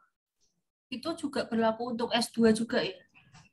Itu juga berlaku untuk S2 juga ya?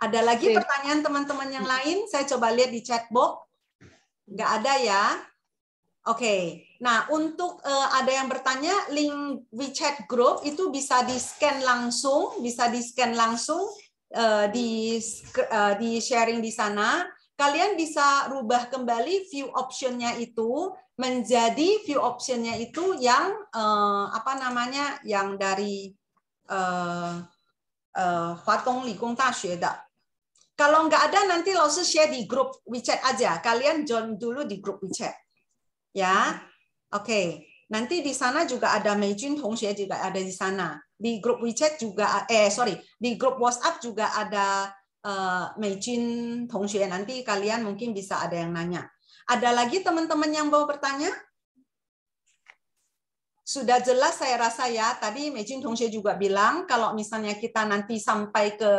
Ada lagi Oke. pertanyaan teman-teman yang lain? Saya coba lihat di chat box. Nggak ada ya? Oke. Nah, untuk uh, ada yang bertanya, link WeChat group itu bisa di-scan langsung, bisa di-scan langsung, uh, di, uh, eh, di-sharing di sana. Kalian bisa rubah kembali view optionnya itu menjadi view optionnya itu yang uh, apa namanya, yang dari uh, uh, Likung 的 kalau nggak ada nanti langsung share di grup WeChat aja. Kalian join dulu di grup WeChat. Ya. Oke. Okay. Nanti di sana juga ada Mei Jun Tongxue juga ada di sana. Di grup WeChat juga eh sorry, di grup WhatsApp juga ada uh, Mei Jun Tongxue. Nanti kalian mungkin bisa ada yang nanya. Ada lagi teman-teman yang mau bertanya? Sudah jelas saya rasa ya. Tadi Mei Jun Tongxue juga bilang kalau misalnya kita nanti sampai ke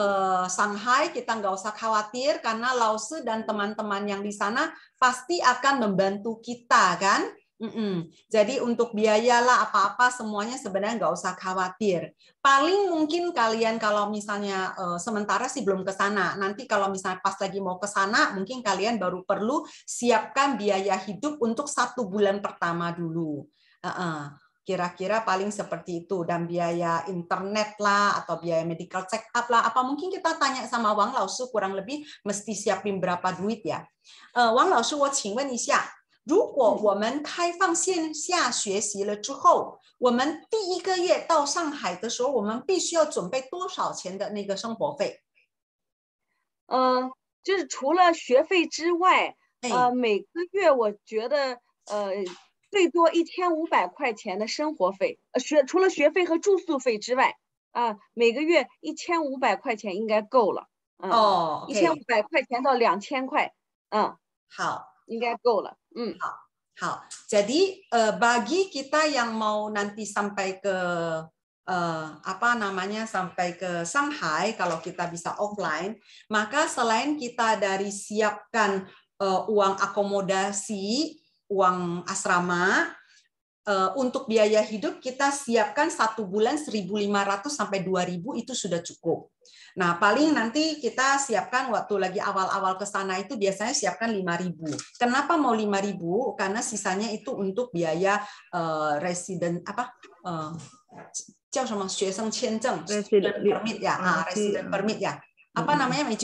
Eh, Shanghai kita nggak usah khawatir karena Lause dan teman-teman yang di sana pasti akan membantu kita kan. Mm-mm. Jadi untuk biaya lah apa-apa semuanya sebenarnya nggak usah khawatir. Paling mungkin kalian kalau misalnya e, sementara sih belum ke sana. Nanti kalau misalnya pas lagi mau ke sana, mungkin kalian baru perlu siapkan biaya hidup untuk satu bulan pertama dulu. Uh-uh. Kira-kira paling seperti itu dan biaya internet lah atau biaya medical check-up lah apa mungkin kita tanya sama Wang l u 老师，kurang lebih mesti siapin berapa duit ya？bertanya, Wang Lausu, saya jika kita membuka belajar secara daring, kita pada bulan pertama Uh, 呃，a 老师，我 a 问一下，如果我们开放线下学习了之后，我们第一个 a 到上海的时候，我们必须要准备多少钱的那个生活费？嗯，就是除了学费之外，呃，每个月我觉得呃。最多一千五百块钱的生活费，学除了学费和住宿费之外，啊，每个月一千五百块钱应该够了。哦，一千五百块钱到两千块，嗯，好，应该够了。嗯，好，好。jadi, 呃，bagi kita yang mau nanti sampai ke 呃，apa namanya sampai ke Shanghai kalau kita bisa offline, maka selain kita dari siapkan uang akomodasi。uang asrama eh, untuk biaya hidup kita siapkan satu bulan 1.500 sampai 2.000 itu sudah cukup. Nah, paling nanti kita siapkan waktu lagi awal-awal ke sana itu biasanya siapkan 5.000. Kenapa mau 5.000? Karena sisanya itu untuk biaya uh, eh, resident apa uh, sama resident permit ya, iya. ah, resident iya. permit ya. Apa namanya, Mei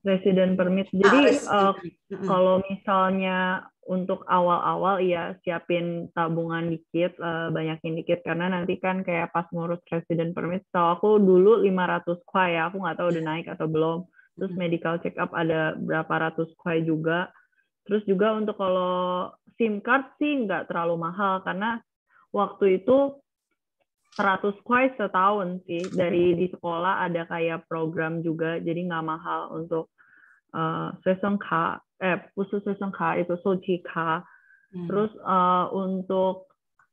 Resident permit. Ah, Jadi eh, kalau misalnya untuk awal-awal ya siapin tabungan dikit, uh, banyakin dikit karena nanti kan kayak pas ngurus resident permit, so aku dulu 500 kuai, ya, aku nggak tahu udah naik atau belum. Terus medical check up ada berapa ratus kuai juga. Terus juga untuk kalau SIM card sih nggak terlalu mahal karena waktu itu 100 kuai setahun sih dari di sekolah ada kayak program juga jadi nggak mahal untuk uh, khusus itu Terus untuk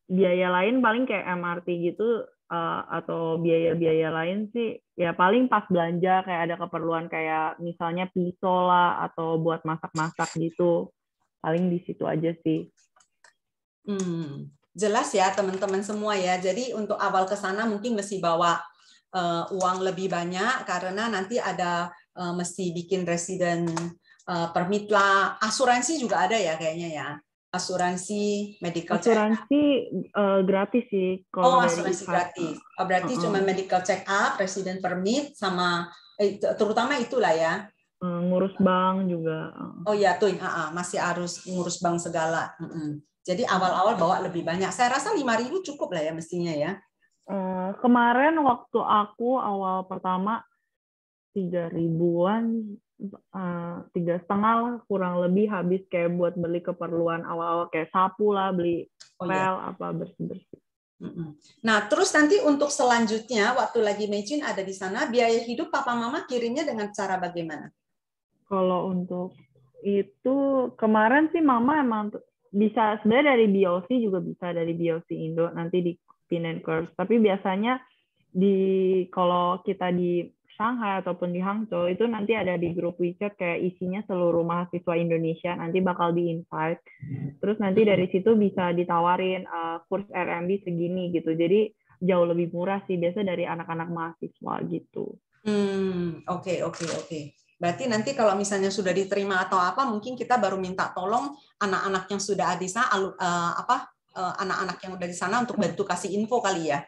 biaya lain paling kayak MRT gitu atau biaya-biaya lain sih ya paling pas belanja kayak ada keperluan kayak misalnya pisau lah atau buat masak-masak gitu paling di situ aja sih. Hmm jelas ya teman-teman semua ya. Jadi untuk awal kesana mungkin mesti bawa eh, uang lebih banyak karena nanti ada Eh, mesti bikin resident eh, permit lah. Asuransi juga ada ya kayaknya ya. Asuransi medical asuransi check uh, gratis sih kalau Oh, asuransi gratis. Oh, berarti uh -uh. cuma medical check up, resident permit sama eh, terutama itulah ya. Uh, ngurus bank juga. Oh iya tuh, uh -uh, masih harus ngurus bank segala. Uh -uh. Jadi awal-awal bawa lebih banyak. Saya rasa ribu cukup lah ya mestinya ya. Uh, kemarin waktu aku awal pertama tiga ribuan eh, tiga setengah lah kurang lebih habis kayak buat beli keperluan awal-awal kayak sapu lah beli oh, pel iya. apa bersih-bersih. Nah terus nanti untuk selanjutnya waktu lagi Mecin ada di sana biaya hidup papa mama kirimnya dengan cara bagaimana? Kalau untuk itu kemarin sih mama emang bisa sebenarnya dari BOC juga bisa dari BOC Indo nanti di and kurs tapi biasanya di kalau kita di Shanghai ataupun di Hangzhou itu nanti ada di grup WeChat kayak isinya seluruh mahasiswa Indonesia nanti bakal di invite. Terus nanti dari situ bisa ditawarin uh, kurs RMB segini gitu. Jadi jauh lebih murah sih biasa dari anak-anak mahasiswa gitu. Hmm, oke oke oke. Berarti nanti kalau misalnya sudah diterima atau apa mungkin kita baru minta tolong anak-anak yang sudah ada di sana uh, eh, apa eh, anak-anak yang udah di sana untuk bantu kasih info kali ya.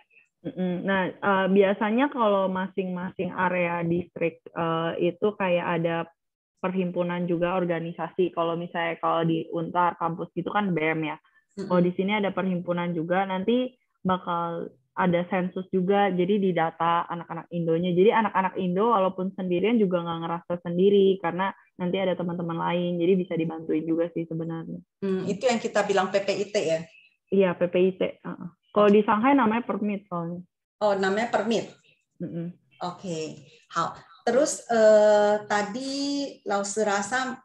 Nah, uh, biasanya kalau masing-masing area distrik uh, itu kayak ada perhimpunan juga organisasi. Kalau misalnya kalau di Untar kampus itu kan BEM ya. Kalau di sini ada perhimpunan juga, nanti bakal ada sensus juga. Jadi di data anak-anak Indonya. Jadi anak-anak Indo walaupun sendirian juga nggak ngerasa sendiri karena nanti ada teman-teman lain. Jadi bisa dibantuin juga sih sebenarnya. Hmm, itu yang kita bilang PPIT ya? Iya PPIT. Uh -uh. Kalau di Shanghai namanya permit soalnya. Oh, namanya permit. Mm -hmm. Oke, Terus eh, tadi Lau serasa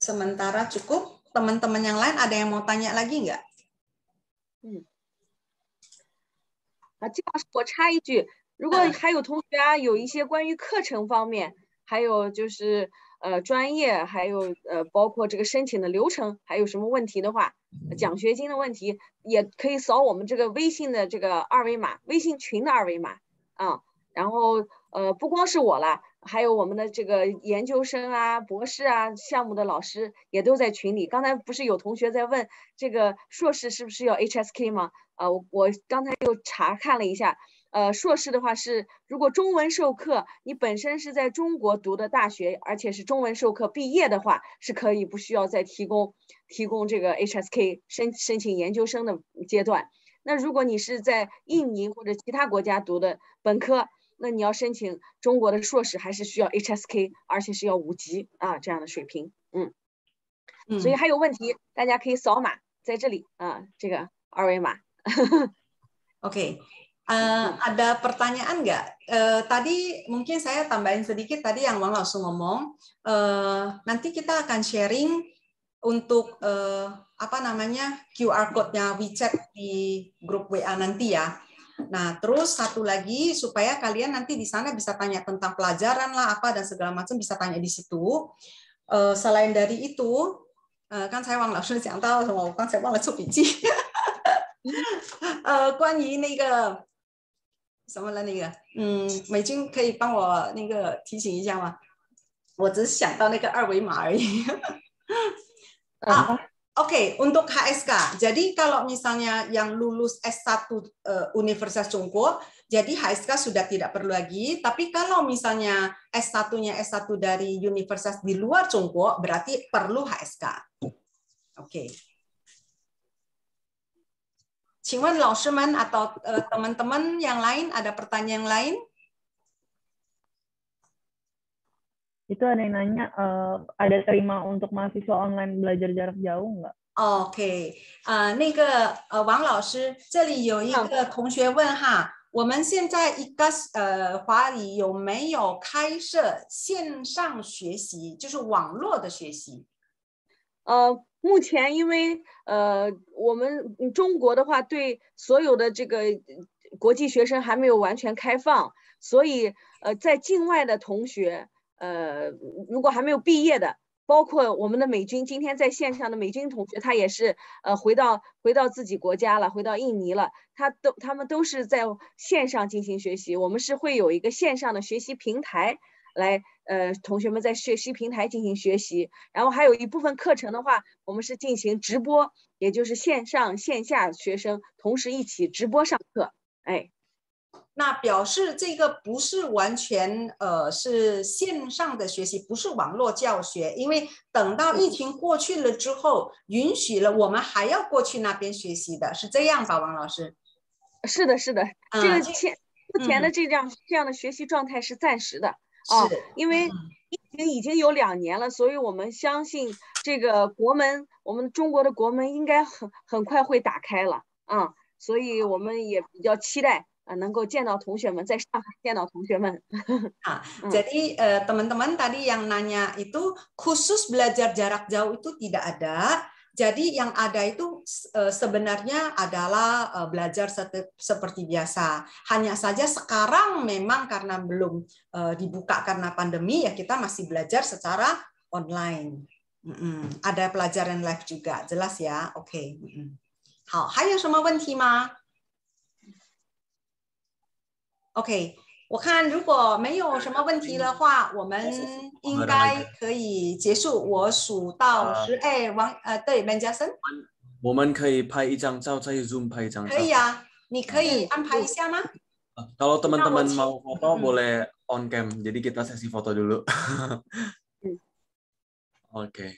sementara cukup. Teman-teman yang lain ada yang mau tanya lagi nggak? Hmm. 啊，金老师，我插一句，如果还有同学啊，有一些关于课程方面，还有就是呃，专业还有呃，包括这个申请的流程，还有什么问题的话，奖学金的问题，也可以扫我们这个微信的这个二维码，微信群的二维码啊。然后呃，不光是我了，还有我们的这个研究生啊、博士啊项目的老师也都在群里。刚才不是有同学在问这个硕士是不是要 HSK 吗？呃，我刚才又查看了一下。呃，硕士的话是，如果中文授课，你本身是在中国读的大学，而且是中文授课毕业的话，是可以不需要再提供提供这个 HSK 申申请研究生的阶段。那如果你是在印尼或者其他国家读的本科，那你要申请中国的硕士，还是需要 HSK，而且是要五级啊这样的水平。嗯，所以还有问题，大家可以扫码在这里啊，这个二维码。<laughs> OK。Uh, ada pertanyaan nggak? Uh, tadi mungkin saya tambahin sedikit tadi yang mau langsung ngomong. Uh, nanti kita akan sharing untuk uh, apa namanya QR code-nya WeChat di grup WA nanti ya. Nah, terus satu lagi supaya kalian nanti di sana bisa tanya tentang pelajaran lah apa dan segala macam bisa tanya di situ. Uh, selain dari itu, uh, kan saya wang langsung 讲到什么，我刚才忘了做笔记。呃，关于那个 <laughs> 什么了那个？嗯，美军可以帮我那个提醒一下吗？我只想到那个二维码而已。ah, <laughs> Oke, okay. untuk HSK. Jadi kalau misalnya yang lulus S1 uh, eh, Universitas Cungko jadi HSK sudah tidak perlu lagi. Tapi kalau misalnya S1-nya S1 dari universitas di luar Cungko berarti perlu HSK. Oke. Okay atau eh, teman-teman uh, yang lain ada pertanyaan yang lain? Itu ada yang nanya, uh, ada terima untuk mahasiswa online belajar jarak jauh nggak? Oke, OK，呃，那个呃，王老师，这里有一个同学问哈，我们现在一个呃，华理有没有开设线上学习，就是网络的学习？呃，目前，因为呃，我们中国的话对所有的这个国际学生还没有完全开放，所以呃，在境外的同学，呃，如果还没有毕业的，包括我们的美军，今天在线上的美军同学，他也是呃，回到回到自己国家了，回到印尼了，他都他们都是在线上进行学习，我们是会有一个线上的学习平台来。呃，同学们在学习平台进行学习，然后还有一部分课程的话，我们是进行直播，也就是线上线下学生同时一起直播上课。哎，那表示这个不是完全呃是线上的学习，不是网络教学，因为等到疫情过去了之后，允许了，我们还要过去那边学习的，是这样吧，王老师？是的，是的，这个前目前的这样这样的学习状态是暂时的。啊，因为已经已经有两年了，所以我们相信这个国门，我们中国的国门应该很很快会打开了啊，所以我们也比较期待啊，能够见到同学们在上海见到同学们 <laughs> 啊。jadi, teman-teman tadi yang nanya itu khusus belajar jarak jauh itu tidak ada. Jadi yang ada itu eh, sebenarnya adalah eh, belajar seperti biasa. Hanya saja sekarang memang karena belum eh, dibuka karena pandemi ya kita masih belajar secara online. Ada pelajaran live juga, jelas ya. Oke. Okay. 我看如果没有什么问题的话，我们应该可以结束。我数到十，哎，王，呃，对，Magnus，我们可以拍一张照，再 zoom 拍一张照。可以啊，你可以安排一下吗？Hello，teman-teman mau apa boleh on cam，jadi kita sesi foto dulu。嗯。Okay。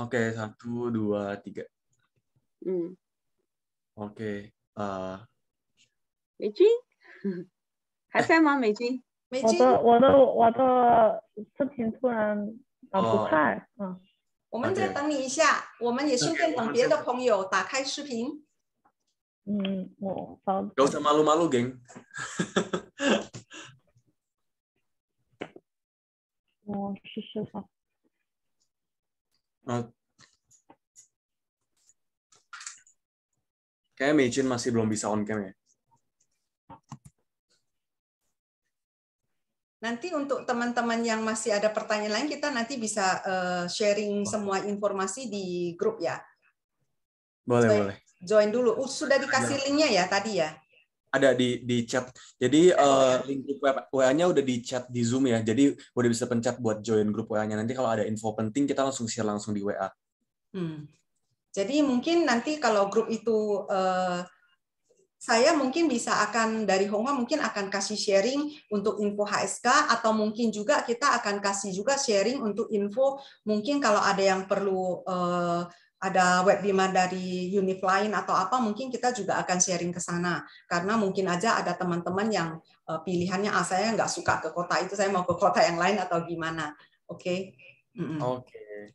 Okay，satu，dua，tiga。嗯。OK，呃，美军还在吗？美军，美军，我的，我的，我的，视频突然打不快，嗯。我们在等你一下，我们也顺便等别的朋友打开视频。嗯，我稍。叫他麻路马路给。<laughs> 我试试吧。嗯。<laughs> Kayak Meijin masih belum bisa on cam ya. Nanti untuk teman-teman yang masih ada pertanyaan lain, kita nanti bisa uh, sharing semua informasi di grup ya. Boleh, boleh. Join dulu. Uh, sudah dikasih ada. linknya ya tadi ya? Ada di di chat. Jadi uh, link grup WA-nya udah di chat di Zoom ya. Jadi udah bisa pencet buat join grup WA-nya. Nanti kalau ada info penting, kita langsung share langsung di WA. Hmm. Jadi mungkin nanti kalau grup itu eh, saya mungkin bisa akan dari Hongwa mungkin akan kasih sharing untuk info HSK atau mungkin juga kita akan kasih juga sharing untuk info mungkin kalau ada yang perlu eh, ada webinar dari unit lain atau apa mungkin kita juga akan sharing ke sana karena mungkin aja ada teman-teman yang eh, pilihannya ah saya nggak suka ke kota itu saya mau ke kota yang lain atau gimana oke okay? mm -mm. oke okay.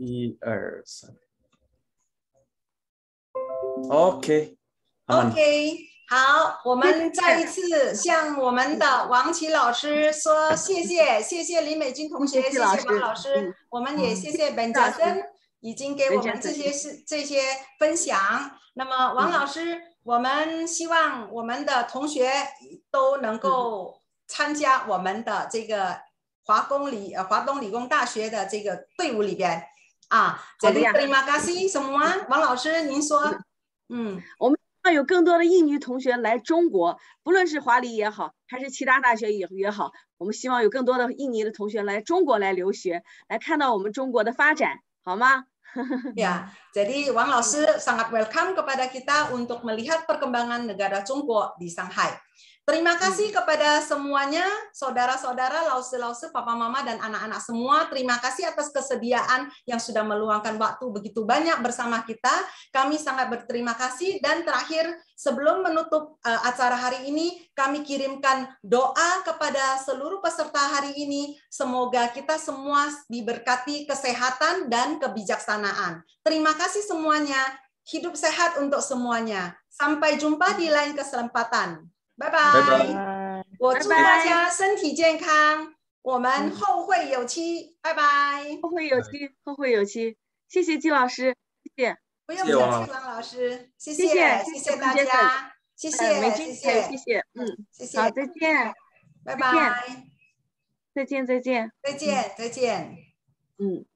一二三，OK，OK，好，我们再一次向我们的王琦老师说谢谢，谢谢李美君同学，谢谢王老师，我们也谢谢本嘉森已经给我们这些是这些分享。那么王老师，我们希望我们的同学都能够参加我们的这个华工理呃华东理工大学的这个队伍里边。啊，怎么样？王老师，您说。嗯，我们希有更多的印尼同学来中国，不论是华理也好，还是其他大学也也好，我们希望有更多的印尼的同学来中国来留学，来看到我们中国的发展，好吗 y a j a d i Wang 老师 sangat welcome kepada kita untuk melihat perkembangan negara Cungkuo di Shanghai. Terima kasih hmm. kepada semuanya, saudara-saudara, lause-lause, papa mama, dan anak-anak semua. Terima kasih atas kesediaan yang sudah meluangkan waktu begitu banyak bersama kita. Kami sangat berterima kasih. Dan terakhir, sebelum menutup eh, acara hari ini, kami kirimkan doa kepada seluruh peserta hari ini. Semoga kita semua diberkati kesehatan dan kebijaksanaan. Terima kasih semuanya. Hidup sehat untuk semuanya. Sampai jumpa di lain kesempatan. 拜拜，我祝大家身体健康，我们后会有期，拜拜，后会有期，后会有期，谢谢季老师，谢谢，不用客气，王老师，谢谢，谢谢大家，谢谢，谢谢，谢谢，嗯，谢谢，好，再见，拜拜，再见，再见，再见，再见，嗯。